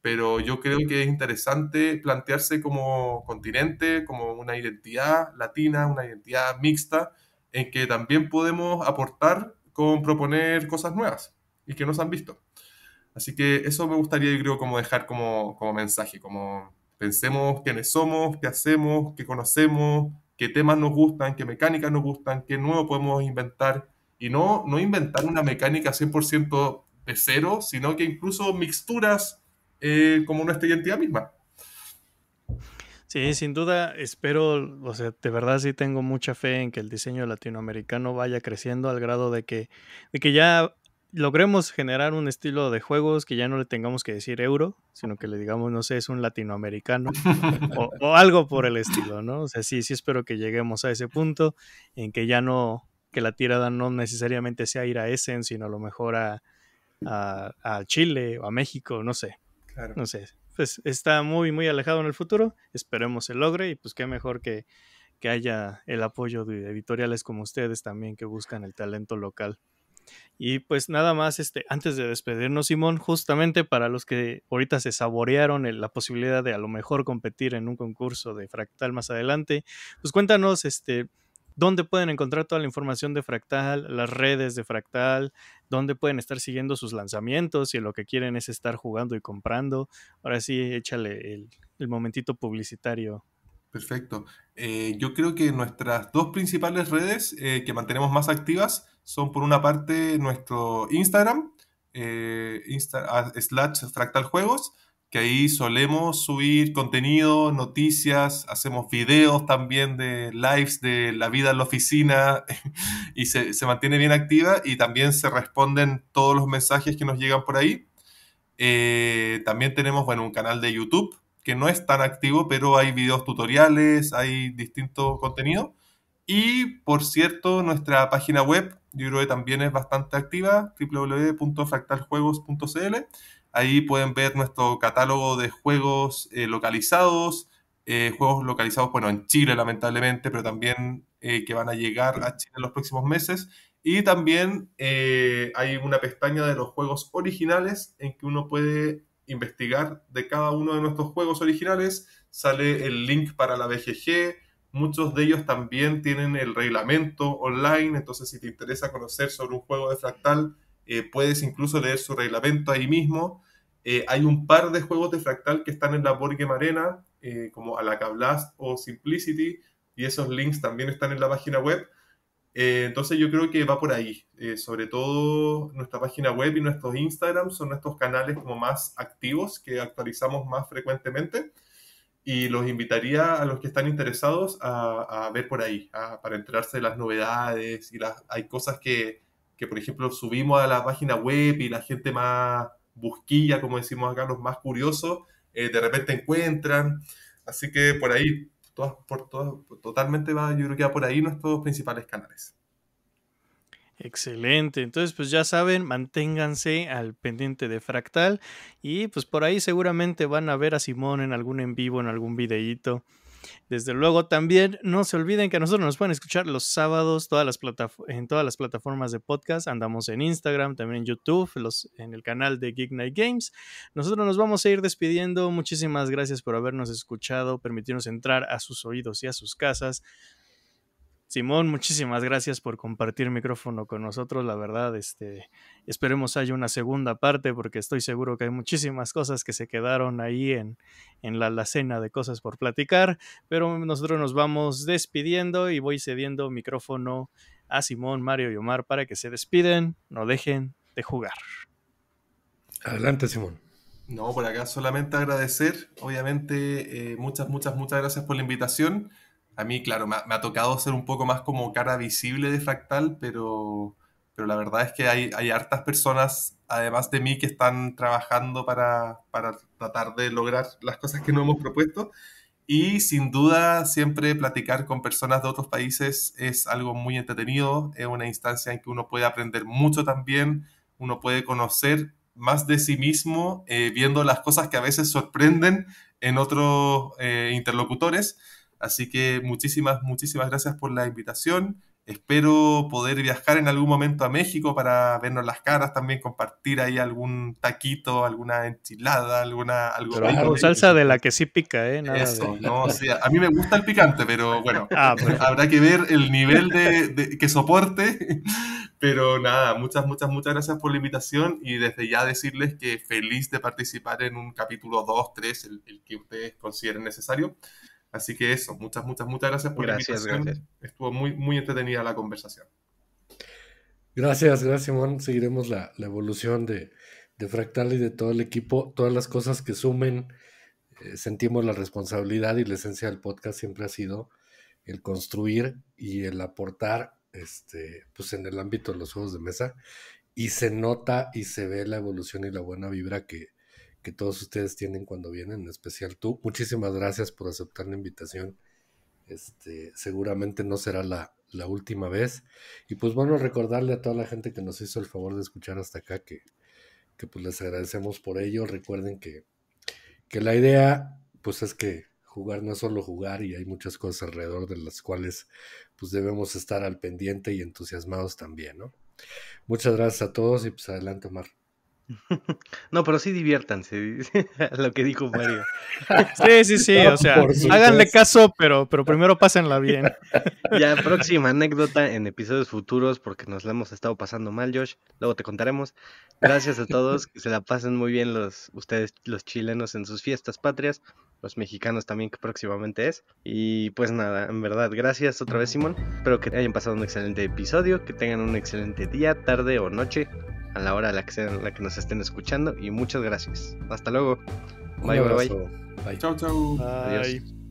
pero yo creo que es interesante plantearse como continente, como una identidad latina, una identidad mixta, en que también podemos aportar con proponer cosas nuevas y que no se han visto. Así que eso me gustaría, yo creo, como dejar como, como mensaje, como pensemos quiénes somos, qué hacemos, qué conocemos, qué temas nos gustan, qué mecánicas nos gustan, qué nuevo podemos inventar. Y no, no inventar una mecánica 100% de cero, sino que incluso mixturas eh, como nuestra identidad misma. Sí, sin duda, espero, o sea, de verdad sí tengo mucha fe en que el diseño latinoamericano vaya creciendo al grado de que, de que ya logremos generar un estilo de juegos que ya no le tengamos que decir euro, sino que le digamos, no sé, es un latinoamericano o, algo por el estilo, ¿no? O sea, sí, sí espero que lleguemos a ese punto en que ya no, que la tirada no necesariamente sea ir a Essen, sino a lo mejor a, a Chile o a México, no sé. No sé, pues está muy, muy alejado en el futuro. Esperemos se logre y pues qué mejor que, que haya el apoyo de editoriales como ustedes también que buscan el talento local. Y pues nada más, este, antes de despedirnos, Simón, justamente para los que ahorita se saborearon la posibilidad de a lo mejor competir en un concurso de fractal más adelante, pues cuéntanos, este, dónde pueden encontrar toda la información de Fractal, las redes de Fractal, dónde pueden estar siguiendo sus lanzamientos si lo que quieren es estar jugando y comprando. Ahora sí, échale el, momentito publicitario. Perfecto. Eh, yo creo que nuestras dos principales redes eh, que mantenemos más activas son por una parte nuestro Instagram, eh, Insta ah, slash fractaljuegos, que ahí solemos subir contenido, noticias, hacemos videos también de lives de la vida en la oficina y se, mantiene bien activa y también se responden todos los mensajes que nos llegan por ahí. Eh, también tenemos, bueno, un canal de YouTube que no es tan activo, pero hay videos tutoriales, hay distinto contenido. Y, por cierto, nuestra página web, yo creo que también es bastante activa, www.fractaljuegos.cl Ahí pueden ver nuestro catálogo de juegos eh, localizados, eh, juegos localizados, bueno, en Chile lamentablemente, pero también eh, que van a llegar a Chile en los próximos meses. Y también hay una pestaña de los juegos originales en que uno puede investigar de cada uno de nuestros juegos originales. Sale el link para la BGG, Muchos de ellos también tienen el reglamento online, entonces si te interesa conocer sobre un juego de fractal, eh, puedes incluso leer su reglamento ahí mismo. Eh, hay un par de juegos de fractal que están en la borgue marena eh, como Alaka o Simplicity, y esos links también están en la página web. entonces yo creo que va por ahí. sobre todo nuestra página web y nuestros Instagram son nuestros canales como más activos que actualizamos más frecuentemente. Y los invitaría a los que están interesados a, ver por ahí, para enterarse de las novedades y las, hay cosas que, que, por ejemplo, subimos a la página web y la gente más busquilla, como decimos acá, los más curiosos, eh, de repente encuentran. Así que por ahí, todas, por todas, totalmente va, yo creo que va por ahí nuestros principales canales. Excelente, entonces pues ya saben, manténganse al pendiente de Fractal y pues por ahí seguramente van a ver a Simón en algún en vivo, en algún videíto. Desde luego, también no se olviden que a nosotros nos pueden escuchar los sábados todas las en todas las plataformas de podcast. Andamos en Instagram, también en YouTube, en el canal de Geek Night Games. Nosotros nos vamos a ir despidiendo. Muchísimas gracias por habernos escuchado, permitirnos entrar a sus oídos y a sus casas. Simón, muchísimas gracias por compartir micrófono con nosotros. La verdad, este, esperemos haya una segunda parte porque estoy seguro que hay muchísimas cosas que se quedaron ahí en, la alacena de cosas por platicar. Pero nosotros nos vamos despidiendo y voy cediendo micrófono a Simón, Mario y Omar para que se despiden, no dejen de jugar. Adelante, Simón. No, por acá solamente agradecer, obviamente, eh, muchas, muchas, muchas gracias por la invitación. A mí, claro, me ha, tocado ser un poco más como cara visible de fractal, pero, pero la verdad es que hay, hartas personas, además de mí, que están trabajando para, para tratar de lograr las cosas que no hemos propuesto. Y sin duda, siempre platicar con personas de otros países es algo muy entretenido, es una instancia en que uno puede aprender mucho también, uno puede conocer más de sí mismo, eh, viendo las cosas que a veces sorprenden en otros eh, interlocutores. Así que muchísimas, muchísimas gracias por la invitación. Espero poder viajar en algún momento a México para vernos las caras, también compartir ahí algún taquito, alguna enchilada, alguna algo salsa de la que sí pica, ¿eh? eso, no, a mí me gusta el picante, pero bueno, ah, habrá que ver el nivel de, que soporte. Pero nada, muchas, muchas, muchas gracias por la invitación y desde ya decirles que feliz de participar en un capítulo 2, 3, el, el que ustedes consideren necesario. Así que eso, muchas, muchas, muchas gracias por la invitación. Estuvo muy, muy entretenida la conversación. Gracias, gracias, Simón. Seguiremos la, evolución de, de, Fractal y de todo el equipo. Todas las cosas que sumen, eh, sentimos la responsabilidad y la esencia del podcast siempre ha sido el construir y el aportar este, pues en el ámbito de los juegos de mesa. Y se nota y se ve la evolución y la buena vibra que, que todos ustedes tienen cuando vienen, en especial tú. Muchísimas gracias por aceptar la invitación. Este, seguramente no será la, última vez. Y pues bueno, recordarle a toda la gente que nos hizo el favor de escuchar hasta acá que, pues les agradecemos por ello. Recuerden que, que la idea pues es que jugar no es solo jugar y hay muchas cosas alrededor de las cuales pues debemos estar al pendiente y entusiasmados también, ¿no? Muchas gracias a todos y pues adelante, Omar. No, pero sí diviértanse, lo que dijo Mario. Sí, sí, sí, o sea, háganle caso, pero, pero primero pásenla bien. Ya, próxima anécdota en episodios futuros, porque nos la hemos estado pasando mal, Josh, luego te contaremos. Gracias a todos, que se la pasen muy bien los, ustedes, los chilenos, en sus fiestas patrias, los mexicanos también, que próximamente es. Y pues nada, en verdad, gracias otra vez, Simón. Espero que hayan pasado un excelente episodio, que tengan un excelente día, tarde o noche a la hora a la que, la que nos estén escuchando y muchas gracias. Hasta luego. Bye, bye, bye. Bye. Chao, chao.